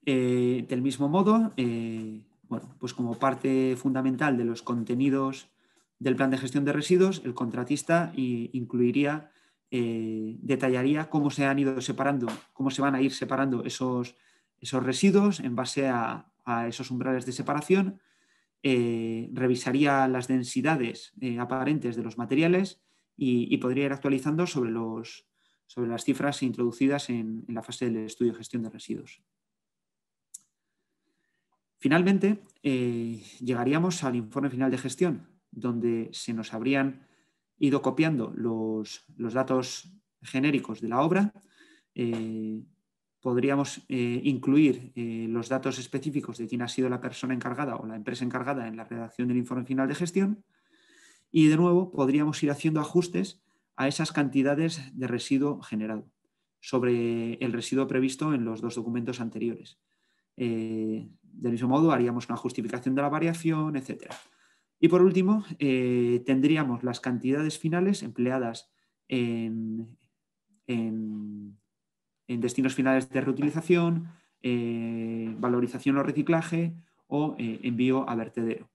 Eh, del mismo modo, eh, bueno, pues como parte fundamental de los contenidos del plan de gestión de residuos, el contratista incluiría, eh, detallaría cómo se han ido separando, cómo se van a ir separando esos, esos residuos en base a, esos umbrales de separación, revisaría las densidades aparentes de los materiales y, podría ir actualizando sobre, los, sobre las cifras introducidas en, en la fase del estudio de gestión de residuos. Finalmente, eh, llegaríamos al informe final de gestión, donde se nos habrían ido copiando los, datos genéricos de la obra. Eh, podríamos eh, incluir los datos específicos de quién ha sido la persona encargada o la empresa encargada en la redacción del informe final de gestión. Y de nuevo, podríamos ir haciendo ajustes a esas cantidades de residuo generado sobre el residuo previsto en los dos documentos anteriores. Eh, del mismo modo, haríamos una justificación de la variación, etc. Y por último, eh, tendríamos las cantidades finales empleadas en, destinos finales de reutilización, eh, valorización o reciclaje o envío a vertedero.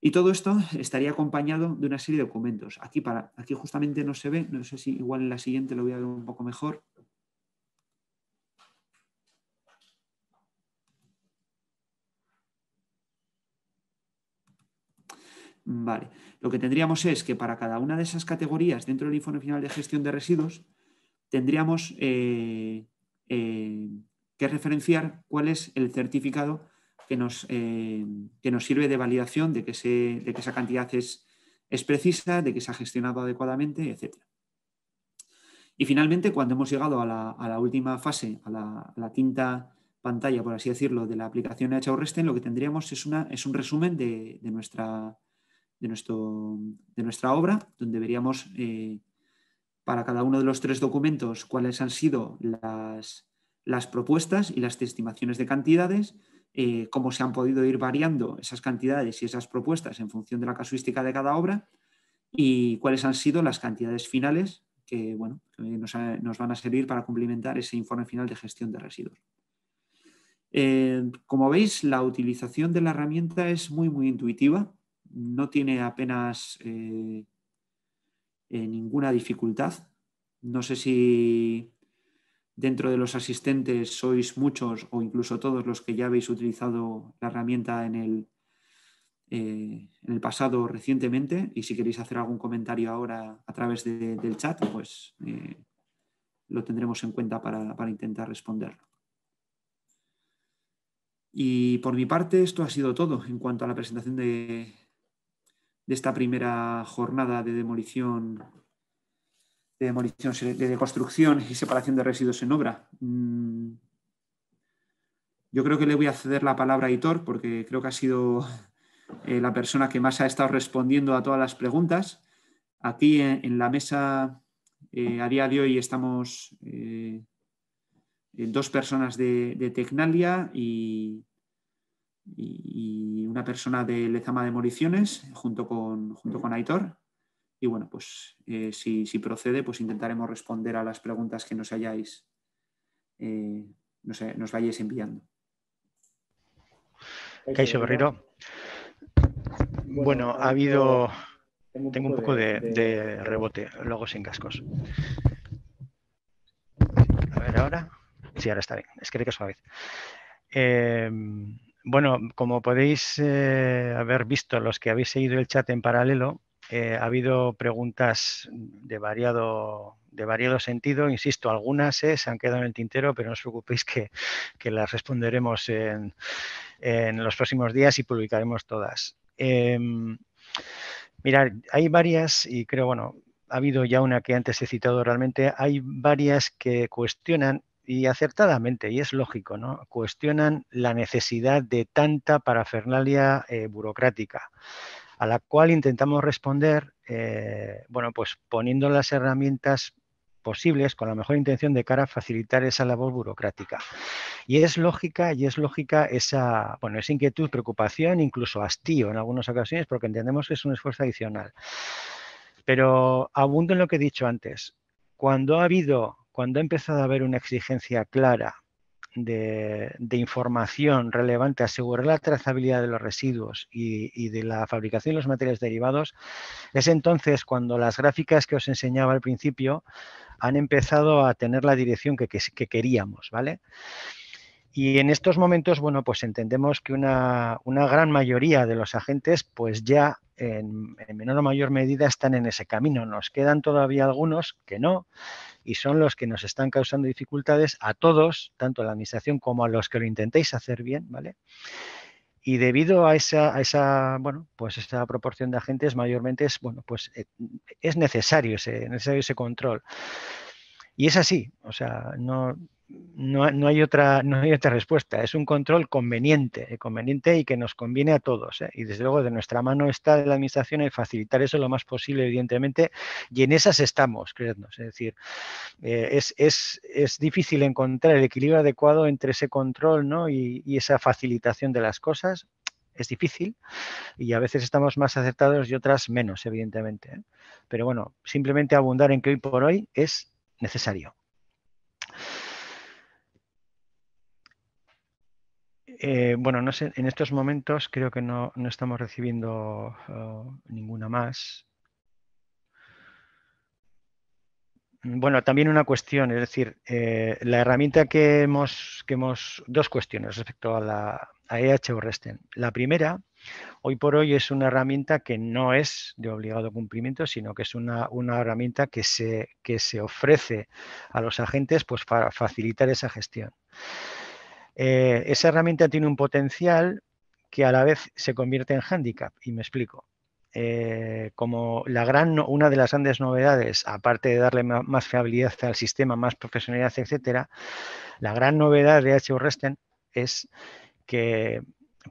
Y todo esto estaría acompañado de una serie de documentos. Aquí, para, aquí justamente no se ve, no sé si igual en la siguiente lo voy a ver un poco mejor. Lo que tendríamos es que para cada una de esas categorías dentro del informe final de gestión de residuos, tendríamos eh, eh, que referenciar cuál es el certificado que nos, eh, que nos sirve de validación de que, esa cantidad es, es, precisa, de que se ha gestionado adecuadamente, etc. Y finalmente, cuando hemos llegado a la, última fase, a la, tinta pantalla, por así decirlo, de la aplicación Resten, lo que tendríamos es, una, es un resumen de nuestra de, nuestro, nuestra obra, donde veríamos eh, para cada uno de los tres documentos cuáles han sido las, propuestas y las estimaciones de cantidades, eh, cómo se han podido ir variando esas cantidades y esas propuestas en función de la casuística de cada obra y cuáles han sido las cantidades finales que, bueno, nos, van a servir para cumplimentar ese informe final de gestión de residuos. Eh, como veis, la utilización de la herramienta es muy, muy intuitiva no tiene apenas eh, eh, ninguna dificultad. No sé si dentro de los asistentes sois muchos o incluso todos los que ya habéis utilizado la herramienta en el, eh, en el pasado recientemente y si queréis hacer algún comentario ahora a través del chat, pues lo tendremos en cuenta para, para intentar responderlo. Y por mi parte, esto ha sido todo en cuanto a la presentación de, de esta primera jornada de demolición, de demolición, de y separación de residuos en obra. Mm. Yo creo que le voy a ceder la palabra a Hitor porque creo que ha sido eh, la persona que más ha estado respondiendo a todas las preguntas. Aquí eh, en, la mesa eh, a día de hoy estamos dos personas de Tecnalia y, y, una persona de Lezama de Moriciones junto con, junto con Aitor. Y bueno, pues eh, si, procede, pues intentaremos responder a las preguntas que nos hayáis, eh, nos, nos, vayáis enviando. Caixo Bueno, ha habido... Tengo un poco de, rebote, luego sin cascos. A ver ahora. Sí, ahora está bien. Es que le que a Eh, bueno, como podéis eh, haber visto los que habéis seguido el chat en paralelo, eh, ha habido preguntas de variado, de variado sentido. Insisto, algunas eh, se han quedado en el tintero, pero no os preocupéis que, las responderemos en, en, los próximos días y publicaremos todas. Em, mirar, hay varias y creo, bueno, ha habido ya una que antes he citado realmente, hay varias que cuestionan y acertadamente, y es lógico, ¿no? Cuestionan la necesidad de tanta parafernalia eh, burocrática, a la cual intentamos responder, eh, bueno, pues poniendo las herramientas posibles con la mejor intención de cara a facilitar esa labor burocrática. Y es lógica, y es lógica esa, bueno, esa inquietud, preocupación, incluso hastío en algunas ocasiones, porque entendemos que es un esfuerzo adicional. Pero abundo en lo que he dicho antes. Cuando ha habido cuando ha empezado a haber una exigencia clara de, información relevante, a asegurar la trazabilidad de los residuos y, de la fabricación de los materiales derivados, es entonces cuando las gráficas que os enseñaba al principio han empezado a tener la dirección que, queríamos, ¿vale? Y en estos momentos, bueno, pues entendemos que una, gran mayoría de los agentes, pues ya en, menor o mayor medida están en ese camino. Nos quedan todavía algunos que no y son los que nos están causando dificultades a todos, tanto a la administración como a los que lo intentéis hacer bien, ¿vale? Y debido a esa, esa bueno, pues esa proporción de agentes, mayormente es, bueno, pues eh, es necesario ese, necesario ese control. Y es así, o sea, no, no, hay otra, no hay otra respuesta. Es un control conveniente, eh, conveniente y que nos conviene a todos. Eh. Y desde luego de nuestra mano está la Administración el facilitar eso lo más posible, evidentemente, y en esas estamos, creednos. Es decir, eh, es, difícil encontrar el equilibrio adecuado entre ese control ¿no? y, esa facilitación de las cosas. Es difícil y a veces estamos más acertados y otras menos, evidentemente. Pero bueno, simplemente abundar en que hoy por hoy es necesario. Eh, bueno, no sé, en estos momentos creo que no, estamos recibiendo oh, ninguna más. Mm, bueno, también una cuestión, es decir, eh, la herramienta que hemos, que hemos, dos cuestiones respecto a la EH o Resten. La primera, hoy por hoy es una herramienta que no es de obligado cumplimiento, sino que es una, herramienta que se, que se ofrece a los agentes pues, para facilitar esa gestión. Eh, esa herramienta tiene un potencial que a la vez se convierte en hándicap, y me explico. Eh, como la gran, una de las grandes novedades, aparte de darle más fiabilidad al sistema, más profesionalidad, etcétera, la gran novedad de H.O. Resten es que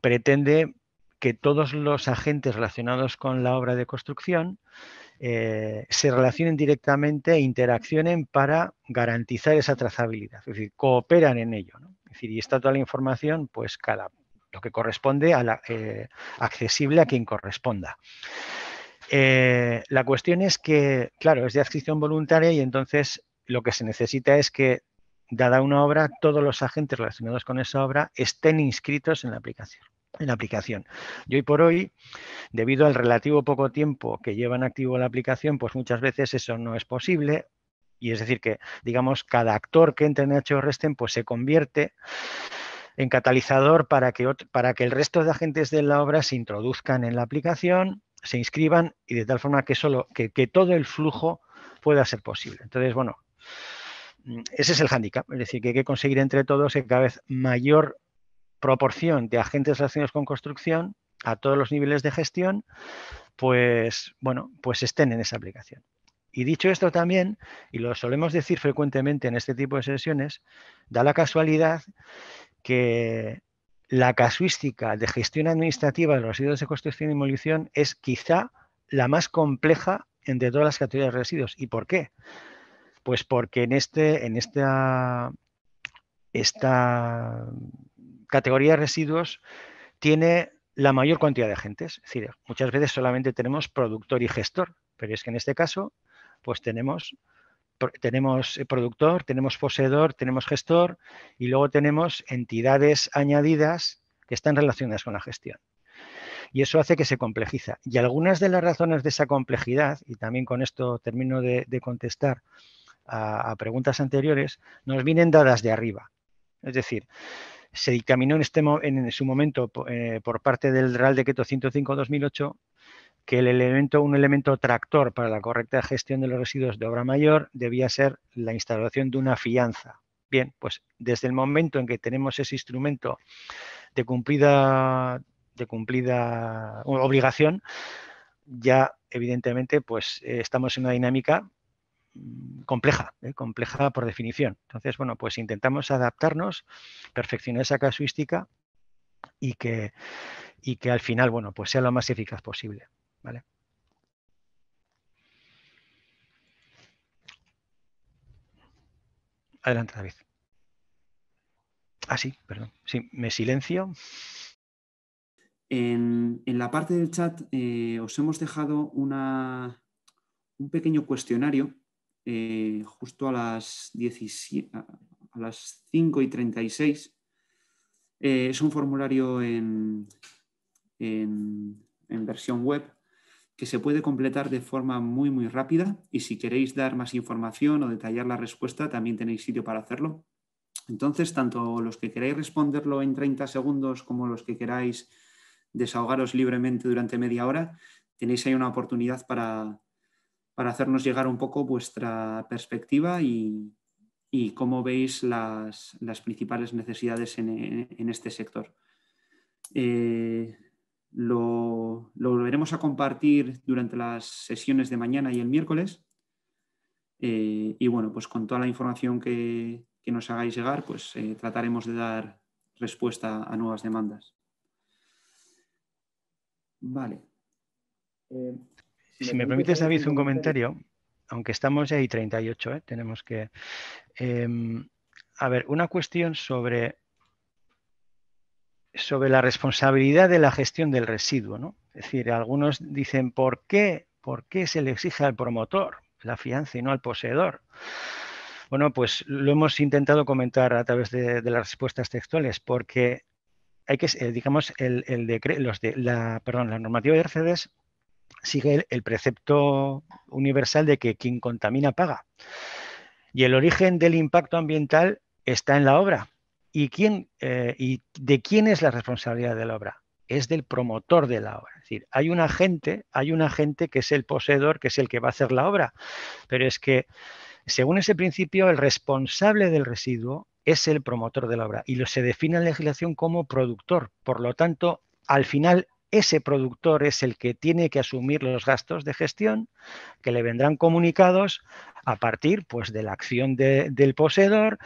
pretende que todos los agentes relacionados con la obra de construcción eh, se relacionen directamente e interaccionen para garantizar esa trazabilidad, es decir, cooperan en ello. ¿no? Es decir, y está toda la información, pues cada lo que corresponde a la, eh, accesible a quien corresponda. Eh, la cuestión es que, claro, es de adquisición voluntaria y entonces lo que se necesita es que, dada una obra, todos los agentes relacionados con esa obra estén inscritos en la aplicación. En la aplicación. Y hoy por hoy, debido al relativo poco tiempo que lleva en activo la aplicación, pues muchas veces eso no es posible y es decir, que, digamos, cada actor que entre en HORESTEN pues, se convierte en catalizador para que, para que el resto de agentes de la obra se introduzcan en la aplicación, se inscriban y de tal forma que, solo, que, todo el flujo pueda ser posible. Entonces, bueno, mm, ese es el hándicap. Es decir, que hay que conseguir entre todos que cada vez mayor proporción de agentes relacionados con construcción a todos los niveles de gestión, pues bueno, pues estén en esa aplicación. Y dicho esto también, y lo solemos decir frecuentemente en este tipo de sesiones, da la casualidad que la casuística de gestión administrativa de los residuos de construcción y demolición es quizá la más compleja entre todas las categorías de residuos. ¿Y por qué? Pues porque en, este, en esta, esta categoría de residuos tiene la mayor cantidad de agentes. Es decir, muchas veces solamente tenemos productor y gestor, pero es que en este caso pues tenemos, eh, productor, tenemos poseedor, tenemos gestor y luego tenemos entidades añadidas que están relacionadas con la gestión. Y eso hace que se complejiza. Y algunas de las razones de esa complejidad, y también con esto termino de, contestar a, preguntas anteriores, nos vienen dadas de arriba. Es decir, se dictaminó en, este, en su momento eh, por parte del Real Decreto 105-2008 que el elemento, un elemento tractor para la correcta gestión de los residuos de obra mayor debía ser la instalación de una fianza. Bien, pues desde el momento en que tenemos ese instrumento de cumplida, de cumplida obligación, ya evidentemente pues eh, estamos en una dinámica mm, compleja, eh, compleja por definición. Entonces, bueno, pues intentamos adaptarnos, perfeccionar esa casuística y que, y que al final, bueno, pues sea lo más eficaz posible. ¿vale? Adelante, David. Ah, sí, perdón. Sí, me silencio. En, en la parte del chat eh, os hemos dejado una, un pequeño cuestionario eh, justo a las, 17, a las 5 y 36. Eh, es un formulario en, en versión web que se puede completar de forma muy, muy rápida y si queréis dar más información o detallar la respuesta, también tenéis sitio para hacerlo. Entonces, tanto los que queráis responderlo en 30 segundos como los que queráis desahogaros libremente durante media hora, tenéis ahí una oportunidad para, hacernos llegar un poco vuestra perspectiva y, cómo veis las, principales necesidades en, este sector. Eh, lo, volveremos a compartir durante las sesiones de mañana y el miércoles. Eh, y bueno, pues con toda la información que, nos hagáis llegar, pues eh, trataremos de dar respuesta a nuevas demandas. Vale. Eh, si, me permites, David, un comentario, aunque estamos ya ahí 38, tenemos que... Em, a ver, una cuestión sobre sobre la responsabilidad de la gestión del residuo. ¿no? Es decir, algunos dicen, ¿por qué, ¿por qué se le exige al promotor la fianza y no al poseedor? Bueno, pues lo hemos intentado comentar a través de, las respuestas textuales, porque hay que, eh, digamos, el, decreto, los de, la, perdón, la normativa de Mercedes sigue el precepto universal de que quien contamina paga. Y el origen del impacto ambiental está en la obra, ¿Y, quién, eh, ¿Y de quién es la responsabilidad de la obra? Es del promotor de la obra. Es decir, hay un agente, hay un agente que es el poseedor, que es el que va a hacer la obra. Pero es que, según ese principio, el responsable del residuo es el promotor de la obra y lo se define en legislación como productor. Por lo tanto, al final ese productor es el que tiene que asumir los gastos de gestión que le vendrán comunicados a partir pues, de la acción del poseedor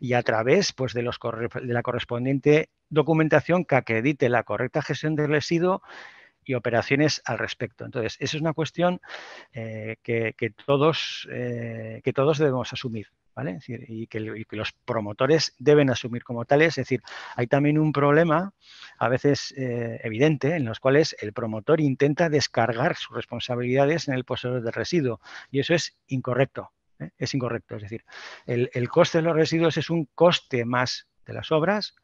y a través pues, de, la correspondiente documentación que acredite la correcta gestión del residuo y operaciones al respecto. Entonces, esa es una cuestión eh, que, todos, eh, que todos debemos asumir y, que, los promotores deben asumir como tales. Es decir, hay también un problema, a veces eh, evidente, en los cuales el promotor intenta descargar sus responsabilidades en el poseedor del residuo, y eso es incorrecto. ¿eh? Es incorrecto, es decir, el, coste de los residuos es un coste más de las obras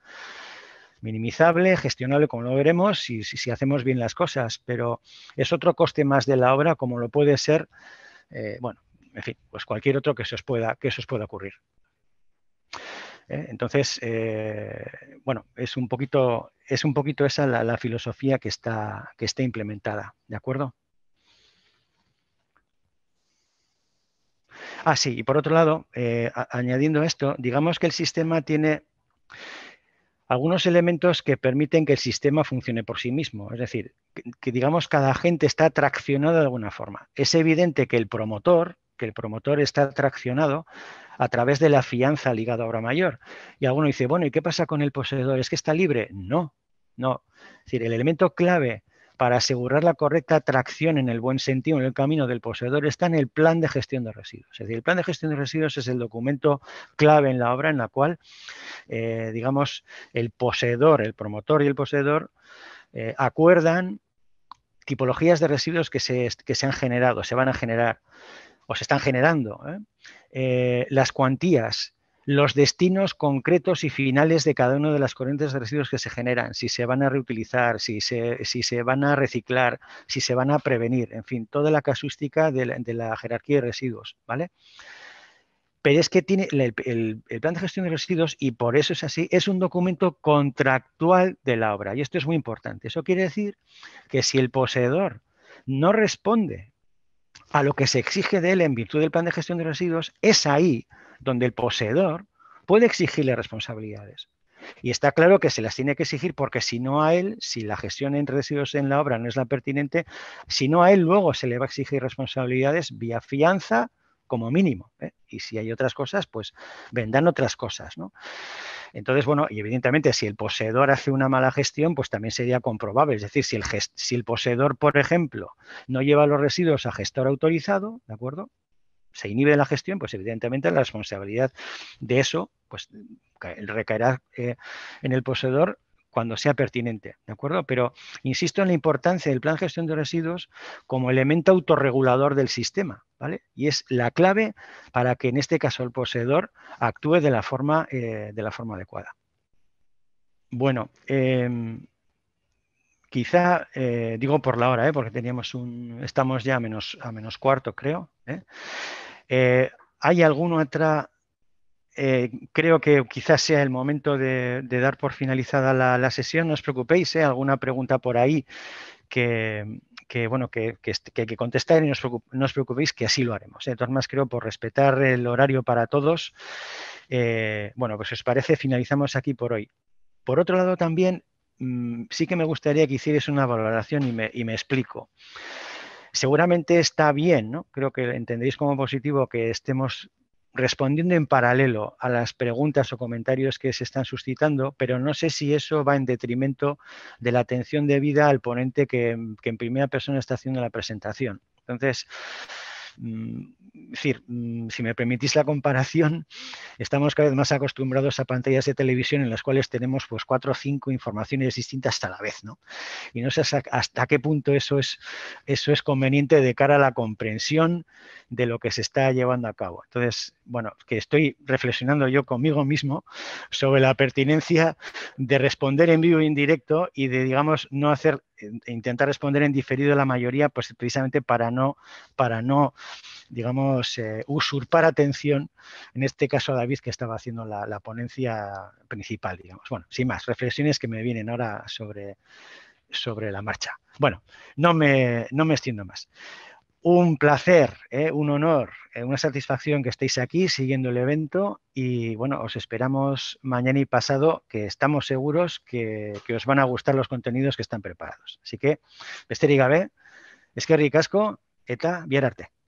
minimizable, gestionable, como lo veremos, si, si, hacemos bien las cosas, pero es otro coste más de la obra, como lo puede ser, eh, bueno, en fin, pues cualquier otro que se os pueda, que se os pueda ocurrir. ¿Eh? Entonces, eh, bueno, es un poquito, es un poquito esa la, filosofía que está, que está implementada, ¿de acuerdo? Ah, sí, y por otro lado, eh, añadiendo esto, digamos que el sistema tiene algunos elementos que permiten que el sistema funcione por sí mismo. Es decir, que, que digamos cada agente está traccionado de alguna forma. Es evidente que el promotor, que el promotor está traccionado a través de la fianza ligada a obra mayor. Y alguno dice, bueno, ¿y qué pasa con el poseedor? ¿Es que está libre? No, no. Es decir, el elemento clave para asegurar la correcta tracción en el buen sentido, en el camino del poseedor, está en el plan de gestión de residuos. Es decir, el plan de gestión de residuos es el documento clave en la obra en la cual, eh, digamos, el poseedor, el promotor y el poseedor eh, acuerdan tipologías de residuos que se, que se han generado, se van a generar, o se están generando, ¿eh? Eh, las cuantías, los destinos concretos y finales de cada una de las corrientes de residuos que se generan, si se van a reutilizar, si se, si se van a reciclar, si se van a prevenir, en fin, toda la casuística de la, jerarquía de residuos, ¿vale? Pero es que tiene el, plan de gestión de residuos, y por eso es así, es un documento contractual de la obra. Y esto es muy importante. Eso quiere decir que si el poseedor no responde a lo que se exige de él en virtud del plan de gestión de residuos, es ahí donde el poseedor puede exigirle responsabilidades. Y está claro que se las tiene que exigir porque si no a él, si la gestión entre residuos en la obra no es la pertinente, si no a él luego se le va a exigir responsabilidades vía fianza, como mínimo. ¿eh? Y si hay otras cosas, pues vendan otras cosas. ¿no? Entonces, bueno, y evidentemente si el poseedor hace una mala gestión, pues también sería comprobable. Es decir, si el, si el poseedor, por ejemplo, no lleva los residuos a gestor autorizado, ¿de acuerdo? Se inhibe la gestión, pues evidentemente la responsabilidad de eso pues recaerá eh, en el poseedor cuando sea pertinente, ¿de acuerdo? Pero insisto en la importancia del plan de gestión de residuos como elemento autorregulador del sistema, ¿vale? Y es la clave para que en este caso el poseedor actúe de la forma, eh, de la forma adecuada. Bueno, em, quizá, eh, digo por la hora, ¿eh? porque teníamos un, estamos ya menos, a menos cuarto, creo. ¿Hay alguna otra eh, creo que quizás sea el momento de, dar por finalizada la, sesión. No os preocupéis, ¿eh? alguna pregunta por ahí que, bueno, que, que, hay que contestar y no os, preocupéis que así lo haremos. ¿eh? De todas creo por respetar el horario para todos. bueno, pues os parece, finalizamos aquí por hoy. Por otro lado, también mm, sí que me gustaría que hicierais una valoración y me, explico seguramente está bien, ¿no? Creo que entendéis como positivo que estemos respondiendo en paralelo a las preguntas o comentarios que se están suscitando, pero no sé si eso va en detrimento de la atención debida al ponente que, en primera persona está haciendo la presentación. Entonces, mm, decir, mm, si me permitís la comparación, estamos cada vez más acostumbrados a pantallas de televisión en las cuales tenemos pues cuatro o cinco informaciones distintas a la vez, ¿no? Y no sé hasta qué punto eso es, eso es conveniente de cara a la comprensión de lo que se está llevando a cabo. Entonces, bueno, que estoy reflexionando yo conmigo mismo sobre la pertinencia de responder en vivo e indirecto y de, digamos, no hacer, e, e intentar responder en diferido la mayoría, pues precisamente para no, para no digamos, eh, usurpar atención, en este caso a David, que estaba haciendo la, ponencia principal, digamos. Bueno, sin más, reflexiones que me vienen ahora sobre, sobre la marcha. Bueno, no me, me extiendo más un placer, eh, un honor, eh, una satisfacción que estéis aquí siguiendo el evento y bueno, os esperamos mañana y pasado que estamos seguros que, os van a gustar los contenidos que están preparados. Así que, Gabé, gabe, eskerrik Casco, eta Vierarte.